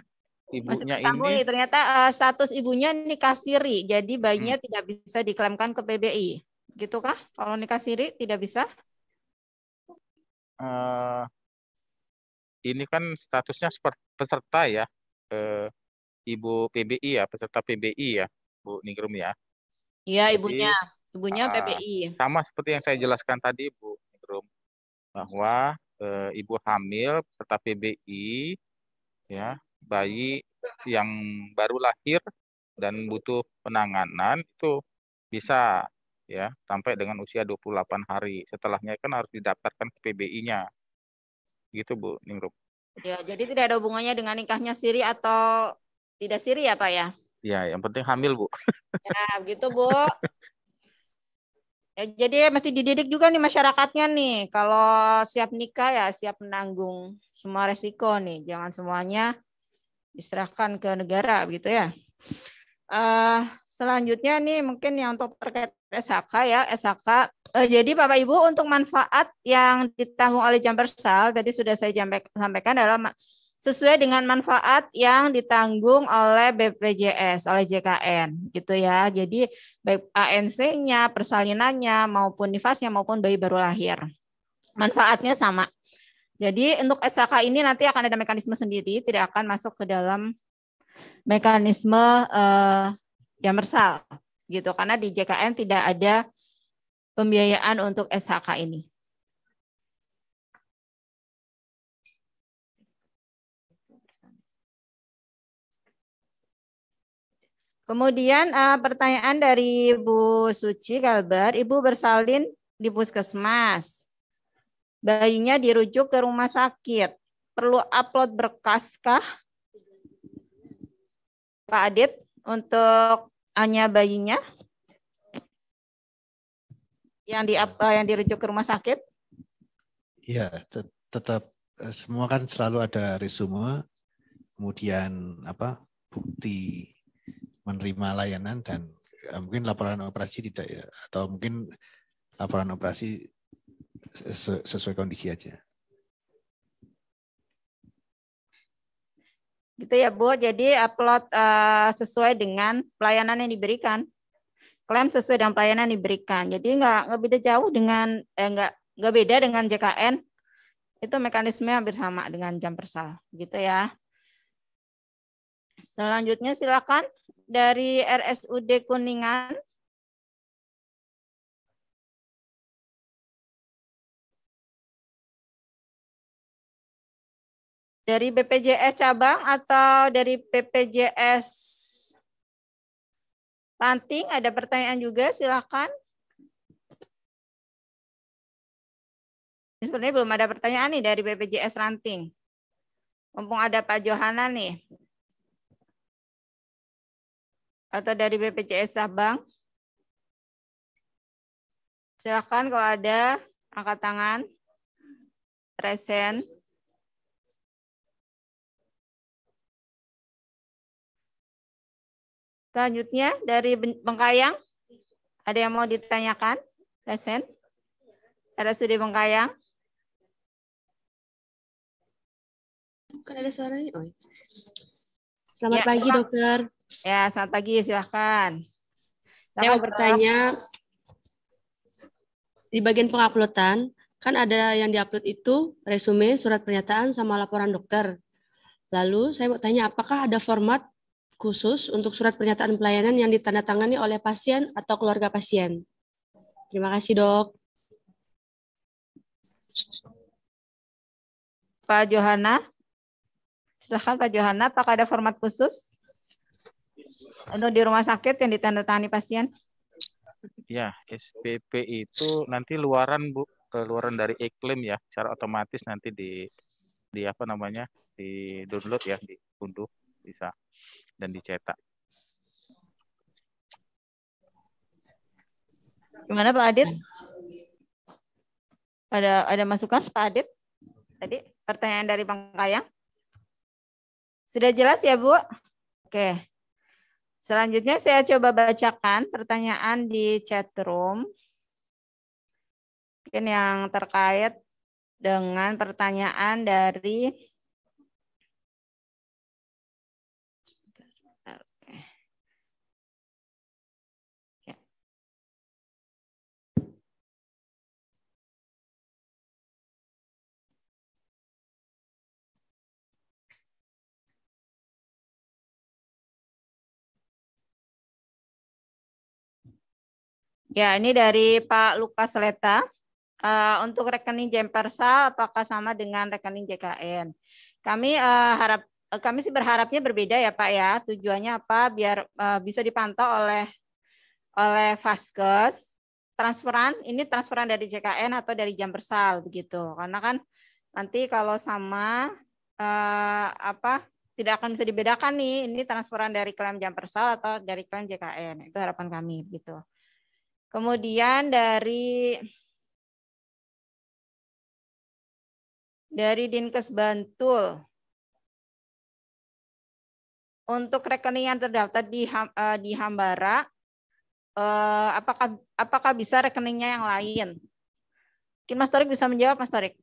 Ibunya Maksud, ini. ternyata uh, status ibunya nikah siri, jadi bayinya hmm. tidak bisa diklaimkan ke PBI. Gitu kah? Kalau nikah siri tidak bisa? Uh, ini kan statusnya peserta ya, uh, ibu PBI ya, peserta PBI ya, Bu Ningrum ya. Iya, ibunya, ibunya ah, PBI. Sama seperti yang saya jelaskan tadi, Bu bahwa e, ibu hamil serta PBI ya bayi yang baru lahir dan butuh penanganan itu bisa ya sampai dengan usia 28 hari. Setelahnya kan harus didaftarkan ke PBI-nya. Gitu Bu Ningrum. Ya, jadi tidak ada hubungannya dengan nikahnya siri atau tidak siri ya Pak ya? Ya, yang penting hamil Bu. Ya, begitu Bu. Ya, jadi mesti dididik juga nih masyarakatnya nih. Kalau siap nikah ya siap menanggung semua resiko nih. Jangan semuanya diserahkan ke negara gitu ya. Uh, selanjutnya nih mungkin yang untuk terkait SHK ya SHK. Uh, eh, jadi Bapak Ibu untuk manfaat yang ditanggung oleh jam persal tadi sudah saya sampaikan dalam sesuai dengan manfaat yang ditanggung oleh BPJS, oleh JKN gitu ya. Jadi baik ANC-nya, persalinannya maupun nifasnya maupun bayi baru lahir. Manfaatnya sama. Jadi untuk SHK ini nanti akan ada mekanisme sendiri, tidak akan masuk ke dalam mekanisme eh, yang bersal gitu karena di JKN tidak ada pembiayaan untuk SHK ini. Kemudian uh, pertanyaan dari Bu Suci Kalbar, Ibu bersalin di puskesmas. Bayinya dirujuk ke rumah sakit. Perlu upload berkaskah Pak Adit untuk hanya bayinya yang di apa eh, yang dirujuk ke rumah sakit? Ya, tet tetap eh, semua kan selalu ada resume, kemudian apa bukti menerima layanan dan eh, mungkin laporan operasi tidak ya atau mungkin laporan operasi sesuai kondisi aja. Gitu ya Bu, jadi upload uh, sesuai dengan pelayanan yang diberikan. Klaim sesuai dengan pelayanan yang diberikan. Jadi nggak nggak beda jauh dengan eh, nggak nggak beda dengan JKN. Itu mekanisme hampir sama dengan jam persal, gitu ya. Selanjutnya silakan dari RSUD Kuningan. Dari BPJS cabang atau dari BPJS ranting ada pertanyaan juga silakan. Ini sebenarnya belum ada pertanyaan nih dari BPJS ranting. Mumpung ada Pak Johana nih atau dari BPJS Sabang? silakan kalau ada, angkat tangan. resen. Selanjutnya dari Bengkayang, ada yang mau ditanyakan? resen? Ada RSUD Bengkayang. Kan ada suaranya. Oh. Iya. Selamat ya, pagi, selamat. dokter. Ya, selamat pagi. Silahkan. Selamat Saya mau bertanya, di bagian penguploadan, kan ada yang diupload itu resume, surat pernyataan, sama laporan dokter. Lalu saya mau tanya, apakah ada format khusus untuk surat pernyataan pelayanan yang ditandatangani oleh pasien atau keluarga pasien? Terima kasih, dok. Pak Johana. Silahkan Pak Johana, apakah ada format khusus untuk di rumah sakit yang ditandatangani pasien? Ya, SPP itu nanti luaran Bu, luaran dari iklim ya, secara otomatis nanti di di apa namanya? di download ya, diunduh bisa dan dicetak. Gimana Pak Adit? Ada ada masukan Pak Adit? Tadi pertanyaan dari Bang Kayang? Sudah jelas ya, Bu? Oke. Selanjutnya saya coba bacakan pertanyaan di chat room. Mungkin yang terkait dengan pertanyaan dari Ya, ini dari Pak Lukas Leta. Uh, untuk rekening Jempersa apakah sama dengan rekening JKN? Kami uh, harap uh, kami sih berharapnya berbeda ya Pak ya. Tujuannya apa? Biar uh, bisa dipantau oleh oleh Vaskes. Transferan ini transferan dari JKN atau dari jam Jempersal begitu. Karena kan nanti kalau sama uh, apa tidak akan bisa dibedakan nih ini transferan dari klaim jam persal atau dari klaim JKN. Itu harapan kami gitu. Kemudian dari dari Dinkes Bantul untuk rekening yang terdaftar di eh, di Hambara eh, apakah apakah bisa rekeningnya yang lain? Mungkin Mas Torik bisa menjawab Mas Torik.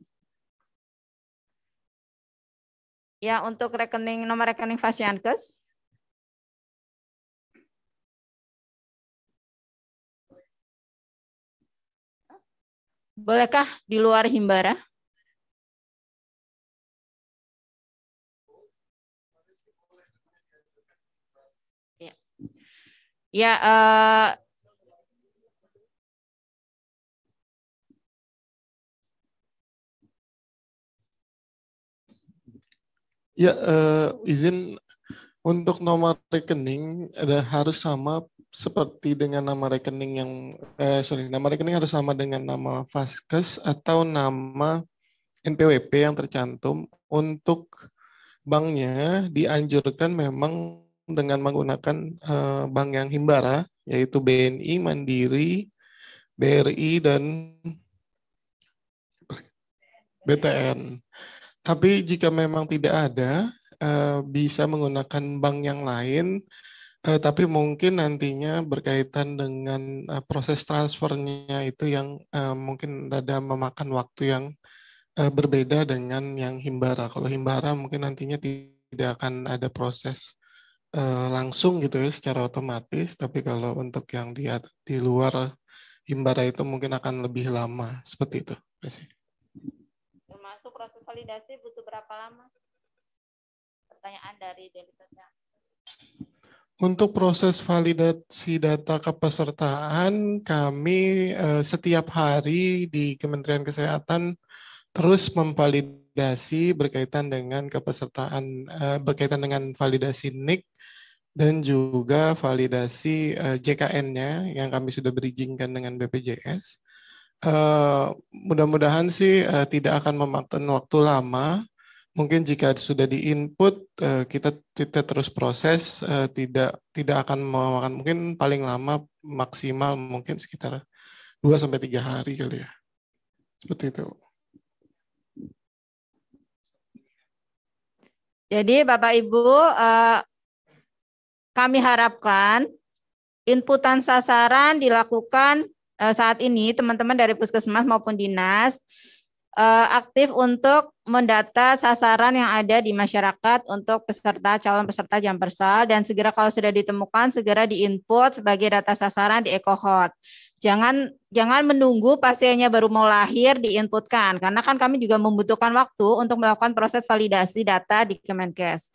Ya, untuk rekening nomor rekening Fasiankes. Bolehkah di luar Himbara? Ya, ya uh, Ya, uh, izin untuk nomor rekening ada eh, harus sama seperti dengan nama rekening yang eh, sorry nama rekening harus sama dengan nama vaskes atau nama NPWP yang tercantum untuk banknya dianjurkan memang dengan menggunakan eh, bank yang himbara yaitu BNI, Mandiri, BRI dan BTN. Tapi jika memang tidak ada eh, bisa menggunakan bank yang lain Uh, tapi mungkin nantinya berkaitan dengan uh, proses transfernya itu yang uh, mungkin ada memakan waktu yang uh, berbeda dengan yang himbara. Kalau himbara mungkin nantinya tidak akan ada proses uh, langsung gitu ya secara otomatis. Tapi kalau untuk yang di di luar himbara itu mungkin akan lebih lama seperti itu. Termasuk proses validasi butuh berapa lama? Pertanyaan dari Delisatnya. Untuk proses validasi data kepesertaan, kami eh, setiap hari di Kementerian Kesehatan terus memvalidasi berkaitan dengan kepesertaan, eh, berkaitan dengan validasi NIK dan juga validasi eh, JKN-nya yang kami sudah berizinkan dengan BPJS. Eh, mudah-mudahan sih eh, tidak akan memakan waktu lama mungkin jika sudah diinput eh, kita kita terus proses eh, tidak tidak akan memakan mungkin paling lama maksimal mungkin sekitar 2 sampai tiga hari kali ya. Seperti itu. Jadi Bapak Ibu eh, kami harapkan inputan sasaran dilakukan saat ini teman-teman dari puskesmas maupun dinas uh, aktif untuk mendata sasaran yang ada di masyarakat untuk peserta calon peserta jampersal dan segera kalau sudah ditemukan segera diinput sebagai data sasaran di EcoHot. Jangan jangan menunggu pasiennya baru mau lahir diinputkan karena kan kami juga membutuhkan waktu untuk melakukan proses validasi data di Kemenkes.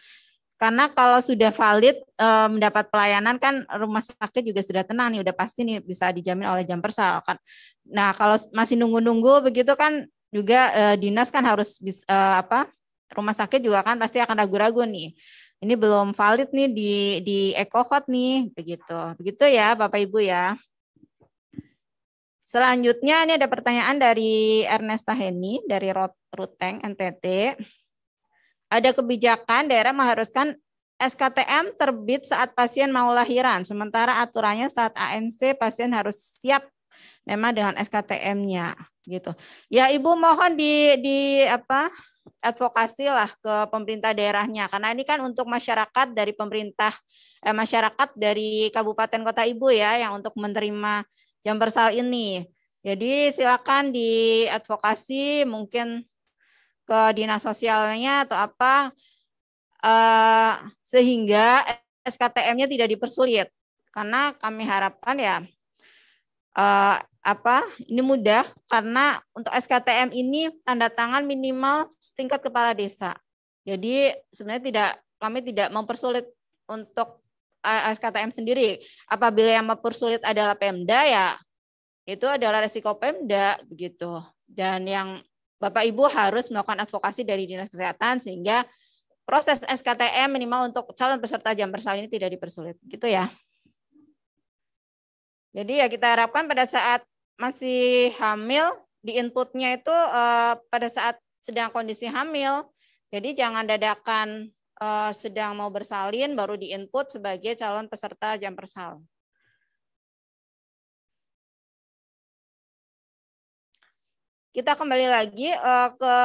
Karena kalau sudah valid e, mendapat pelayanan kan rumah sakit juga sudah tenang nih, udah pasti nih bisa dijamin oleh jam persal kan. Nah kalau masih nunggu-nunggu begitu kan juga eh, dinas kan harus eh, apa rumah sakit juga kan pasti akan ragu-ragu nih ini belum valid nih di di EcoHot nih begitu begitu ya Bapak Ibu ya selanjutnya ini ada pertanyaan dari Ernesta Heni dari Ruteng NTT ada kebijakan daerah mengharuskan SKTM terbit saat pasien mau lahiran, sementara aturannya saat ANC pasien harus siap memang dengan SKTM-nya gitu. Ya Ibu mohon di di apa advokasi lah ke pemerintah daerahnya karena ini kan untuk masyarakat dari pemerintah eh, masyarakat dari kabupaten kota ibu ya yang untuk menerima jam bersal ini. Jadi silakan di advokasi mungkin ke dinas sosialnya atau apa eh, sehingga SKTM-nya tidak dipersulit karena kami harapkan ya eh, apa ini mudah karena untuk SKTM ini tanda tangan minimal setingkat kepala desa. Jadi sebenarnya tidak kami tidak mempersulit untuk eh, SKTM sendiri. Apabila yang mempersulit adalah Pemda ya itu adalah resiko Pemda begitu. Dan yang Bapak Ibu harus melakukan advokasi dari Dinas Kesehatan sehingga proses SKTM minimal untuk calon peserta jam bersal ini tidak dipersulit. Gitu ya. Jadi ya kita harapkan pada saat masih hamil di inputnya itu uh, pada saat sedang kondisi hamil. Jadi jangan dadakan uh, sedang mau bersalin baru di input sebagai calon peserta jam persal. Kita kembali lagi uh, ke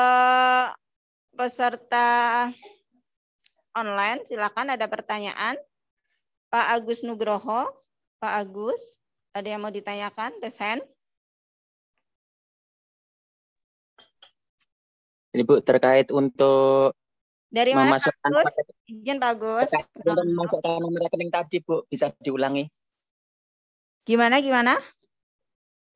peserta online. Silakan ada pertanyaan. Pak Agus Nugroho, Pak Agus, ada yang mau ditanyakan? Desain. Jadi Bu terkait untuk dari memasukkan Pak Agus? Izin Pak memasukkan nomor rekening tadi Bu bisa diulangi. Gimana gimana?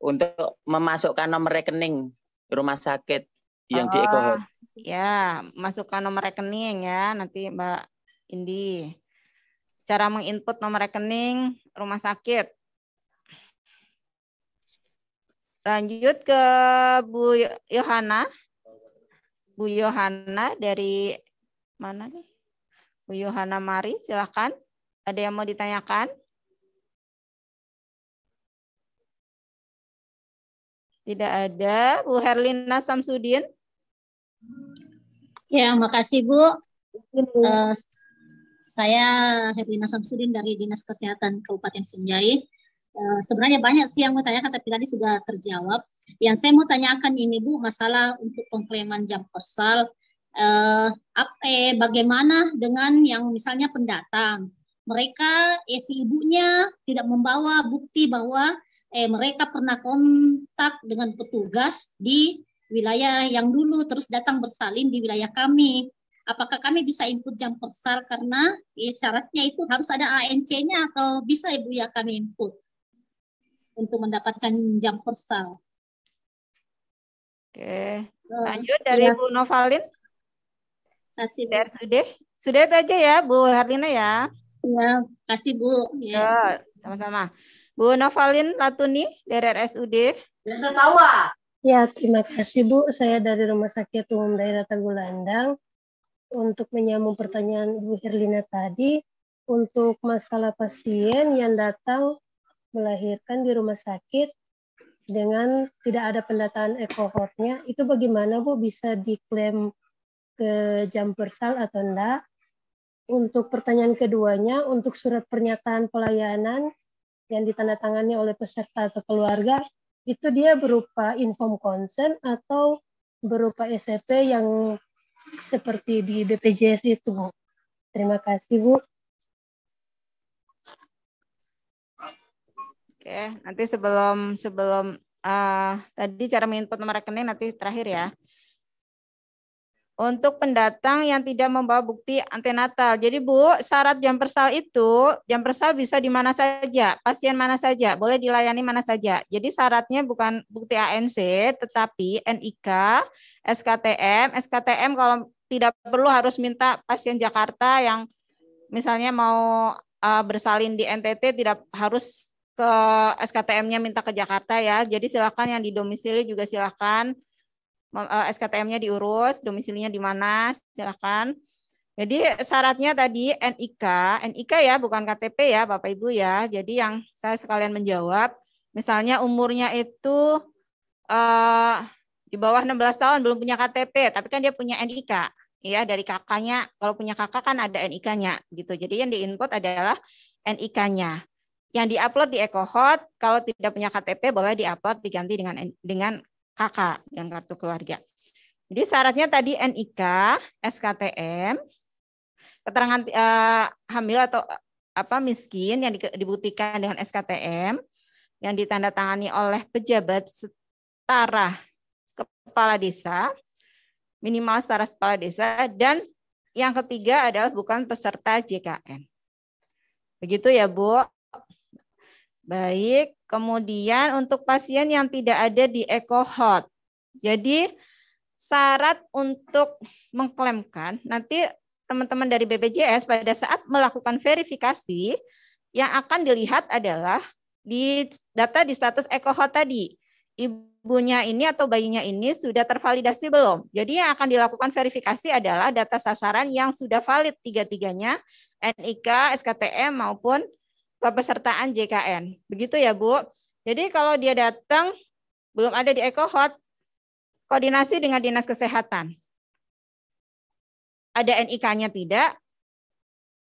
Untuk memasukkan nomor rekening rumah sakit yang oh, di Eko ah, Ya, masukkan nomor rekening ya nanti Mbak Indi. Cara menginput nomor rekening rumah sakit. Lanjut ke Bu Yohana. Bu Yohana dari mana nih? Bu Yohana Mari, silakan. Ada yang mau ditanyakan? Tidak ada. Bu Herlina Samsudin. Ya, makasih Bu. Uh, saya Herlina Samsudin dari Dinas Kesehatan Kabupaten Senjai. Uh, eh, sebenarnya banyak sih yang mau tanyakan, tapi tadi sudah terjawab. Yang saya mau tanyakan ini Bu masalah untuk pengklaiman jam persal eh, eh bagaimana dengan yang misalnya pendatang mereka eh, si ibunya tidak membawa bukti bahwa eh, mereka pernah kontak dengan petugas di wilayah yang dulu terus datang bersalin di wilayah kami apakah kami bisa input jam persal karena eh, syaratnya itu harus ada ANC-nya atau bisa Ibu ya kami input untuk mendapatkan jam persal. Oke, nah, lanjut dari ya. Bu Novalin. Kasih Bu. Sudah, sudah itu aja ya Bu Harlina ya. Ya, kasih Bu. Ya, sama-sama. Bu Novalin Latuni dari RSUD. Biasa tahu Ya, terima kasih Bu. Saya dari Rumah Sakit Umum Daerah Tagulandang. Untuk menyambung pertanyaan Bu Herlina tadi, untuk masalah pasien yang datang melahirkan di rumah sakit dengan tidak ada pendataan ekohortnya itu bagaimana Bu bisa diklaim ke Jampersal atau enggak? Untuk pertanyaan keduanya, untuk surat pernyataan pelayanan yang ditandatangani oleh peserta atau keluarga, itu dia berupa inform consent atau berupa SCP e yang seperti di BPJS itu, Bu. Terima kasih, Bu. Oke, nanti sebelum sebelum uh, tadi cara menginput nomor rekening nanti terakhir ya. Untuk pendatang yang tidak membawa bukti antenatal. Jadi Bu, syarat jam persal itu, jam persal bisa di mana saja, pasien mana saja, boleh dilayani mana saja. Jadi syaratnya bukan bukti ANC, tetapi NIK, SKTM. SKTM kalau tidak perlu harus minta pasien Jakarta yang misalnya mau eh, bersalin di NTT tidak harus ke SKTM-nya minta ke Jakarta ya. Jadi silakan yang di domisili juga silakan eh, SKTM-nya diurus, domisilinya di mana, silakan. Jadi syaratnya tadi NIK, NIK ya bukan KTP ya Bapak Ibu ya. Jadi yang saya sekalian menjawab, misalnya umurnya itu uh, di bawah 16 tahun belum punya KTP, tapi kan dia punya NIK. Ya, dari kakaknya, kalau punya kakak kan ada NIK-nya gitu. Jadi yang diinput adalah NIK-nya yang diupload di EcoHot kalau tidak punya KTP boleh diupload diganti dengan dengan KK dan kartu keluarga. Jadi syaratnya tadi NIK, SKTM, keterangan uh, hamil atau apa miskin yang dibuktikan dengan SKTM yang ditandatangani oleh pejabat setara kepala desa, minimal setara kepala desa dan yang ketiga adalah bukan peserta JKN. Begitu ya, Bu. Baik, kemudian untuk pasien yang tidak ada di Hot Jadi syarat untuk mengklaimkan nanti teman-teman dari BPJS pada saat melakukan verifikasi yang akan dilihat adalah di data di status Hot tadi. Ibunya ini atau bayinya ini sudah tervalidasi belum? Jadi yang akan dilakukan verifikasi adalah data sasaran yang sudah valid tiga-tiganya, NIK, SKTM maupun kepesertaan JKN. Begitu ya, Bu. Jadi kalau dia datang belum ada di Hot, koordinasi dengan Dinas Kesehatan. Ada NIK-nya tidak,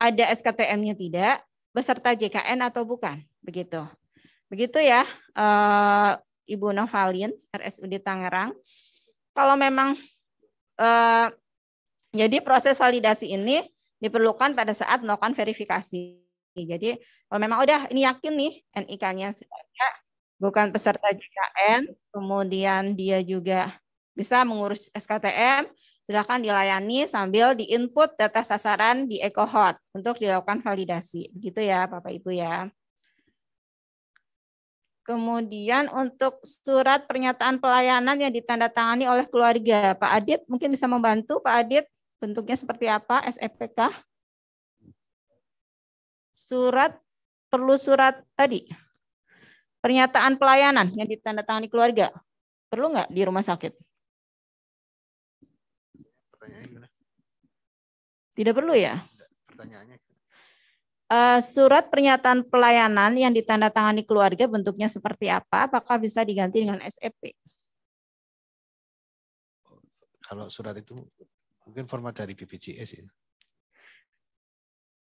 ada SKTM-nya tidak, beserta JKN atau bukan, begitu. Begitu ya, eh, Ibu Novalin, RSUD Tangerang. Kalau memang eh, jadi proses validasi ini diperlukan pada saat melakukan verifikasi jadi kalau memang udah ini yakin nih NIK-nya sebenarnya bukan peserta JKN, kemudian dia juga bisa mengurus SKTM, silakan dilayani sambil diinput data sasaran di EcoHot untuk dilakukan validasi. Begitu ya Bapak Ibu ya. Kemudian untuk surat pernyataan pelayanan yang ditandatangani oleh keluarga, Pak Adit mungkin bisa membantu Pak Adit bentuknya seperti apa SEPK? surat perlu surat tadi pernyataan pelayanan yang ditandatangani keluarga perlu nggak di rumah sakit? Tidak perlu ya. Uh, surat pernyataan pelayanan yang ditandatangani keluarga bentuknya seperti apa? Apakah bisa diganti dengan SEP? Kalau surat itu mungkin format dari BPJS ya.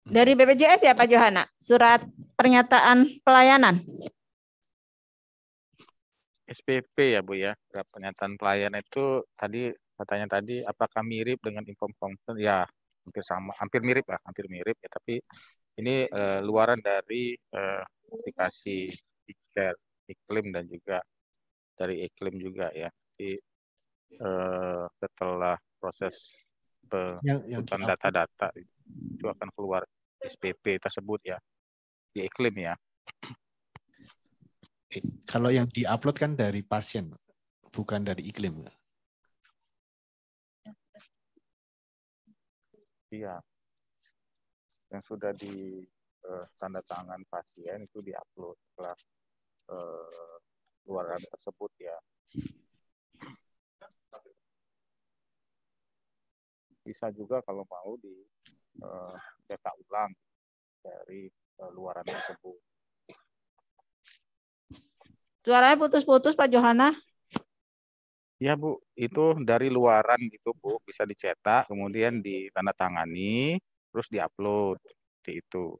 Dari BPJS ya Pak Johana, surat pernyataan pelayanan. SPP ya Bu ya, surat pernyataan pelayanan itu tadi katanya tadi apakah mirip dengan inform function? Ya, hampir sama, hampir mirip lah, hampir mirip ya, tapi ini uh, luaran dari uh, aplikasi iklim iklim dan juga dari iklim juga ya. Jadi uh, setelah proses yang, data-data itu akan keluar SPP tersebut ya di iklim ya. Eh, kalau yang diupload kan dari pasien, bukan dari iklim. Iya, yang sudah di uh, tanda tangan pasien itu diupload setelah uh, eh, tersebut ya. Bisa juga kalau mau di uh, data ulang dari uh, luaran tersebut. Suaranya putus-putus Pak Johana. Ya Bu, itu dari luaran gitu Bu, bisa dicetak, kemudian ditandatangani, terus diupload di itu.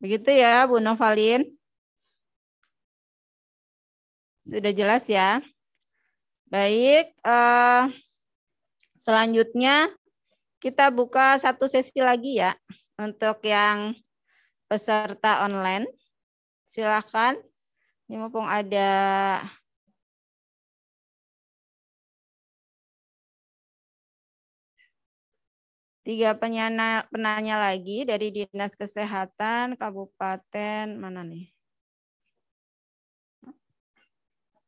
Begitu ya Bu Novalin. Sudah jelas ya. Baik, uh, selanjutnya kita buka satu sesi lagi ya untuk yang peserta online. Silakan. Ini mumpung ada tiga penanya, penanya lagi dari Dinas Kesehatan Kabupaten mana nih?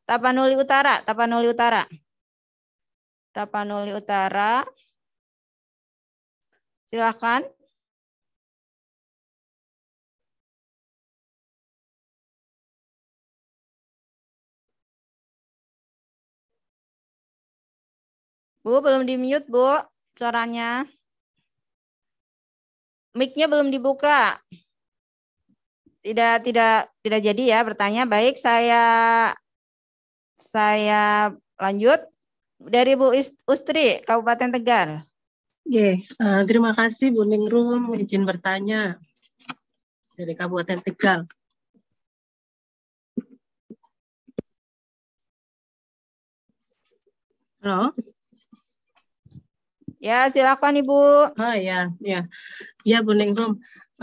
Tapanuli Utara, Tapanuli Utara. Tapanuli Utara, silakan Bu, belum di-mute, Bu, suaranya. Mic-nya belum dibuka. Tidak tidak tidak jadi ya bertanya. Baik, saya saya lanjut dari Bu Ustri Kabupaten Tegal. Oke, uh, terima kasih Bu Ningrum izin bertanya dari Kabupaten Tegal. Halo. Ya, silakan Ibu. Oh ya, ya. Ya Bu Ningrum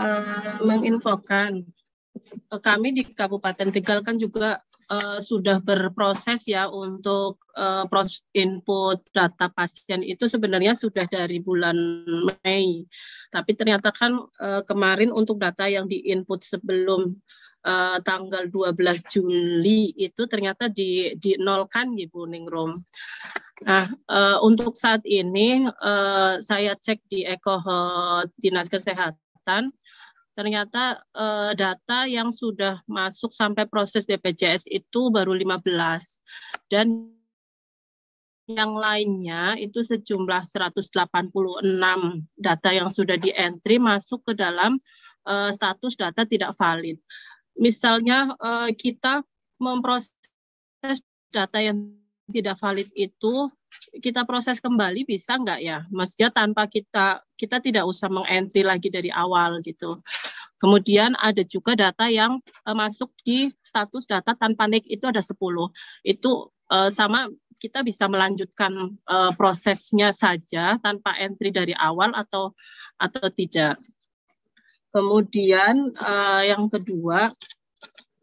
uh, eh, menginfokan Eh, kami di Kabupaten Tegal kan juga uh, sudah berproses ya untuk uh, eh, proses input data pasien itu sebenarnya sudah dari bulan Mei. Tapi ternyata kan uh, kemarin untuk data yang di input sebelum uh, tanggal 12 Juli itu ternyata di di nolkan, di Boningrum. Nah, uh, untuk saat ini uh, saya cek di Eko Dinas Kesehatan ternyata uh, data yang sudah masuk sampai proses BPJS itu baru 15 dan yang lainnya itu sejumlah 186 data yang sudah di entry masuk ke dalam uh, status data tidak valid. Misalnya uh, kita memproses data yang tidak valid itu kita proses kembali bisa nggak ya? Maksudnya tanpa kita kita tidak usah mengentry lagi dari awal gitu. Kemudian ada juga data yang uh, masuk di status data tanpa nik itu ada 10. Itu uh, sama kita bisa melanjutkan uh, prosesnya saja tanpa entry dari awal atau atau tidak. Kemudian uh, yang kedua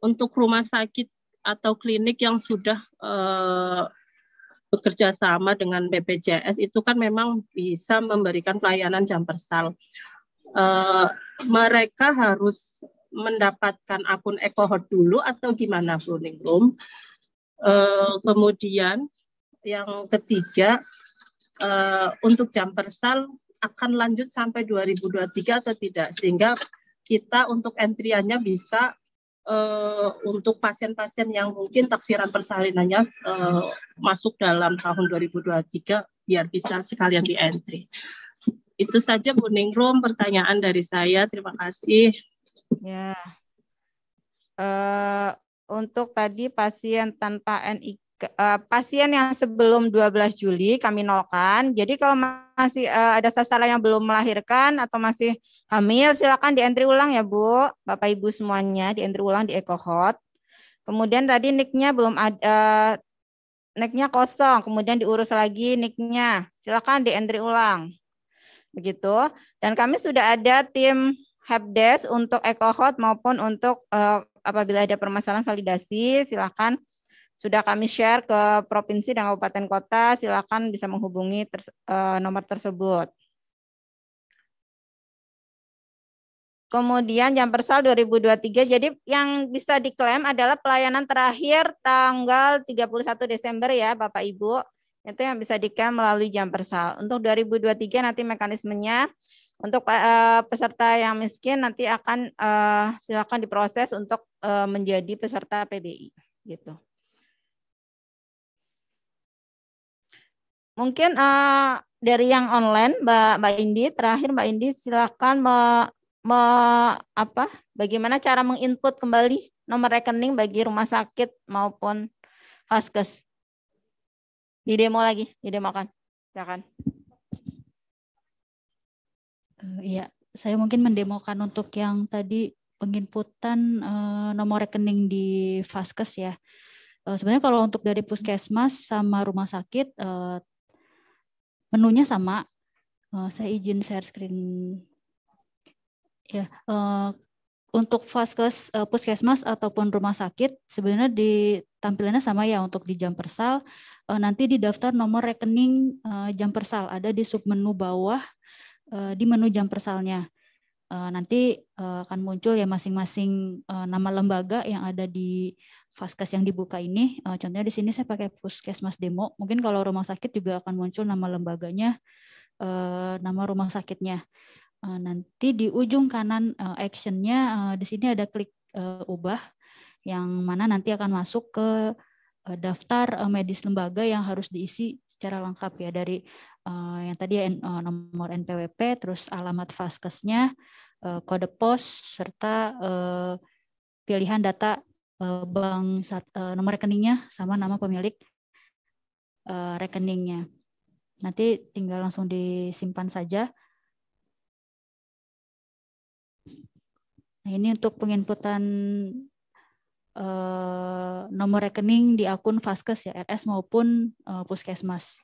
untuk rumah sakit atau klinik yang sudah uh, bekerja sama dengan BPJS itu kan memang bisa memberikan pelayanan jam persal. Eh, mereka harus mendapatkan akun ekohot dulu atau gimana Pruning Room. Uh, eh, kemudian yang ketiga uh, untuk jam persal akan lanjut sampai 2023 atau tidak sehingga kita untuk entriannya bisa uh, untuk pasien-pasien yang mungkin taksiran persalinannya uh, masuk dalam tahun 2023 biar bisa sekalian di entry. Itu saja Bu Ningrum pertanyaan dari saya. Terima kasih. Ya. Uh, untuk tadi pasien tanpa NIK eh, pasien yang sebelum 12 Juli kami nolkan. Jadi kalau masih eh, ada sasaran yang belum melahirkan atau masih hamil silakan di entry ulang ya Bu, Bapak Ibu semuanya di entry ulang di Hot. Kemudian tadi nicknya belum ada nicknya kosong, kemudian diurus lagi nicknya. Silakan di entry ulang begitu. Dan kami sudah ada tim helpdesk untuk EcoHot maupun untuk uh, apabila ada permasalahan validasi, silakan sudah kami share ke provinsi dan kabupaten kota, silakan bisa menghubungi uh, nomor tersebut. Kemudian jam persal 2023, jadi yang bisa diklaim adalah pelayanan terakhir tanggal 31 Desember ya Bapak Ibu itu yang bisa diklaim melalui jam persal. Untuk 2023 nanti mekanismenya untuk eh, peserta yang miskin nanti akan eh, silakan diproses untuk eh, menjadi peserta PBI gitu. Mungkin dari yang online Mbak Mbak Indi terakhir Mbak Indi silakan me, me apa bagaimana cara menginput kembali nomor rekening bagi rumah sakit maupun vaskes. Di demo lagi, di demo kan. Silakan. Ya uh, eh, iya, saya mungkin mendemokan untuk yang tadi penginputan uh, nomor rekening di Faskes ya. Uh, sebenarnya kalau untuk dari puskesmas sama rumah sakit uh, menunya sama. Uh, saya izin share screen. Ya, uh, untuk Faskes, uh, puskesmas ataupun rumah sakit sebenarnya di tampilannya sama ya untuk di jam persal uh, nanti di daftar nomor rekening uh, jam persal ada di submenu bawah uh, di menu jam persalnya. Uh, nanti uh, akan muncul ya masing-masing uh, nama lembaga yang ada di Faskes yang dibuka ini. contohnya di sini saya pakai puskesmas demo. Mungkin kalau rumah sakit juga akan muncul nama lembaganya, nama rumah sakitnya. nanti di ujung kanan actionnya di sini ada klik ubah yang mana nanti akan masuk ke Eh, daftar eh, medis lembaga yang harus diisi secara lengkap ya dari eh, yang tadi ya, nomor NPWP, terus alamat faskesnya kode pos serta pilihan data bank nomor rekeningnya sama nama pemilik rekeningnya. Nanti tinggal langsung disimpan saja. Nah, ini untuk penginputan Eh, nomor rekening di akun Vaskes ya RS maupun eh, Puskesmas.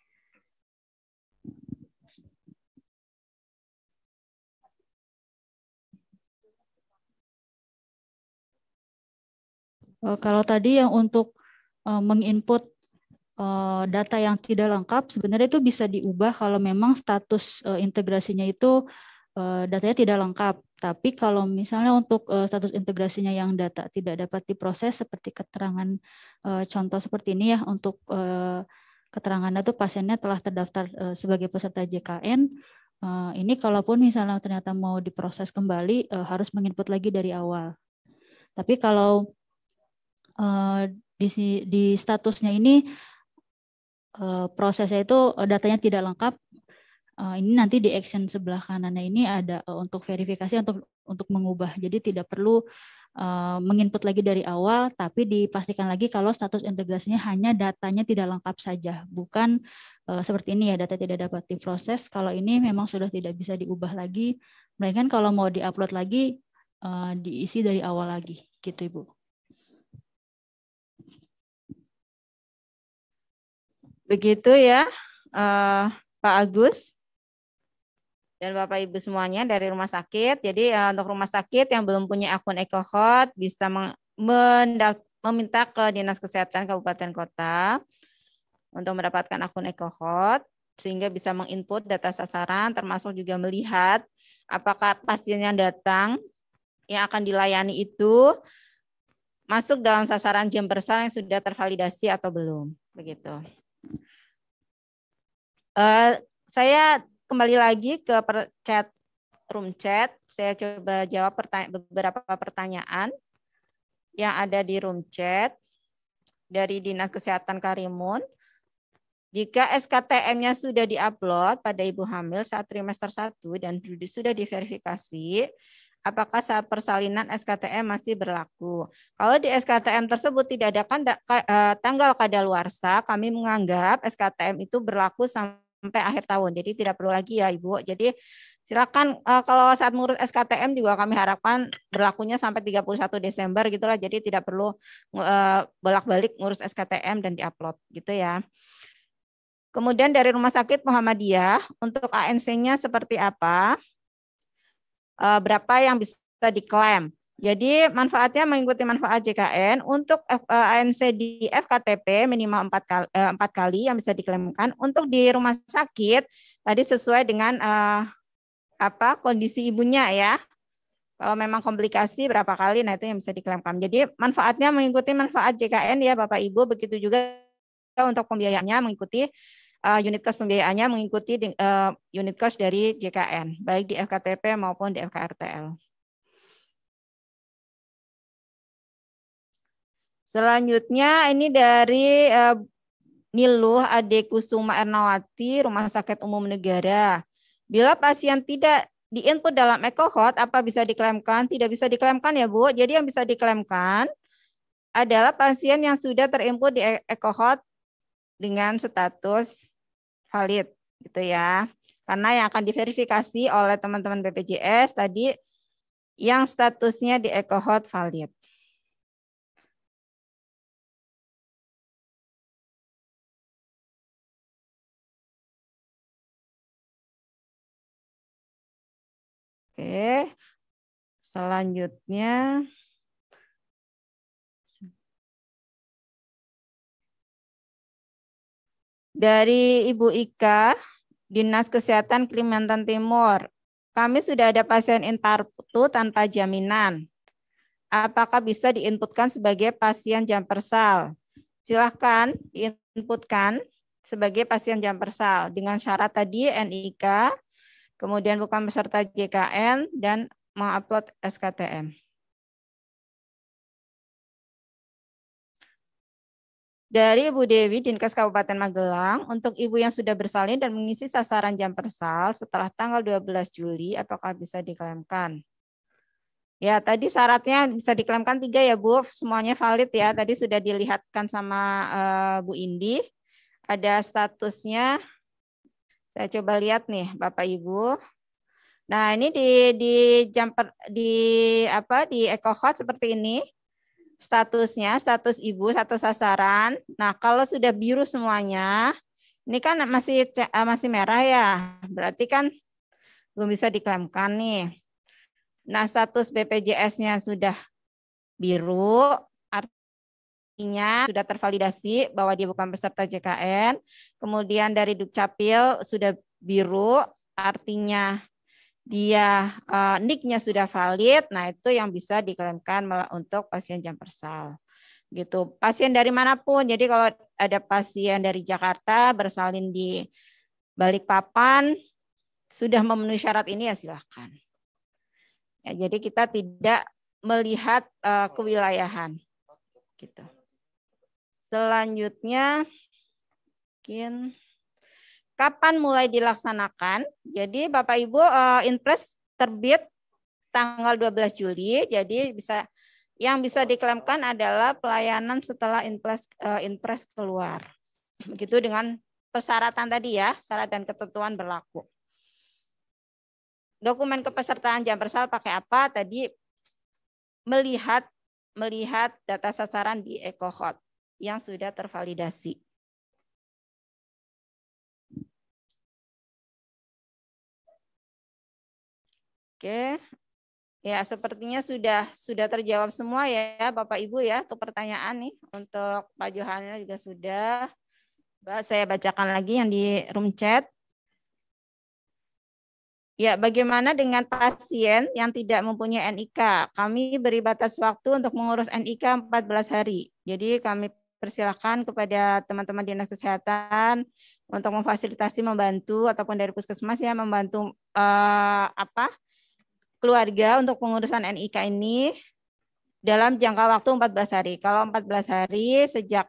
Eh, kalau tadi yang untuk eh, menginput eh, data yang tidak lengkap sebenarnya itu bisa diubah kalau memang status eh, integrasinya itu uh, datanya tidak lengkap. Tapi kalau misalnya untuk eh, status integrasinya yang data tidak dapat diproses seperti keterangan eh, contoh seperti ini ya untuk uh, keterangan itu pasiennya telah terdaftar sebagai peserta JKN. ini kalaupun misalnya ternyata mau diproses kembali harus menginput lagi dari awal. Tapi kalau uh, di, di statusnya ini prosesnya itu datanya tidak lengkap uh, ini nanti di action sebelah kanannya ini ada uh, untuk verifikasi untuk untuk mengubah. Jadi tidak perlu uh, menginput lagi dari awal, tapi dipastikan lagi kalau status integrasinya hanya datanya tidak lengkap saja, bukan uh, seperti ini ya data tidak dapat diproses. Kalau ini memang sudah tidak bisa diubah lagi, melainkan kalau mau diupload lagi uh, diisi dari awal lagi, gitu ibu. Begitu ya, uh, Pak Agus dan Bapak Ibu semuanya dari rumah sakit. Jadi uh, untuk rumah sakit yang belum punya akun EcoHot bisa meminta ke Dinas Kesehatan Kabupaten Kota untuk mendapatkan akun EcoHot sehingga bisa menginput data sasaran termasuk juga melihat apakah pasien yang datang yang akan dilayani itu masuk dalam sasaran jam bersal yang sudah tervalidasi atau belum begitu. Uh, saya kembali lagi ke per chat room chat. Saya coba jawab pertanya beberapa pertanyaan yang ada di room chat dari Dinas Kesehatan Karimun. Jika SKTM-nya sudah diupload pada ibu hamil saat trimester 1 dan sudah diverifikasi, apakah saat persalinan SKTM masih berlaku? Kalau di SKTM tersebut tidak ada eh, tanggal kadaluarsa, kami menganggap SKTM itu berlaku sampai sampai akhir tahun. Jadi tidak perlu lagi ya Ibu. Jadi silakan uh, kalau saat mengurus SKTM juga kami harapkan berlakunya sampai 31 Desember gitulah. Jadi tidak perlu uh, bolak-balik ngurus SKTM dan diupload gitu ya. Kemudian dari Rumah Sakit Muhammadiyah untuk ANC-nya seperti apa? Uh, berapa yang bisa diklaim? Jadi manfaatnya mengikuti manfaat JKN untuk eh, ANC di FKTP minimal 4 kali, 4 kali yang bisa diklaimkan untuk di rumah sakit tadi sesuai dengan uh, apa kondisi ibunya ya. Kalau memang komplikasi berapa kali nah itu yang bisa diklaimkan. Jadi manfaatnya mengikuti manfaat JKN ya Bapak Ibu begitu juga untuk pembiayaannya mengikuti uh, unit cost pembiayaannya mengikuti uh, unit cost dari JKN baik di FKTP maupun di FKRTL. Selanjutnya ini dari eh, Niluh Ade Kusuma Ernawati, Rumah Sakit Umum Negara. Bila pasien tidak diinput dalam ekohot, apa bisa diklaimkan? Tidak bisa diklaimkan ya Bu. Jadi yang bisa diklaimkan adalah pasien yang sudah terinput di e-, ekohot dengan status valid gitu ya. Karena yang akan diverifikasi oleh teman-teman BPJS tadi yang statusnya di ekohot valid. Oke. Selanjutnya dari Ibu Ika, Dinas Kesehatan Kalimantan Timur. Kami sudah ada pasien infarktu tanpa jaminan. Apakah bisa diinputkan sebagai pasien jam persal? Silahkan diinputkan sebagai pasien jam persal dengan syarat tadi NIK kemudian bukan peserta JKN, dan mengupload SKTM. Dari Ibu Dewi, Dinkes Kabupaten Magelang, untuk ibu yang sudah bersalin dan mengisi sasaran jam persal setelah tanggal 12 Juli, apakah bisa diklaimkan? Ya, tadi syaratnya bisa diklaimkan tiga ya, Bu. Semuanya valid ya. Tadi sudah dilihatkan sama uh, Bu Indi. Ada statusnya saya coba lihat nih Bapak Ibu. Nah, ini di di jumper di apa di Hot seperti ini. Statusnya status ibu satu sasaran. Nah, kalau sudah biru semuanya, ini kan masih eh, masih merah ya. Berarti kan belum bisa diklaimkan nih. Nah, status BPJS-nya sudah biru, Artinya sudah tervalidasi bahwa dia bukan peserta JKN. Kemudian dari Dukcapil sudah biru, artinya dia uh, nicknya sudah valid. Nah itu yang bisa diklaimkan untuk pasien jam persal. Gitu. Pasien dari manapun. Jadi kalau ada pasien dari Jakarta bersalin di Balikpapan sudah memenuhi syarat ini ya silahkan. Ya, jadi kita tidak melihat uh, kewilayahan. Gitu. Selanjutnya, mungkin kapan mulai dilaksanakan? Jadi Bapak Ibu uh, Inpres terbit tanggal 12 Juli, jadi bisa yang bisa diklaimkan adalah pelayanan setelah impres uh, eh, Inpres keluar. Begitu dengan persyaratan tadi ya, syarat dan ketentuan berlaku. Dokumen kepesertaan jam persal pakai apa? Tadi melihat melihat data sasaran di EcoHot yang sudah tervalidasi. Oke. Ya, sepertinya sudah sudah terjawab semua ya Bapak Ibu ya untuk pertanyaan nih untuk Pak Johan juga sudah. Saya bacakan lagi yang di room chat. Ya, bagaimana dengan pasien yang tidak mempunyai NIK? Kami beri batas waktu untuk mengurus NIK 14 hari. Jadi kami persilahkan kepada teman-teman dinas kesehatan untuk memfasilitasi membantu ataupun dari puskesmas ya membantu uh, apa keluarga untuk pengurusan NIK ini dalam jangka waktu 14 hari. Kalau 14 hari sejak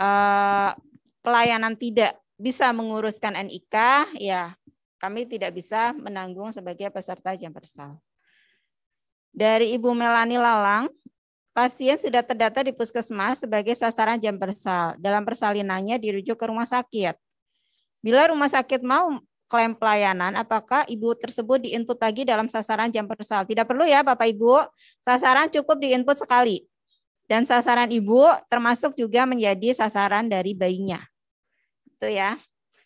uh, pelayanan tidak bisa menguruskan NIK, ya kami tidak bisa menanggung sebagai peserta jam persal. Dari Ibu Melani Lalang, pasien sudah terdata di puskesmas sebagai sasaran jam bersal. Dalam persalinannya dirujuk ke rumah sakit. Bila rumah sakit mau klaim pelayanan, apakah ibu tersebut diinput lagi dalam sasaran jam bersal? Tidak perlu ya Bapak Ibu, sasaran cukup diinput sekali. Dan sasaran ibu termasuk juga menjadi sasaran dari bayinya. Itu ya.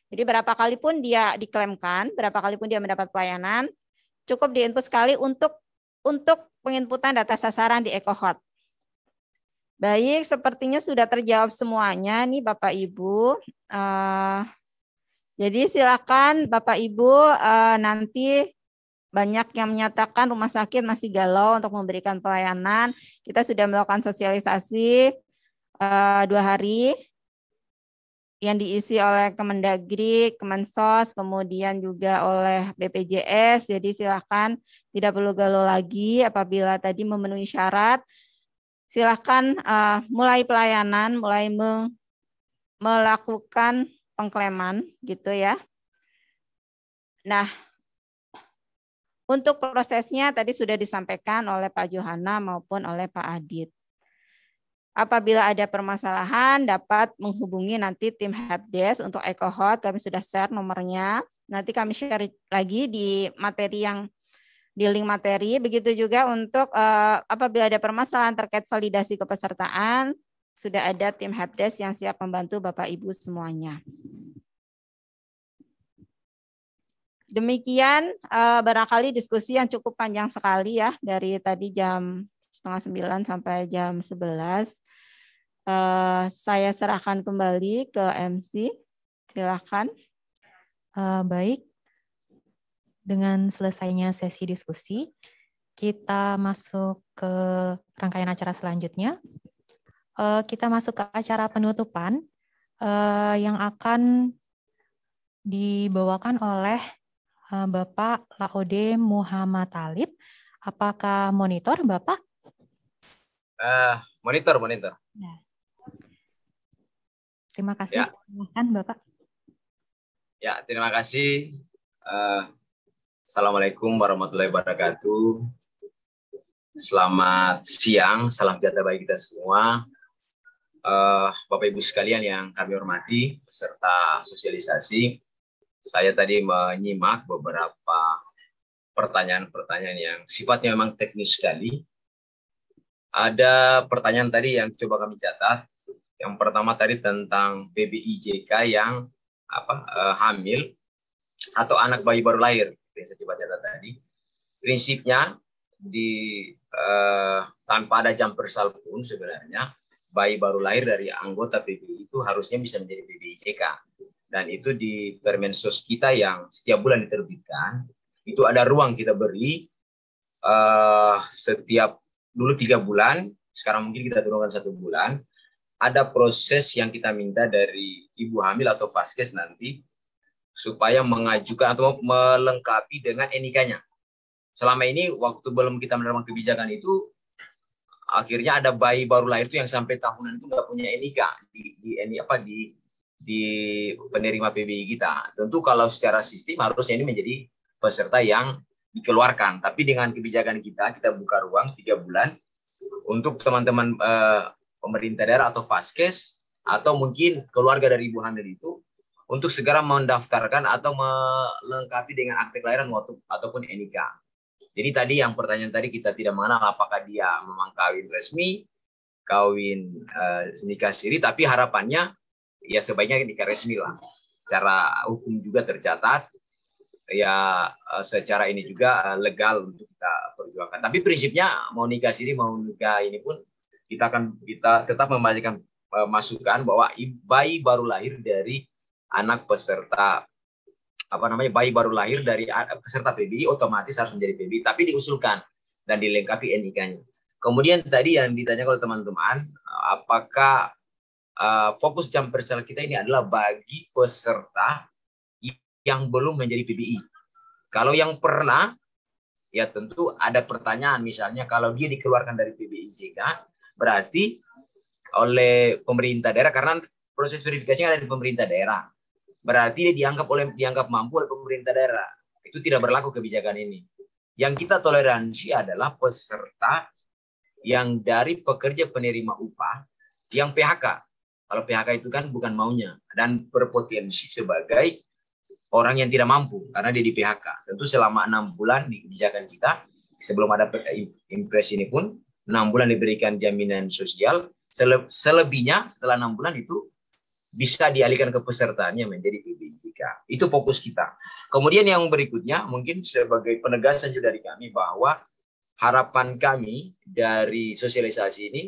Jadi berapa kali pun dia diklaimkan, berapa kali pun dia mendapat pelayanan, cukup diinput sekali untuk untuk penginputan data sasaran di EcoHot. Baik, sepertinya sudah terjawab semuanya nih Bapak Ibu. Uh, jadi silakan Bapak Ibu uh, nanti banyak yang menyatakan rumah sakit masih galau untuk memberikan pelayanan. Kita sudah melakukan sosialisasi uh, dua hari yang diisi oleh Kemendagri, Kemensos, kemudian juga oleh BPJS. Jadi silakan tidak perlu galau lagi apabila tadi memenuhi syarat silahkan uh, mulai pelayanan, mulai me melakukan pengkleman, gitu ya. Nah, untuk prosesnya tadi sudah disampaikan oleh Pak Johana maupun oleh Pak Adit. Apabila ada permasalahan dapat menghubungi nanti tim helpdesk untuk EcoHot. Kami sudah share nomornya. Nanti kami share lagi di materi yang Diling materi. Begitu juga untuk uh, apabila ada permasalahan terkait validasi kepesertaan, sudah ada tim helpdesk yang siap membantu Bapak Ibu semuanya. Demikian uh, barangkali diskusi yang cukup panjang sekali ya dari tadi jam setengah sembilan sampai jam sebelas. Uh, saya serahkan kembali ke MC. Silakan. Uh, baik, dengan selesainya sesi diskusi, kita masuk ke rangkaian acara selanjutnya. Eh, kita masuk ke acara penutupan eh, yang akan dibawakan oleh eh, Bapak Laode Muhammad Talib. Apakah monitor, Bapak? Uh, monitor, monitor. Ya. Terima kasih. Ya. Bapak. Ya, terima kasih. Uh, Assalamualaikum warahmatullahi wabarakatuh. Selamat siang, salam sejahtera bagi kita semua. Uh, Bapak Ibu sekalian yang kami hormati, peserta sosialisasi, saya tadi menyimak beberapa pertanyaan-pertanyaan yang sifatnya memang teknis sekali. Ada pertanyaan tadi yang coba kami catat. Yang pertama tadi tentang PBIJK yang apa uh, hamil atau anak bayi baru lahir saya coba catat tadi prinsipnya di eh, tanpa ada jam persal pun sebenarnya bayi baru lahir dari anggota PBI itu harusnya bisa menjadi PBIJK dan itu di Permensos kita yang setiap bulan diterbitkan itu ada ruang kita beri eh, setiap dulu tiga bulan sekarang mungkin kita turunkan satu bulan ada proses yang kita minta dari ibu hamil atau vaskes nanti supaya mengajukan atau melengkapi dengan NIK-nya. Selama ini waktu belum kita menerima kebijakan itu akhirnya ada bayi baru lahir itu yang sampai tahunan itu nggak punya NIK di, di ini apa di di penerima PBI kita. Tentu kalau secara sistem harusnya ini menjadi peserta yang dikeluarkan. Tapi dengan kebijakan kita kita buka ruang tiga bulan untuk teman-teman uh, pemerintah daerah atau vaskes atau mungkin keluarga dari ibu hamil itu untuk segera mendaftarkan atau melengkapi dengan akte kelahiran waktu, ataupun NIK. Jadi tadi yang pertanyaan tadi kita tidak mengenal apakah dia memang kawin resmi, kawin uh, nikah siri, tapi harapannya ya sebaiknya nikah resmi lah. Secara hukum juga tercatat, ya eh, secara ini juga eh, legal untuk kita perjuangkan. Tapi prinsipnya mau nikah siri mau nikah ini pun kita akan kita tetap memberikan masukan bahwa bayi baru lahir dari anak peserta apa namanya bayi baru lahir dari peserta PBI otomatis harus menjadi PBI tapi diusulkan dan dilengkapi NIK-nya. Kemudian tadi yang ditanya oleh teman-teman apakah uh, fokus jam persel kita ini adalah bagi peserta yang belum menjadi PBI. Kalau yang pernah ya tentu ada pertanyaan misalnya kalau dia dikeluarkan dari PBI JK berarti oleh pemerintah daerah karena proses verifikasinya ada di pemerintah daerah berarti dia dianggap oleh dianggap mampu oleh pemerintah daerah. Itu tidak berlaku kebijakan ini. Yang kita toleransi adalah peserta yang dari pekerja penerima upah yang PHK. Kalau PHK itu kan bukan maunya dan berpotensi sebagai orang yang tidak mampu karena dia di PHK. Tentu selama enam bulan di kebijakan kita sebelum ada eh, impres ini pun enam bulan diberikan jaminan sosial. Selebihnya setelah enam bulan itu bisa dialihkan ke pesertanya menjadi PBJK. Itu fokus kita. Kemudian yang berikutnya mungkin sebagai penegasan juga dari kami bahwa harapan kami dari sosialisasi ini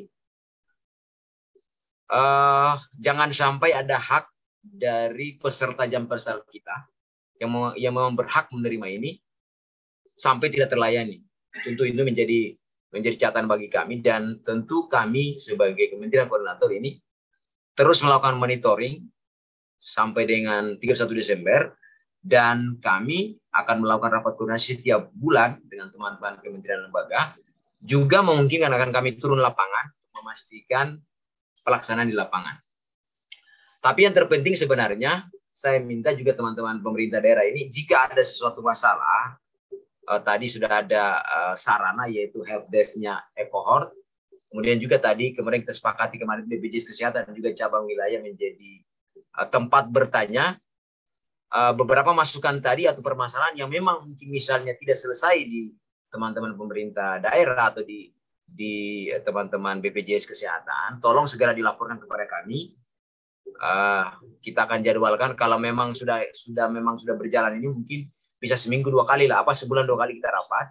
uh, jangan sampai ada hak dari peserta jam besar kita yang mau, yang memang berhak menerima ini sampai tidak terlayani. Tentu itu menjadi menjadi catatan bagi kami dan tentu kami sebagai Kementerian Koordinator ini terus melakukan monitoring sampai dengan 31 Desember dan kami akan melakukan rapat koordinasi setiap bulan dengan teman-teman kementerian lembaga juga memungkinkan akan kami turun lapangan memastikan pelaksanaan di lapangan. Tapi yang terpenting sebenarnya saya minta juga teman-teman pemerintah daerah ini jika ada sesuatu masalah eh, tadi sudah ada eh, sarana yaitu desknya Ekohort Kemudian juga tadi kemarin kita sepakati kemarin BPJS Kesehatan dan juga cabang wilayah menjadi uh, tempat bertanya uh, beberapa masukan tadi atau permasalahan yang memang mungkin misalnya tidak selesai di teman-teman pemerintah daerah atau di di teman-teman BPJS Kesehatan, tolong segera dilaporkan kepada kami. Uh, kita akan jadwalkan kalau memang sudah sudah memang sudah berjalan ini mungkin bisa seminggu dua kali lah, apa sebulan dua kali kita rapat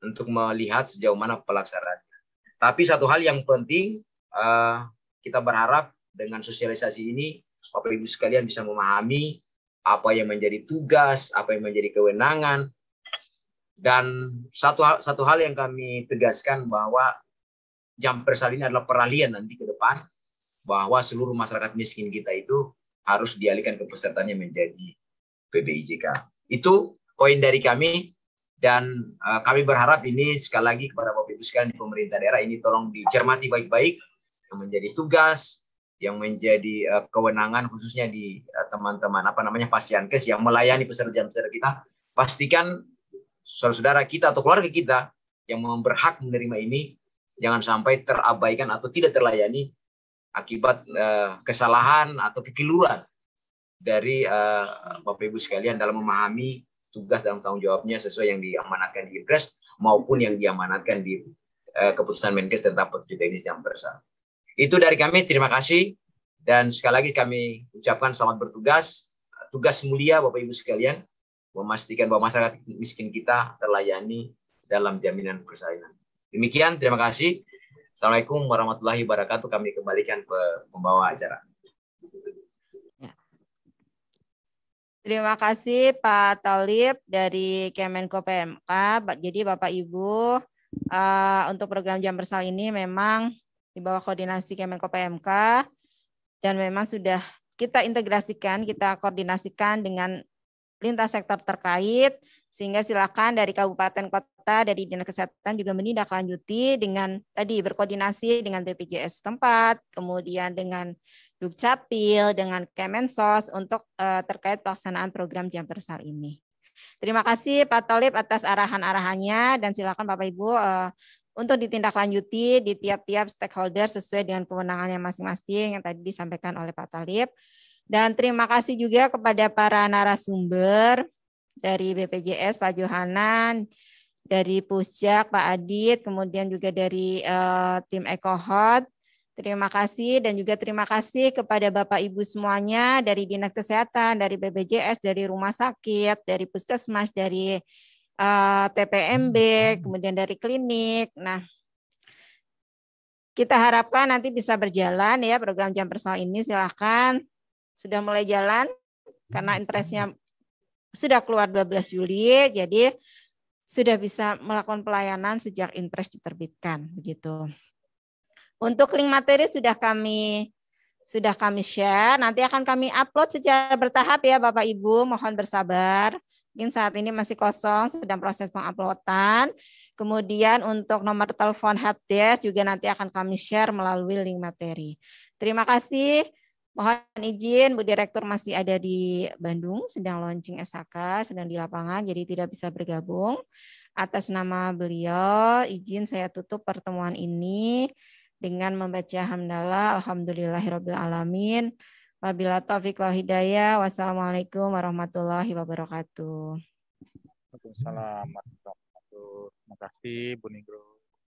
untuk melihat sejauh mana pelaksanaan tapi satu hal yang penting, uh, kita berharap dengan sosialisasi ini, Bapak Ibu sekalian bisa memahami apa yang menjadi tugas, apa yang menjadi kewenangan, dan satu hal, satu hal yang kami tegaskan bahwa jam persalinan adalah peralihan nanti ke depan bahwa seluruh masyarakat miskin kita itu harus dialihkan ke pesertanya menjadi PBIJK. Itu poin dari kami dan uh, kami berharap ini sekali lagi kepada Bapak Ibu sekalian di pemerintah daerah ini tolong dicermati baik-baik yang menjadi tugas yang menjadi uh, kewenangan khususnya di eh, teman-teman uh, apa namanya pasien kes yang melayani peserta-peserta kita pastikan saudara-saudara kita atau keluarga kita yang berhak menerima ini jangan sampai terabaikan atau tidak terlayani akibat uh, kesalahan atau kekeliruan dari uh, Bapak Ibu sekalian dalam memahami tugas dan tanggung jawabnya sesuai yang diamanatkan di Impres maupun yang diamanatkan di eh, keputusan Menkes tentang petunjuk teknis yang bersama. Itu dari kami, terima kasih. Dan sekali lagi kami ucapkan selamat bertugas. Tugas mulia Bapak-Ibu sekalian, memastikan bahwa masyarakat miskin kita terlayani dalam jaminan persaingan. Demikian, terima kasih. Assalamualaikum warahmatullahi wabarakatuh. Kami kembalikan ke pembawa acara. Terima kasih Pak Talib dari Kemenko PMK. Jadi Bapak Ibu uh, untuk program jam bersal ini memang di bawah koordinasi Kemenko PMK dan memang sudah kita integrasikan, kita koordinasikan dengan lintas sektor terkait sehingga silakan dari kabupaten kota, dari dinas kesehatan juga menindaklanjuti dengan tadi berkoordinasi dengan BPJS tempat, kemudian dengan Dukcapil, dengan Kemensos untuk uh, terkait pelaksanaan program jam bersal ini. Terima kasih Pak Tolib atas arahan-arahannya dan silakan Bapak Ibu uh, untuk ditindaklanjuti di tiap-tiap stakeholder sesuai dengan kewenangannya masing-masing yang tadi disampaikan oleh Pak Talib. Dan terima kasih juga kepada para narasumber dari BPJS Pak Johanan, dari Pusjak Pak Adit, kemudian juga dari uh, tim Ekohot. Terima kasih dan juga terima kasih kepada Bapak Ibu semuanya dari Dinas Kesehatan, dari BPJS, dari rumah sakit, dari puskesmas, dari uh, eh, TPMB, hmm. kemudian dari klinik. Nah, kita harapkan nanti bisa berjalan ya program jam personal ini silahkan sudah mulai jalan karena hmm. impresnya sudah keluar 12 Juli, jadi sudah bisa melakukan pelayanan sejak impres diterbitkan begitu. Untuk link materi sudah kami sudah kami share, nanti akan kami upload secara bertahap ya Bapak Ibu, mohon bersabar. Mungkin saat ini masih kosong, sedang proses penguploadan. Kemudian untuk nomor telepon helpdesk juga nanti akan kami share melalui link materi. Terima kasih. Mohon izin Bu Direktur masih ada di Bandung, sedang launching SHK, sedang di lapangan, jadi tidak bisa bergabung. Atas nama beliau, izin saya tutup pertemuan ini dengan membaca hamdalah alhamdulillahirobbilalamin. Wabila taufiq wal hidayah. Wassalamualaikum warahmatullahi wabarakatuh. Waalaikumsalam warahmatullahi wabarakatuh. Terima kasih Bu Ningrum.